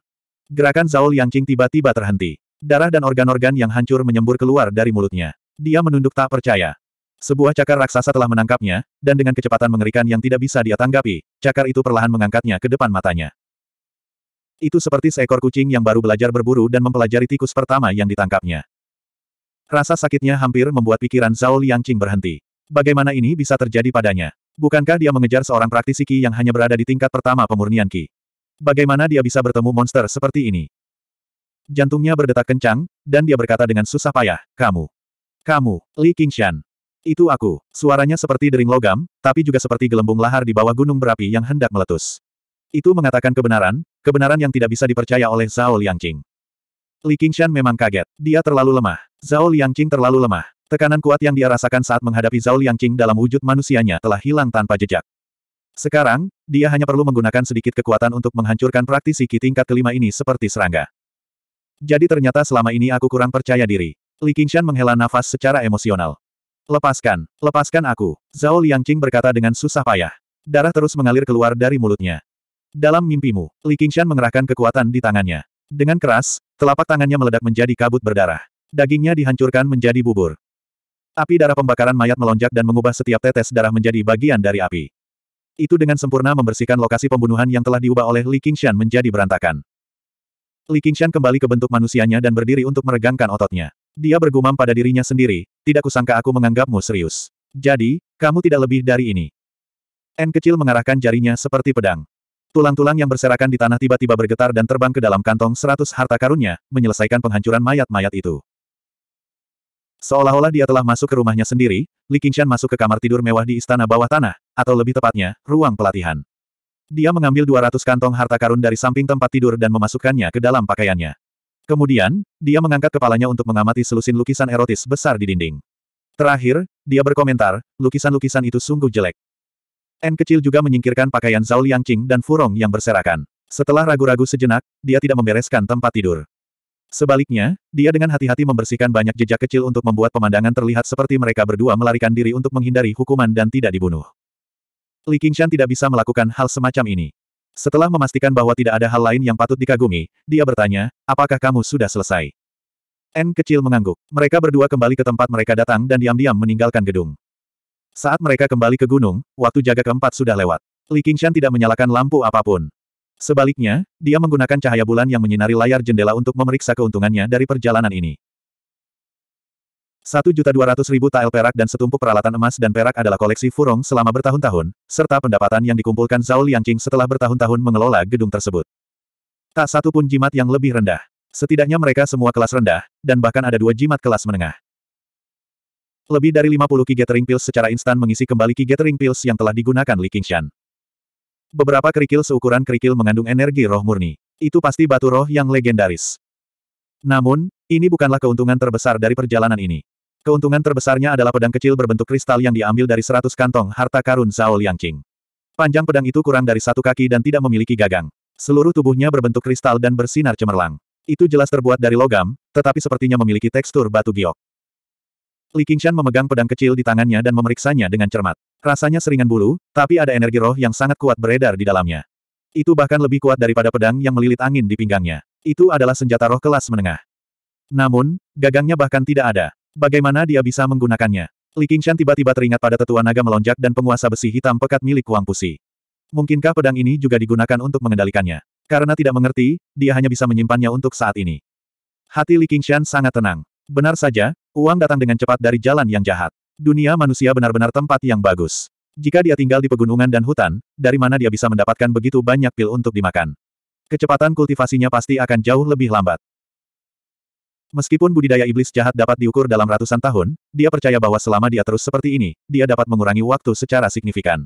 Gerakan Zhao Liangqing tiba-tiba terhenti. Darah dan organ-organ yang hancur menyembur keluar dari mulutnya. Dia menunduk tak percaya. Sebuah cakar raksasa telah menangkapnya, dan dengan kecepatan mengerikan yang tidak bisa dia tanggapi, cakar itu perlahan mengangkatnya ke depan matanya. Itu seperti seekor kucing yang baru belajar berburu dan mempelajari tikus pertama yang ditangkapnya. Rasa sakitnya hampir membuat pikiran Zhao Liangqing berhenti. Bagaimana ini bisa terjadi padanya? Bukankah dia mengejar seorang praktisi Ki yang hanya berada di tingkat pertama pemurnian Ki? Bagaimana dia bisa bertemu monster seperti ini? Jantungnya berdetak kencang, dan dia berkata dengan susah payah, kamu. Kamu, Li Qingshan. Itu aku. Suaranya seperti dering logam, tapi juga seperti gelembung lahar di bawah gunung berapi yang hendak meletus. Itu mengatakan kebenaran, kebenaran yang tidak bisa dipercaya oleh Zhao Liangqing. Li Qingshan memang kaget. Dia terlalu lemah. Zhao Liangqing terlalu lemah. Tekanan kuat yang dia rasakan saat menghadapi Zhao Liangqing dalam wujud manusianya telah hilang tanpa jejak. Sekarang, dia hanya perlu menggunakan sedikit kekuatan untuk menghancurkan praktisi Qi tingkat kelima ini seperti serangga. Jadi ternyata selama ini aku kurang percaya diri. Li Qingshan menghela nafas secara emosional. Lepaskan, lepaskan aku, Zhao Liangqing berkata dengan susah payah. Darah terus mengalir keluar dari mulutnya. Dalam mimpimu, Li Qingshan mengerahkan kekuatan di tangannya. Dengan keras, telapak tangannya meledak menjadi kabut berdarah. Dagingnya dihancurkan menjadi bubur. Api darah pembakaran mayat melonjak dan mengubah setiap tetes darah menjadi bagian dari api. Itu dengan sempurna membersihkan lokasi pembunuhan yang telah diubah oleh Li Qingshan menjadi berantakan. Li Qingshan kembali ke bentuk manusianya dan berdiri untuk meregangkan ototnya. Dia bergumam pada dirinya sendiri, tidak kusangka aku menganggapmu serius. Jadi, kamu tidak lebih dari ini. N kecil mengarahkan jarinya seperti pedang. Tulang-tulang yang berserakan di tanah tiba-tiba bergetar dan terbang ke dalam kantong seratus harta karunnya, menyelesaikan penghancuran mayat-mayat itu. Seolah-olah dia telah masuk ke rumahnya sendiri, Li Qingshan masuk ke kamar tidur mewah di istana bawah tanah, atau lebih tepatnya, ruang pelatihan. Dia mengambil 200 kantong harta karun dari samping tempat tidur dan memasukkannya ke dalam pakaiannya. Kemudian, dia mengangkat kepalanya untuk mengamati selusin lukisan erotis besar di dinding. Terakhir, dia berkomentar, lukisan-lukisan itu sungguh jelek. N kecil juga menyingkirkan pakaian Zhao Liangqing dan Furong yang berserakan. Setelah ragu-ragu sejenak, dia tidak membereskan tempat tidur. Sebaliknya, dia dengan hati-hati membersihkan banyak jejak kecil untuk membuat pemandangan terlihat seperti mereka berdua melarikan diri untuk menghindari hukuman dan tidak dibunuh. Li Qingshan tidak bisa melakukan hal semacam ini. Setelah memastikan bahwa tidak ada hal lain yang patut dikagumi, dia bertanya, apakah kamu sudah selesai? N kecil mengangguk. Mereka berdua kembali ke tempat mereka datang dan diam-diam meninggalkan gedung. Saat mereka kembali ke gunung, waktu jaga keempat sudah lewat. Li Qingshan tidak menyalakan lampu apapun. Sebaliknya, dia menggunakan cahaya bulan yang menyinari layar jendela untuk memeriksa keuntungannya dari perjalanan ini. 1.200.000 tael perak dan setumpuk peralatan emas dan perak adalah koleksi Furong selama bertahun-tahun, serta pendapatan yang dikumpulkan Zhao Liangqing setelah bertahun-tahun mengelola gedung tersebut. Tak satu pun jimat yang lebih rendah. Setidaknya mereka semua kelas rendah, dan bahkan ada dua jimat kelas menengah. Lebih dari 50 Ki gathering pills secara instan mengisi kembali kigetering gathering pills yang telah digunakan Li Qingshan. Beberapa kerikil seukuran kerikil mengandung energi roh murni. Itu pasti batu roh yang legendaris. Namun, ini bukanlah keuntungan terbesar dari perjalanan ini. Keuntungan terbesarnya adalah pedang kecil berbentuk kristal yang diambil dari seratus kantong harta karun Zhao Liangqing. Panjang pedang itu kurang dari satu kaki dan tidak memiliki gagang. Seluruh tubuhnya berbentuk kristal dan bersinar cemerlang. Itu jelas terbuat dari logam, tetapi sepertinya memiliki tekstur batu giok. Li Qingshan memegang pedang kecil di tangannya dan memeriksanya dengan cermat. Rasanya seringan bulu, tapi ada energi roh yang sangat kuat beredar di dalamnya. Itu bahkan lebih kuat daripada pedang yang melilit angin di pinggangnya. Itu adalah senjata roh kelas menengah. Namun, gagangnya bahkan tidak ada. Bagaimana dia bisa menggunakannya? Li Qingshan tiba-tiba teringat pada tetua naga melonjak dan penguasa besi hitam pekat milik Wang Pusi. Mungkinkah pedang ini juga digunakan untuk mengendalikannya? Karena tidak mengerti, dia hanya bisa menyimpannya untuk saat ini. Hati Li Qingshan sangat tenang. Benar saja, uang datang dengan cepat dari jalan yang jahat. Dunia manusia benar-benar tempat yang bagus. Jika dia tinggal di pegunungan dan hutan, dari mana dia bisa mendapatkan begitu banyak pil untuk dimakan? Kecepatan kultivasinya pasti akan jauh lebih lambat. Meskipun budidaya iblis jahat dapat diukur dalam ratusan tahun, dia percaya bahwa selama dia terus seperti ini, dia dapat mengurangi waktu secara signifikan.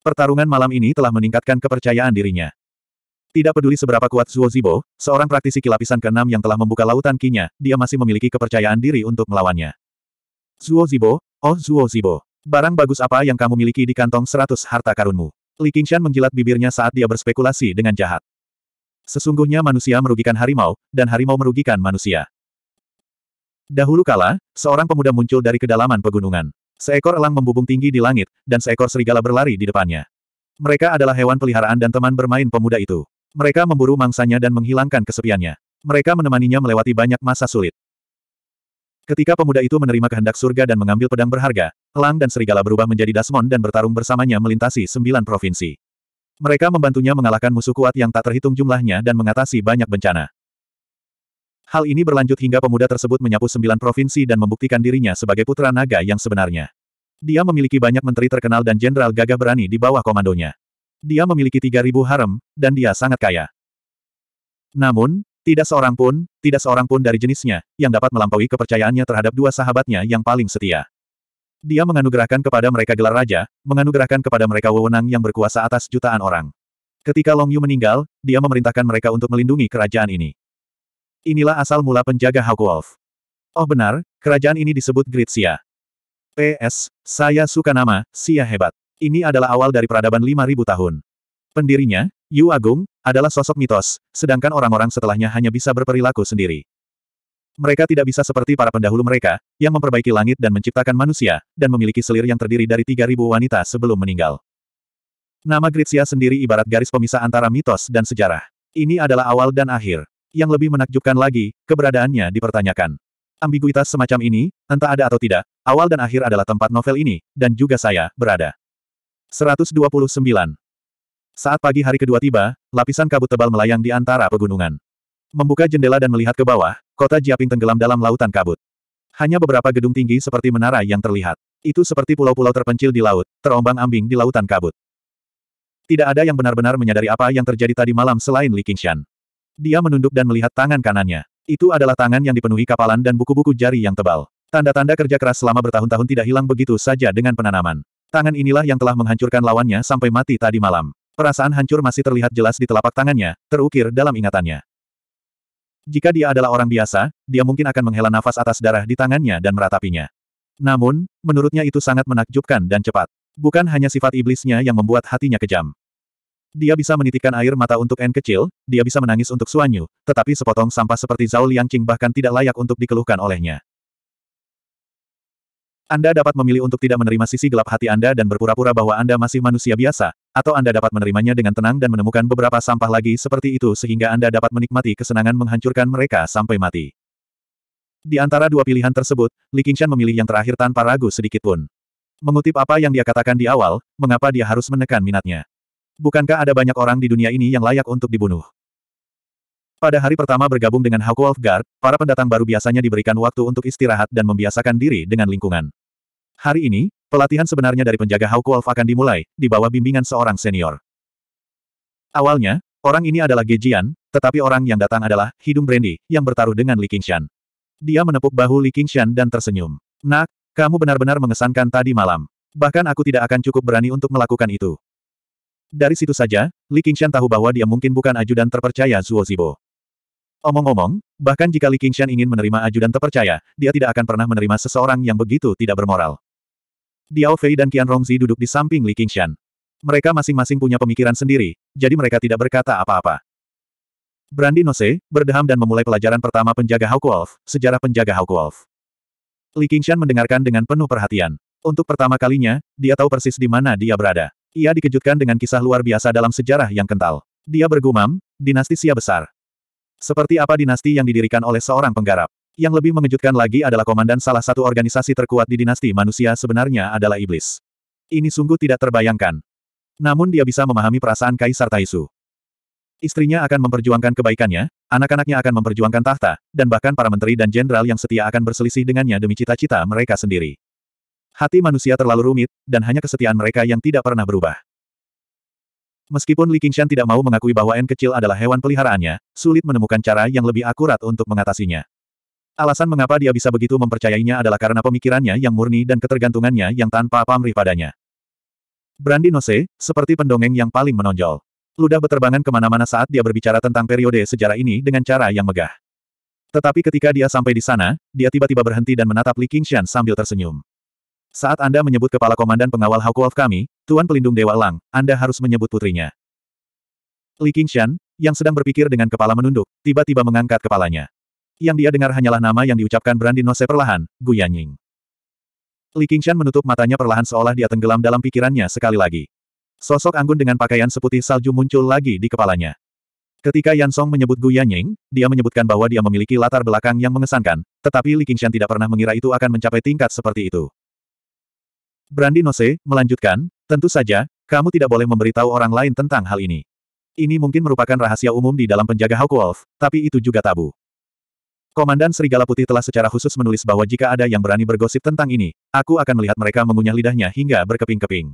Pertarungan malam ini telah meningkatkan kepercayaan dirinya. Tidak peduli seberapa kuat Zuo Zibo, seorang praktisi kilapisan keenam yang telah membuka lautan kinya, dia masih memiliki kepercayaan diri untuk melawannya. Zuo Zibo, oh Zuo Zibo. Barang bagus apa yang kamu miliki di kantong seratus harta karunmu? Li Qingshan menjilat bibirnya saat dia berspekulasi dengan jahat. Sesungguhnya manusia merugikan harimau, dan harimau merugikan manusia. Dahulu kala, seorang pemuda muncul dari kedalaman pegunungan. Seekor elang membubung tinggi di langit, dan seekor serigala berlari di depannya. Mereka adalah hewan peliharaan dan teman bermain pemuda itu. Mereka memburu mangsanya dan menghilangkan kesepiannya. Mereka menemaninya melewati banyak masa sulit. Ketika pemuda itu menerima kehendak surga dan mengambil pedang berharga, elang dan serigala berubah menjadi Dasmon dan bertarung bersamanya melintasi sembilan provinsi. Mereka membantunya mengalahkan musuh kuat yang tak terhitung jumlahnya dan mengatasi banyak bencana. Hal ini berlanjut hingga pemuda tersebut menyapu sembilan provinsi dan membuktikan dirinya sebagai putra naga yang sebenarnya. Dia memiliki banyak menteri terkenal dan jenderal gagah berani di bawah komandonya. Dia memiliki 3.000 harem, dan dia sangat kaya. Namun, tidak seorang pun, tidak seorang pun dari jenisnya, yang dapat melampaui kepercayaannya terhadap dua sahabatnya yang paling setia. Dia menganugerahkan kepada mereka gelar raja, menganugerahkan kepada mereka wewenang yang berkuasa atas jutaan orang. Ketika Long Yu meninggal, dia memerintahkan mereka untuk melindungi kerajaan ini. Inilah asal mula penjaga Wolf. Oh benar, kerajaan ini disebut Gritsia. PS, saya suka nama, Sia hebat. Ini adalah awal dari peradaban 5000 tahun. Pendirinya, Yu Agung, adalah sosok mitos, sedangkan orang-orang setelahnya hanya bisa berperilaku sendiri. Mereka tidak bisa seperti para pendahulu mereka, yang memperbaiki langit dan menciptakan manusia, dan memiliki selir yang terdiri dari 3.000 wanita sebelum meninggal. Nama Gritsia sendiri ibarat garis pemisah antara mitos dan sejarah. Ini adalah awal dan akhir. Yang lebih menakjubkan lagi, keberadaannya dipertanyakan. Ambiguitas semacam ini, entah ada atau tidak, awal dan akhir adalah tempat novel ini, dan juga saya, berada. 129. Saat pagi hari kedua tiba, lapisan kabut tebal melayang di antara pegunungan. Membuka jendela dan melihat ke bawah, kota Jiaping tenggelam dalam lautan kabut. Hanya beberapa gedung tinggi seperti menara yang terlihat. Itu seperti pulau-pulau terpencil di laut, terombang-ambing di lautan kabut. Tidak ada yang benar-benar menyadari apa yang terjadi tadi malam selain Li Qingshan. Dia menunduk dan melihat tangan kanannya. Itu adalah tangan yang dipenuhi kapalan dan buku-buku jari yang tebal. Tanda-tanda kerja keras selama bertahun-tahun tidak hilang begitu saja dengan penanaman. Tangan inilah yang telah menghancurkan lawannya sampai mati tadi malam. Perasaan hancur masih terlihat jelas di telapak tangannya, terukir dalam ingatannya. Jika dia adalah orang biasa, dia mungkin akan menghela nafas atas darah di tangannya dan meratapinya. Namun, menurutnya itu sangat menakjubkan dan cepat. Bukan hanya sifat iblisnya yang membuat hatinya kejam. Dia bisa menitikkan air mata untuk N kecil, dia bisa menangis untuk Suanyu, tetapi sepotong sampah seperti Zhao Liangqing bahkan tidak layak untuk dikeluhkan olehnya. Anda dapat memilih untuk tidak menerima sisi gelap hati Anda dan berpura-pura bahwa Anda masih manusia biasa, atau Anda dapat menerimanya dengan tenang dan menemukan beberapa sampah lagi seperti itu sehingga Anda dapat menikmati kesenangan menghancurkan mereka sampai mati. Di antara dua pilihan tersebut, Li Qingshan memilih yang terakhir tanpa ragu sedikitpun. Mengutip apa yang dia katakan di awal, mengapa dia harus menekan minatnya. Bukankah ada banyak orang di dunia ini yang layak untuk dibunuh? Pada hari pertama bergabung dengan Hawk Wolf Guard, para pendatang baru biasanya diberikan waktu untuk istirahat dan membiasakan diri dengan lingkungan. Hari ini, Pelatihan sebenarnya dari penjaga Hauku Wolf akan dimulai, di bawah bimbingan seorang senior. Awalnya, orang ini adalah Gejian, tetapi orang yang datang adalah Hidung Brandy, yang bertaruh dengan Li Qingshan. Dia menepuk bahu Li Qingshan dan tersenyum. Nak, kamu benar-benar mengesankan tadi malam. Bahkan aku tidak akan cukup berani untuk melakukan itu. Dari situ saja, Li Qingshan tahu bahwa dia mungkin bukan ajudan terpercaya Zuo Zibo. Omong-omong, bahkan jika Li Qingshan ingin menerima ajudan terpercaya, dia tidak akan pernah menerima seseorang yang begitu tidak bermoral. Diao Fei dan Qian Rongzi duduk di samping Li Qingshan. Mereka masing-masing punya pemikiran sendiri, jadi mereka tidak berkata apa-apa. Brandi Nose, berdeham dan memulai pelajaran pertama penjaga Hauk Wolf, sejarah penjaga Hauk Wolf. Li Qingshan mendengarkan dengan penuh perhatian. Untuk pertama kalinya, dia tahu persis di mana dia berada. Ia dikejutkan dengan kisah luar biasa dalam sejarah yang kental. Dia bergumam, dinasti Sia besar. Seperti apa dinasti yang didirikan oleh seorang penggarap. Yang lebih mengejutkan lagi adalah komandan salah satu organisasi terkuat di dinasti manusia sebenarnya adalah iblis. Ini sungguh tidak terbayangkan. Namun dia bisa memahami perasaan Kaisar Taisu. Istrinya akan memperjuangkan kebaikannya, anak-anaknya akan memperjuangkan tahta, dan bahkan para menteri dan jenderal yang setia akan berselisih dengannya demi cita-cita mereka sendiri. Hati manusia terlalu rumit, dan hanya kesetiaan mereka yang tidak pernah berubah. Meskipun Li Qingshan tidak mau mengakui bahwa N kecil adalah hewan peliharaannya, sulit menemukan cara yang lebih akurat untuk mengatasinya. Alasan mengapa dia bisa begitu mempercayainya adalah karena pemikirannya yang murni dan ketergantungannya yang tanpa pamrih padanya. Brandi Nose, seperti pendongeng yang paling menonjol. Ludah beterbangan kemana-mana saat dia berbicara tentang periode sejarah ini dengan cara yang megah. Tetapi ketika dia sampai di sana, dia tiba-tiba berhenti dan menatap Li Qingshan sambil tersenyum. Saat Anda menyebut kepala komandan pengawal Hawkwolf kami, Tuan Pelindung Dewa Lang, Anda harus menyebut putrinya. Li Qingshan, yang sedang berpikir dengan kepala menunduk, tiba-tiba mengangkat kepalanya yang dia dengar hanyalah nama yang diucapkan Brandi Nose perlahan, Yanying. Li Qingshan menutup matanya perlahan seolah dia tenggelam dalam pikirannya sekali lagi. Sosok anggun dengan pakaian seputih salju muncul lagi di kepalanya. Ketika Yan Song menyebut Gu Yanying, dia menyebutkan bahwa dia memiliki latar belakang yang mengesankan, tetapi Li Qingshan tidak pernah mengira itu akan mencapai tingkat seperti itu. Brandi Nose, melanjutkan, tentu saja, kamu tidak boleh memberitahu orang lain tentang hal ini. Ini mungkin merupakan rahasia umum di dalam penjaga Hawk Wolf, tapi itu juga tabu. Komandan Serigala Putih telah secara khusus menulis bahwa jika ada yang berani bergosip tentang ini, aku akan melihat mereka mengunyah lidahnya hingga berkeping-keping.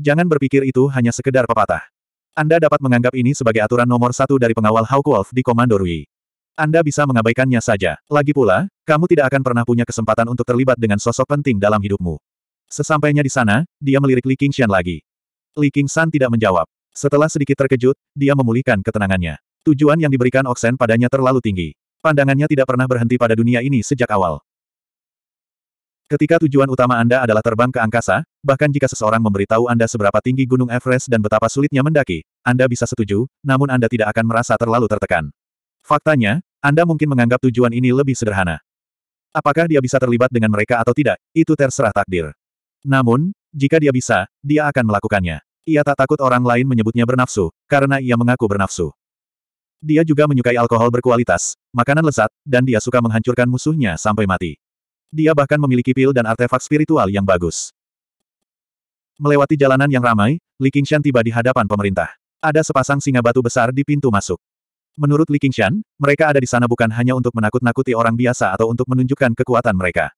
Jangan berpikir itu hanya sekedar pepatah. Anda dapat menganggap ini sebagai aturan nomor satu dari pengawal Hawk Wolf di Komando Rui. Anda bisa mengabaikannya saja. Lagi pula, kamu tidak akan pernah punya kesempatan untuk terlibat dengan sosok penting dalam hidupmu. Sesampainya di sana, dia melirik Li Qingshan lagi. Li Qingshan tidak menjawab. Setelah sedikit terkejut, dia memulihkan ketenangannya. Tujuan yang diberikan Oksen padanya terlalu tinggi. Pandangannya tidak pernah berhenti pada dunia ini sejak awal. Ketika tujuan utama Anda adalah terbang ke angkasa, bahkan jika seseorang memberitahu Anda seberapa tinggi Gunung Everest dan betapa sulitnya mendaki, Anda bisa setuju, namun Anda tidak akan merasa terlalu tertekan. Faktanya, Anda mungkin menganggap tujuan ini lebih sederhana. Apakah dia bisa terlibat dengan mereka atau tidak, itu terserah takdir. Namun, jika dia bisa, dia akan melakukannya. Ia tak takut orang lain menyebutnya bernafsu, karena ia mengaku bernafsu. Dia juga menyukai alkohol berkualitas, makanan lezat, dan dia suka menghancurkan musuhnya sampai mati. Dia bahkan memiliki pil dan artefak spiritual yang bagus. Melewati jalanan yang ramai, Li Qingshan tiba di hadapan pemerintah. Ada sepasang singa batu besar di pintu masuk. Menurut Li Qingshan, mereka ada di sana bukan hanya untuk menakut-nakuti orang biasa atau untuk menunjukkan kekuatan mereka.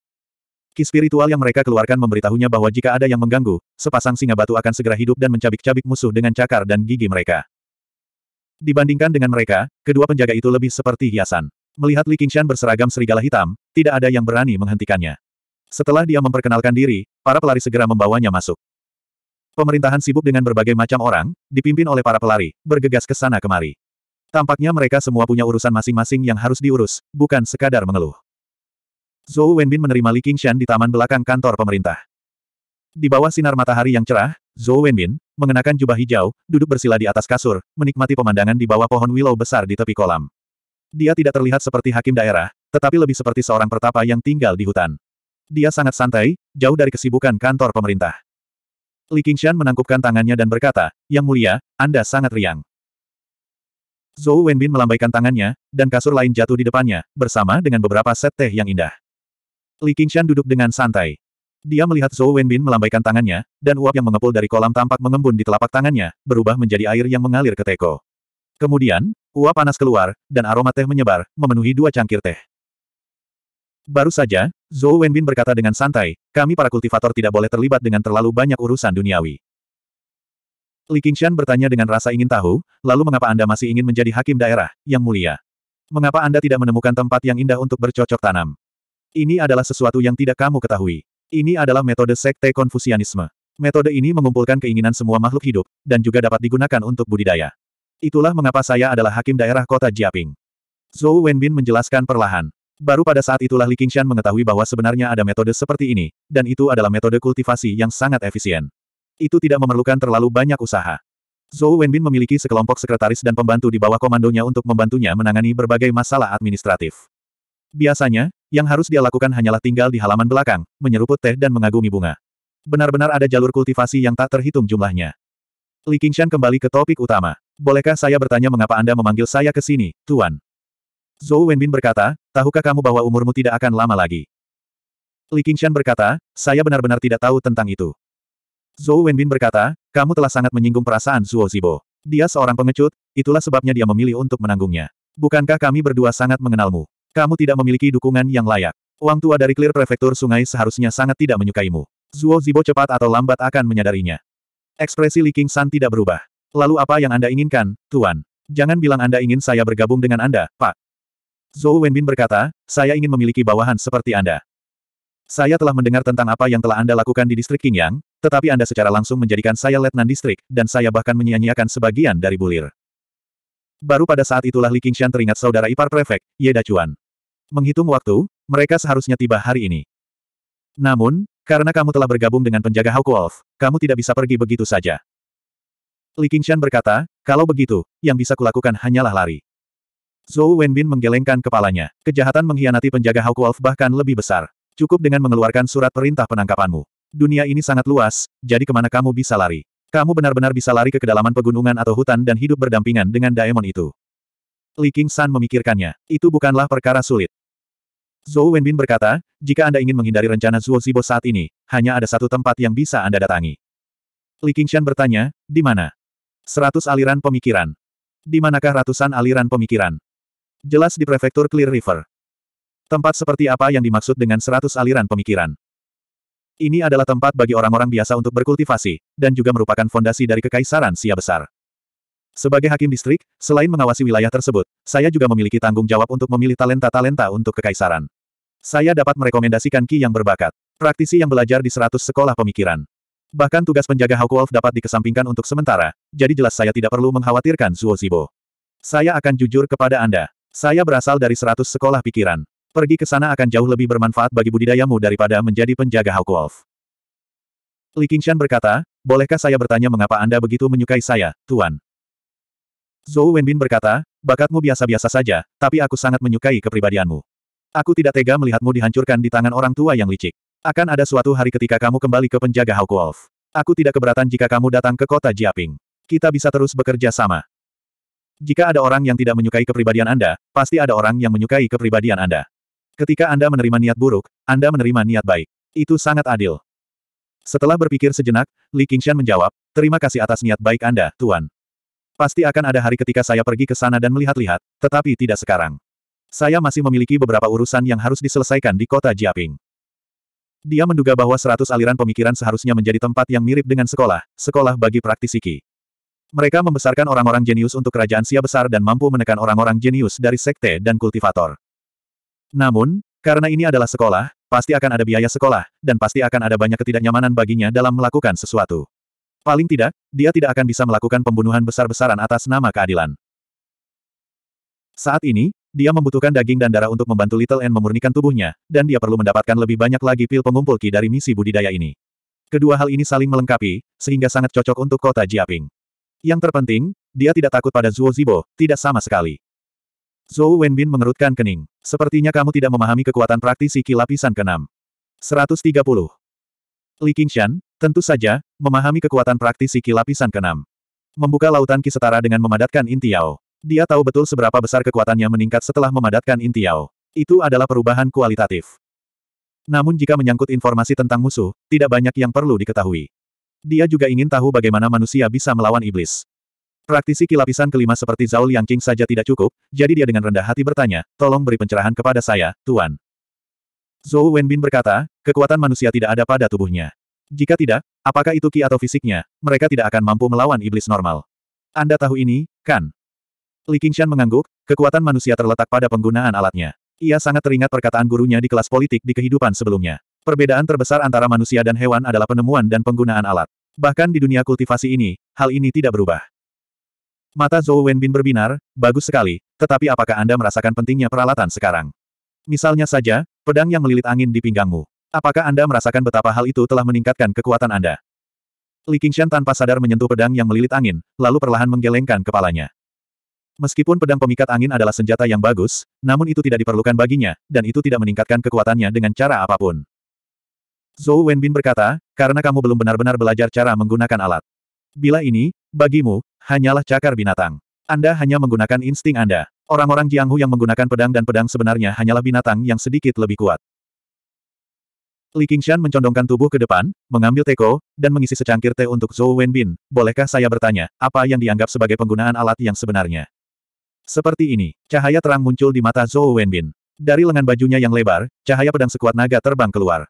Ki spiritual yang mereka keluarkan memberitahunya bahwa jika ada yang mengganggu, sepasang singa batu akan segera hidup dan mencabik-cabik musuh dengan cakar dan gigi mereka. Dibandingkan dengan mereka, kedua penjaga itu lebih seperti hiasan. Melihat Li Qingshan berseragam serigala hitam, tidak ada yang berani menghentikannya. Setelah dia memperkenalkan diri, para pelari segera membawanya masuk. Pemerintahan sibuk dengan berbagai macam orang, dipimpin oleh para pelari, bergegas ke sana kemari. Tampaknya mereka semua punya urusan masing-masing yang harus diurus, bukan sekadar mengeluh. Zhou Wenbin menerima Li Qingshan di taman belakang kantor pemerintah. Di bawah sinar matahari yang cerah, Zhou Wenbin mengenakan jubah hijau, duduk bersila di atas kasur, menikmati pemandangan di bawah pohon willow besar di tepi kolam. Dia tidak terlihat seperti hakim daerah, tetapi lebih seperti seorang pertapa yang tinggal di hutan. Dia sangat santai, jauh dari kesibukan kantor pemerintah. Li Qingshan menangkupkan tangannya dan berkata, Yang mulia, Anda sangat riang. Zhou Wenbin melambaikan tangannya, dan kasur lain jatuh di depannya, bersama dengan beberapa set teh yang indah. Li Qingshan duduk dengan santai. Dia melihat Zhou Wenbin melambaikan tangannya, dan uap yang mengepul dari kolam tampak mengembun di telapak tangannya, berubah menjadi air yang mengalir ke teko. Kemudian, uap panas keluar, dan aroma teh menyebar, memenuhi dua cangkir teh. Baru saja, Zhou Wenbin berkata dengan santai, kami para kultivator tidak boleh terlibat dengan terlalu banyak urusan duniawi. Li Qingshan bertanya dengan rasa ingin tahu, lalu mengapa Anda masih ingin menjadi hakim daerah, yang mulia? Mengapa Anda tidak menemukan tempat yang indah untuk bercocok tanam? Ini adalah sesuatu yang tidak kamu ketahui. Ini adalah metode sekte Konfusianisme. Metode ini mengumpulkan keinginan semua makhluk hidup, dan juga dapat digunakan untuk budidaya. Itulah mengapa saya adalah hakim daerah kota Jiaping. Zhou Wenbin menjelaskan perlahan. Baru pada saat itulah Li Qingshan mengetahui bahwa sebenarnya ada metode seperti ini, dan itu adalah metode kultivasi yang sangat efisien. Itu tidak memerlukan terlalu banyak usaha. Zhou Wenbin memiliki sekelompok sekretaris dan pembantu di bawah komandonya untuk membantunya menangani berbagai masalah administratif. Biasanya, yang harus dia lakukan hanyalah tinggal di halaman belakang, menyeruput teh dan mengagumi bunga. Benar-benar ada jalur kultivasi yang tak terhitung jumlahnya. Li Qingshan kembali ke topik utama. Bolehkah saya bertanya mengapa Anda memanggil saya ke sini, Tuan? Zhou Wenbin berkata, tahukah kamu bahwa umurmu tidak akan lama lagi? Li Qingshan berkata, saya benar-benar tidak tahu tentang itu. Zhou Wenbin berkata, kamu telah sangat menyinggung perasaan Zuo Zibo. Dia seorang pengecut, itulah sebabnya dia memilih untuk menanggungnya. Bukankah kami berdua sangat mengenalmu? Kamu tidak memiliki dukungan yang layak. Uang tua dari Clear Prefektur Sungai seharusnya sangat tidak menyukaimu. Zuo Zibo cepat atau lambat akan menyadarinya. Ekspresi Li King San tidak berubah. Lalu apa yang Anda inginkan, Tuan? Jangan bilang Anda ingin saya bergabung dengan Anda, Pak. Zhou Wenbin berkata, saya ingin memiliki bawahan seperti Anda. Saya telah mendengar tentang apa yang telah Anda lakukan di distrik Qingyang, tetapi Anda secara langsung menjadikan saya letnan distrik, dan saya bahkan menyia-nyiakan sebagian dari bulir. Baru pada saat itulah Li Qingshan teringat saudara ipar prefek, Ye Dachuan. Menghitung waktu, mereka seharusnya tiba hari ini. Namun, karena kamu telah bergabung dengan penjaga Hawk Wolf, kamu tidak bisa pergi begitu saja. Li Qingshan berkata, kalau begitu, yang bisa kulakukan hanyalah lari. Zhou Wenbin menggelengkan kepalanya. Kejahatan mengkhianati penjaga Hawk Wolf bahkan lebih besar. Cukup dengan mengeluarkan surat perintah penangkapanmu. Dunia ini sangat luas, jadi kemana kamu bisa lari? Kamu benar-benar bisa lari ke kedalaman pegunungan atau hutan dan hidup berdampingan dengan Daemon itu. Li Qingshan memikirkannya. Itu bukanlah perkara sulit. Zhou Wenbin berkata, jika Anda ingin menghindari rencana Zhuo Zibo saat ini, hanya ada satu tempat yang bisa Anda datangi. Li Qingshan bertanya, di mana? Seratus aliran pemikiran. Di manakah ratusan aliran pemikiran? Jelas di prefektur Clear River. Tempat seperti apa yang dimaksud dengan seratus aliran pemikiran? Ini adalah tempat bagi orang-orang biasa untuk berkultivasi, dan juga merupakan fondasi dari Kekaisaran Sia Besar. Sebagai hakim distrik, selain mengawasi wilayah tersebut, saya juga memiliki tanggung jawab untuk memilih talenta-talenta untuk kekaisaran. Saya dapat merekomendasikan Ki yang berbakat, praktisi yang belajar di seratus sekolah pemikiran. Bahkan tugas penjaga Hawk dapat dikesampingkan untuk sementara, jadi jelas saya tidak perlu mengkhawatirkan Zuo Zibo. Saya akan jujur kepada Anda. Saya berasal dari seratus sekolah pikiran. Pergi ke sana akan jauh lebih bermanfaat bagi budidayamu daripada menjadi penjaga Hawk Wolf. Li Qingshan berkata, Bolehkah saya bertanya mengapa Anda begitu menyukai saya, Tuan? Zhou Wenbin berkata, bakatmu biasa-biasa saja, tapi aku sangat menyukai kepribadianmu. Aku tidak tega melihatmu dihancurkan di tangan orang tua yang licik. Akan ada suatu hari ketika kamu kembali ke penjaga Hawk Wolf. Aku tidak keberatan jika kamu datang ke kota Jiaping. Kita bisa terus bekerja sama. Jika ada orang yang tidak menyukai kepribadian Anda, pasti ada orang yang menyukai kepribadian Anda. Ketika Anda menerima niat buruk, Anda menerima niat baik. Itu sangat adil. Setelah berpikir sejenak, Li Qingshan menjawab, Terima kasih atas niat baik Anda, Tuan. Pasti akan ada hari ketika saya pergi ke sana dan melihat-lihat, tetapi tidak sekarang. Saya masih memiliki beberapa urusan yang harus diselesaikan di kota Jiaping. Dia menduga bahwa seratus aliran pemikiran seharusnya menjadi tempat yang mirip dengan sekolah, sekolah bagi praktisi Qi. Mereka membesarkan orang-orang jenius untuk kerajaan sia besar dan mampu menekan orang-orang jenius dari sekte dan kultivator. Namun, karena ini adalah sekolah, pasti akan ada biaya sekolah, dan pasti akan ada banyak ketidaknyamanan baginya dalam melakukan sesuatu. Paling tidak, dia tidak akan bisa melakukan pembunuhan besar-besaran atas nama keadilan. Saat ini, dia membutuhkan daging dan darah untuk membantu Little N memurnikan tubuhnya, dan dia perlu mendapatkan lebih banyak lagi pil pengumpul ki dari misi budidaya ini. Kedua hal ini saling melengkapi, sehingga sangat cocok untuk kota Jiaping. Yang terpenting, dia tidak takut pada Zuo Zibo, tidak sama sekali. Zhou Wenbin mengerutkan kening. Sepertinya kamu tidak memahami kekuatan praktisi ki lapisan ke-6. 130. Li Qingshan, Tentu saja, memahami kekuatan praktisi ki lapisan keenam. Membuka lautan ki setara dengan memadatkan inti yao. Dia tahu betul seberapa besar kekuatannya meningkat setelah memadatkan inti yao. Itu adalah perubahan kualitatif. Namun jika menyangkut informasi tentang musuh, tidak banyak yang perlu diketahui. Dia juga ingin tahu bagaimana manusia bisa melawan iblis. Praktisi kilapisan kelima seperti Zhao Liang saja tidak cukup, jadi dia dengan rendah hati bertanya, tolong beri pencerahan kepada saya, Tuan. Zhou Wenbin berkata, kekuatan manusia tidak ada pada tubuhnya. Jika tidak, apakah itu ki atau fisiknya, mereka tidak akan mampu melawan iblis normal. Anda tahu ini, kan? Li Qingshan mengangguk, kekuatan manusia terletak pada penggunaan alatnya. Ia sangat teringat perkataan gurunya di kelas politik di kehidupan sebelumnya. Perbedaan terbesar antara manusia dan hewan adalah penemuan dan penggunaan alat. Bahkan di dunia kultivasi ini, hal ini tidak berubah. Mata Zhou Wenbin berbinar, bagus sekali, tetapi apakah Anda merasakan pentingnya peralatan sekarang? Misalnya saja, pedang yang melilit angin di pinggangmu. Apakah Anda merasakan betapa hal itu telah meningkatkan kekuatan Anda? Li Qingshan tanpa sadar menyentuh pedang yang melilit angin, lalu perlahan menggelengkan kepalanya. Meskipun pedang pemikat angin adalah senjata yang bagus, namun itu tidak diperlukan baginya, dan itu tidak meningkatkan kekuatannya dengan cara apapun. Zhou Wenbin berkata, karena kamu belum benar-benar belajar cara menggunakan alat. Bila ini, bagimu, hanyalah cakar binatang. Anda hanya menggunakan insting Anda. Orang-orang Jianghu yang menggunakan pedang dan pedang sebenarnya hanyalah binatang yang sedikit lebih kuat. Li Qingshan mencondongkan tubuh ke depan, mengambil teko, dan mengisi secangkir teh untuk Zhou Wenbin. Bolehkah saya bertanya, apa yang dianggap sebagai penggunaan alat yang sebenarnya? Seperti ini, cahaya terang muncul di mata Zhou Wenbin. Dari lengan bajunya yang lebar, cahaya pedang sekuat naga terbang keluar.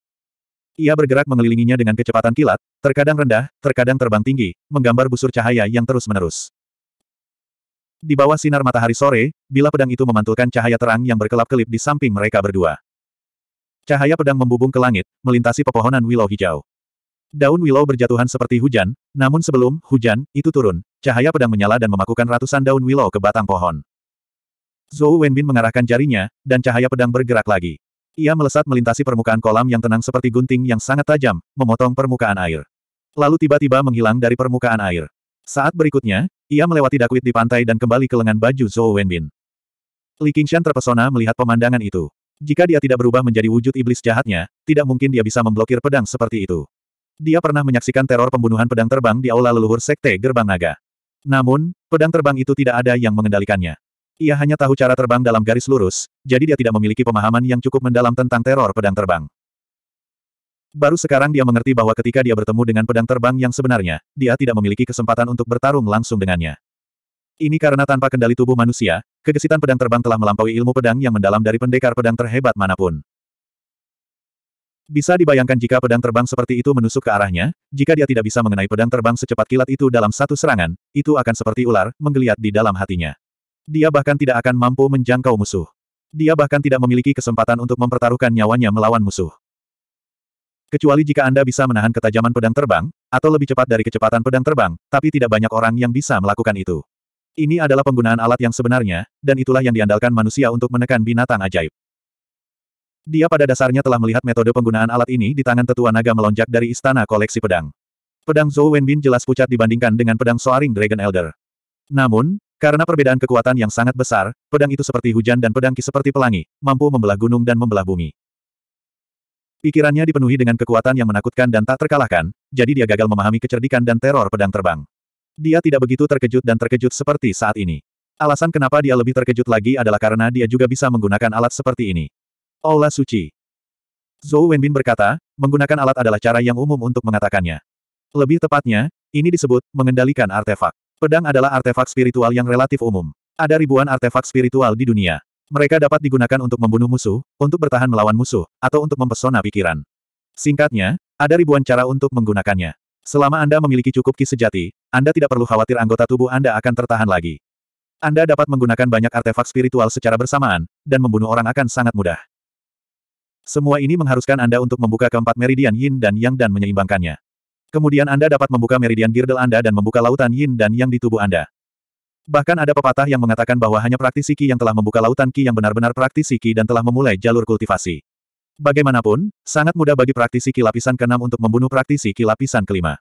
Ia bergerak mengelilinginya dengan kecepatan kilat, terkadang rendah, terkadang terbang tinggi, menggambar busur cahaya yang terus-menerus. Di bawah sinar matahari sore, bila pedang itu memantulkan cahaya terang yang berkelap-kelip di samping mereka berdua. Cahaya pedang membubung ke langit, melintasi pepohonan willow hijau. Daun willow berjatuhan seperti hujan, namun sebelum hujan itu turun, cahaya pedang menyala dan memakukan ratusan daun willow ke batang pohon. Zhou Wenbin mengarahkan jarinya, dan cahaya pedang bergerak lagi. Ia melesat melintasi permukaan kolam yang tenang seperti gunting yang sangat tajam, memotong permukaan air. Lalu tiba-tiba menghilang dari permukaan air. Saat berikutnya, ia melewati dakwit di pantai dan kembali ke lengan baju Zhou Wenbin. Li Qingshan terpesona melihat pemandangan itu. Jika dia tidak berubah menjadi wujud iblis jahatnya, tidak mungkin dia bisa memblokir pedang seperti itu. Dia pernah menyaksikan teror pembunuhan pedang terbang di aula leluhur sekte Gerbang Naga. Namun, pedang terbang itu tidak ada yang mengendalikannya. Ia hanya tahu cara terbang dalam garis lurus, jadi dia tidak memiliki pemahaman yang cukup mendalam tentang teror pedang terbang. Baru sekarang dia mengerti bahwa ketika dia bertemu dengan pedang terbang yang sebenarnya, dia tidak memiliki kesempatan untuk bertarung langsung dengannya. Ini karena tanpa kendali tubuh manusia, kegesitan pedang terbang telah melampaui ilmu pedang yang mendalam dari pendekar pedang terhebat manapun. Bisa dibayangkan jika pedang terbang seperti itu menusuk ke arahnya, jika dia tidak bisa mengenai pedang terbang secepat kilat itu dalam satu serangan, itu akan seperti ular, menggeliat di dalam hatinya. Dia bahkan tidak akan mampu menjangkau musuh. Dia bahkan tidak memiliki kesempatan untuk mempertaruhkan nyawanya melawan musuh. Kecuali jika Anda bisa menahan ketajaman pedang terbang, atau lebih cepat dari kecepatan pedang terbang, tapi tidak banyak orang yang bisa melakukan itu. Ini adalah penggunaan alat yang sebenarnya, dan itulah yang diandalkan manusia untuk menekan binatang ajaib. Dia pada dasarnya telah melihat metode penggunaan alat ini di tangan tetua naga melonjak dari istana koleksi pedang. Pedang Zhou Wenbin jelas pucat dibandingkan dengan pedang Soaring Dragon Elder. Namun, karena perbedaan kekuatan yang sangat besar, pedang itu seperti hujan dan pedang ki seperti pelangi, mampu membelah gunung dan membelah bumi. Pikirannya dipenuhi dengan kekuatan yang menakutkan dan tak terkalahkan, jadi dia gagal memahami kecerdikan dan teror pedang terbang. Dia tidak begitu terkejut dan terkejut seperti saat ini. Alasan kenapa dia lebih terkejut lagi adalah karena dia juga bisa menggunakan alat seperti ini. Aula Suci. Zhou Wenbin berkata, menggunakan alat adalah cara yang umum untuk mengatakannya. Lebih tepatnya, ini disebut mengendalikan artefak. Pedang adalah artefak spiritual yang relatif umum. Ada ribuan artefak spiritual di dunia. Mereka dapat digunakan untuk membunuh musuh, untuk bertahan melawan musuh, atau untuk mempesona pikiran. Singkatnya, ada ribuan cara untuk menggunakannya. Selama Anda memiliki cukup ki sejati, Anda tidak perlu khawatir anggota tubuh Anda akan tertahan lagi. Anda dapat menggunakan banyak artefak spiritual secara bersamaan, dan membunuh orang akan sangat mudah. Semua ini mengharuskan Anda untuk membuka keempat meridian yin dan yang dan menyeimbangkannya. Kemudian Anda dapat membuka meridian girdle Anda dan membuka lautan yin dan yang di tubuh Anda. Bahkan ada pepatah yang mengatakan bahwa hanya praktisi Ki yang telah membuka lautan Ki yang benar-benar praktisi Ki dan telah memulai jalur kultivasi. Bagaimanapun, sangat mudah bagi praktisi kilapisan keenam untuk membunuh praktisi kilapisan kelima.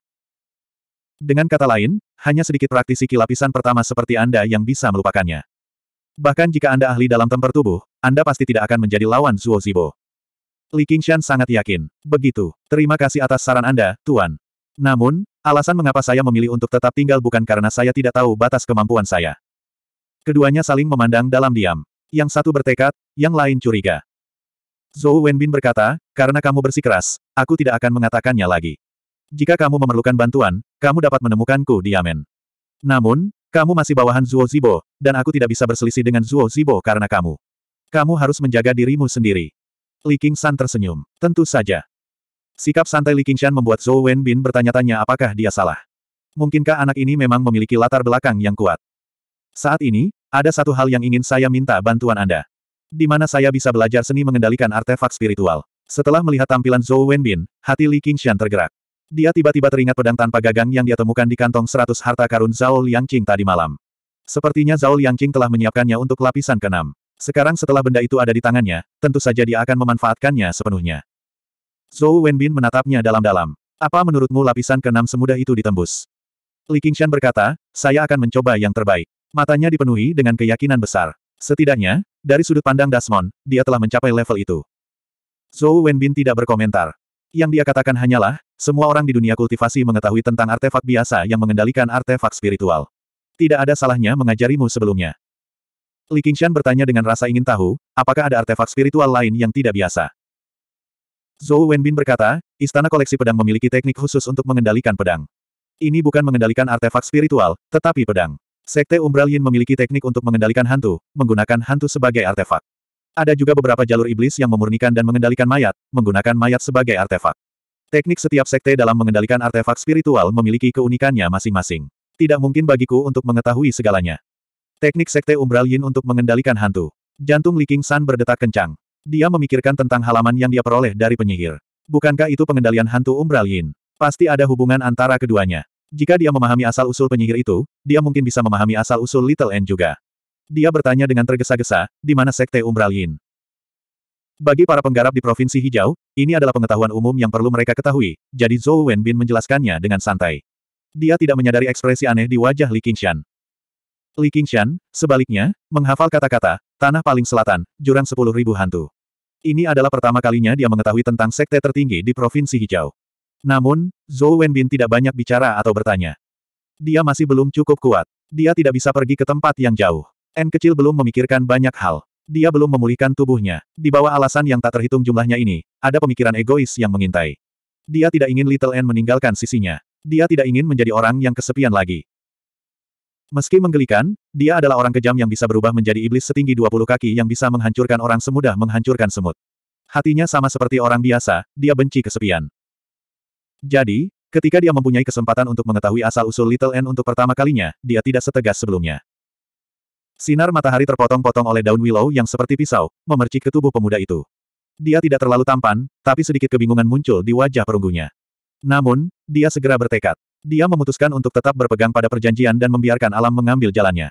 Dengan kata lain, hanya sedikit praktisi kilapisan pertama seperti Anda yang bisa melupakannya. Bahkan jika Anda ahli dalam temper tubuh, Anda pasti tidak akan menjadi lawan Zuo Zibo. Li Qingshan sangat yakin. Begitu. Terima kasih atas saran Anda, Tuan. Namun, alasan mengapa saya memilih untuk tetap tinggal bukan karena saya tidak tahu batas kemampuan saya. Keduanya saling memandang dalam diam. Yang satu bertekad, yang lain curiga. Zhou Wenbin berkata, karena kamu bersikeras, aku tidak akan mengatakannya lagi. Jika kamu memerlukan bantuan, kamu dapat menemukanku di Yamen. Namun, kamu masih bawahan Zuo Zibo, dan aku tidak bisa berselisih dengan Zuo Zibo karena kamu. Kamu harus menjaga dirimu sendiri. Li San tersenyum. Tentu saja. Sikap santai Li Qingshan membuat Zhou Wenbin bertanya-tanya apakah dia salah. Mungkinkah anak ini memang memiliki latar belakang yang kuat? Saat ini, ada satu hal yang ingin saya minta bantuan Anda. Di mana saya bisa belajar seni mengendalikan artefak spiritual. Setelah melihat tampilan Zhou Wenbin, hati Li Qingxian tergerak. Dia tiba-tiba teringat pedang tanpa gagang yang dia temukan di kantong seratus harta karun Zhao Liangqing tadi malam. Sepertinya Zhao Liangqing telah menyiapkannya untuk lapisan keenam. Sekarang setelah benda itu ada di tangannya, tentu saja dia akan memanfaatkannya sepenuhnya. Zhou Wenbin menatapnya dalam-dalam. Apa menurutmu lapisan keenam semudah itu ditembus? Li Qingxian berkata, saya akan mencoba yang terbaik. Matanya dipenuhi dengan keyakinan besar. Setidaknya, dari sudut pandang Dasmon, dia telah mencapai level itu. Zhou Wenbin tidak berkomentar. Yang dia katakan hanyalah, semua orang di dunia kultivasi mengetahui tentang artefak biasa yang mengendalikan artefak spiritual. Tidak ada salahnya mengajarimu sebelumnya. Li Qingshan bertanya dengan rasa ingin tahu, apakah ada artefak spiritual lain yang tidak biasa. Zhou Wenbin berkata, istana koleksi pedang memiliki teknik khusus untuk mengendalikan pedang. Ini bukan mengendalikan artefak spiritual, tetapi pedang. Sekte Umbral Yin memiliki teknik untuk mengendalikan hantu, menggunakan hantu sebagai artefak. Ada juga beberapa jalur iblis yang memurnikan dan mengendalikan mayat, menggunakan mayat sebagai artefak. Teknik setiap sekte dalam mengendalikan artefak spiritual memiliki keunikannya masing-masing. Tidak mungkin bagiku untuk mengetahui segalanya. Teknik sekte Umbral Yin untuk mengendalikan hantu. Jantung Li King San berdetak kencang. Dia memikirkan tentang halaman yang dia peroleh dari penyihir. Bukankah itu pengendalian hantu Umbral Yin? Pasti ada hubungan antara keduanya. Jika dia memahami asal-usul penyihir itu, dia mungkin bisa memahami asal-usul Little N juga. Dia bertanya dengan tergesa-gesa, di mana Sekte Umbral Yin? Bagi para penggarap di Provinsi Hijau, ini adalah pengetahuan umum yang perlu mereka ketahui, jadi Zhou Wenbin menjelaskannya dengan santai. Dia tidak menyadari ekspresi aneh di wajah Li Qingshan. Li Qingshan, sebaliknya, menghafal kata-kata, tanah paling selatan, jurang sepuluh ribu hantu. Ini adalah pertama kalinya dia mengetahui tentang sekte tertinggi di Provinsi Hijau. Namun, Zhou Wenbin tidak banyak bicara atau bertanya. Dia masih belum cukup kuat. Dia tidak bisa pergi ke tempat yang jauh. N kecil belum memikirkan banyak hal. Dia belum memulihkan tubuhnya. Di bawah alasan yang tak terhitung jumlahnya ini, ada pemikiran egois yang mengintai. Dia tidak ingin Little N meninggalkan sisinya. Dia tidak ingin menjadi orang yang kesepian lagi. Meski menggelikan, dia adalah orang kejam yang bisa berubah menjadi iblis setinggi 20 kaki yang bisa menghancurkan orang semudah menghancurkan semut. Hatinya sama seperti orang biasa, dia benci kesepian. Jadi, ketika dia mempunyai kesempatan untuk mengetahui asal-usul Little N untuk pertama kalinya, dia tidak setegas sebelumnya. Sinar matahari terpotong-potong oleh daun willow yang seperti pisau, memercik ke tubuh pemuda itu. Dia tidak terlalu tampan, tapi sedikit kebingungan muncul di wajah perunggunya. Namun, dia segera bertekad. Dia memutuskan untuk tetap berpegang pada perjanjian dan membiarkan alam mengambil jalannya.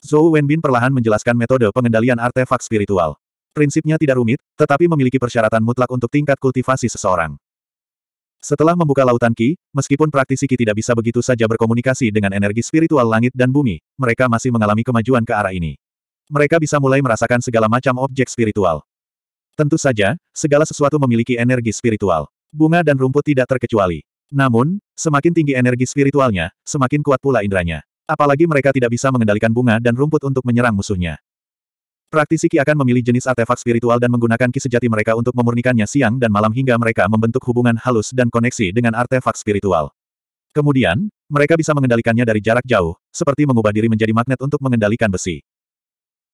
Zhou Wenbin perlahan menjelaskan metode pengendalian artefak spiritual. Prinsipnya tidak rumit, tetapi memiliki persyaratan mutlak untuk tingkat kultivasi seseorang. Setelah membuka lautan Ki, meskipun praktisi Ki tidak bisa begitu saja berkomunikasi dengan energi spiritual langit dan bumi, mereka masih mengalami kemajuan ke arah ini. Mereka bisa mulai merasakan segala macam objek spiritual. Tentu saja, segala sesuatu memiliki energi spiritual. Bunga dan rumput tidak terkecuali. Namun, semakin tinggi energi spiritualnya, semakin kuat pula indranya. Apalagi mereka tidak bisa mengendalikan bunga dan rumput untuk menyerang musuhnya. Praktisi Ki akan memilih jenis artefak spiritual dan menggunakan Ki sejati mereka untuk memurnikannya siang dan malam hingga mereka membentuk hubungan halus dan koneksi dengan artefak spiritual. Kemudian, mereka bisa mengendalikannya dari jarak jauh, seperti mengubah diri menjadi magnet untuk mengendalikan besi.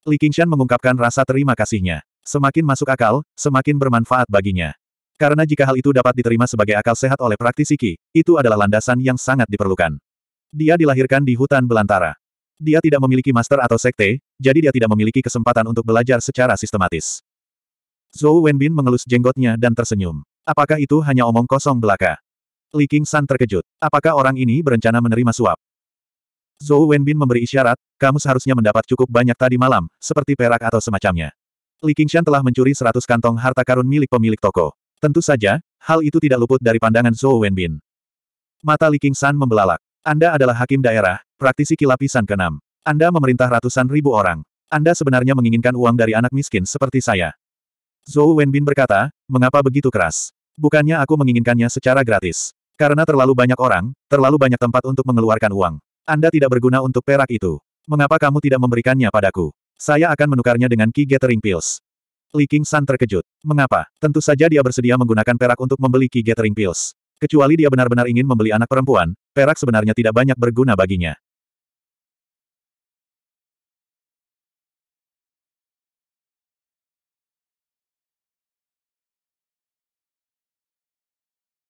Li Qingshan mengungkapkan rasa terima kasihnya. Semakin masuk akal, semakin bermanfaat baginya. Karena jika hal itu dapat diterima sebagai akal sehat oleh praktisi Ki, itu adalah landasan yang sangat diperlukan. Dia dilahirkan di hutan belantara. Dia tidak memiliki master atau sekte, jadi dia tidak memiliki kesempatan untuk belajar secara sistematis. Zhou Wenbin mengelus jenggotnya dan tersenyum. Apakah itu hanya omong kosong belaka? Li King San terkejut. Apakah orang ini berencana menerima suap? Zhou Wenbin memberi isyarat, kamu seharusnya mendapat cukup banyak tadi malam, seperti perak atau semacamnya. Li Qingshan telah mencuri seratus kantong harta karun milik pemilik toko. Tentu saja, hal itu tidak luput dari pandangan Zhou Wenbin. Mata Li Qingshan membelalak. Anda adalah hakim daerah, Praktisi kilapisan keenam. Anda memerintah ratusan ribu orang. Anda sebenarnya menginginkan uang dari anak miskin seperti saya. Zhou Wenbin berkata, mengapa begitu keras? Bukannya aku menginginkannya secara gratis. Karena terlalu banyak orang, terlalu banyak tempat untuk mengeluarkan uang. Anda tidak berguna untuk perak itu. Mengapa kamu tidak memberikannya padaku? Saya akan menukarnya dengan Ki Gathering Pills. Li King San terkejut. Mengapa? Tentu saja dia bersedia menggunakan perak untuk membeli Ki Gathering Pills. Kecuali dia benar-benar ingin membeli anak perempuan, perak sebenarnya tidak banyak berguna baginya.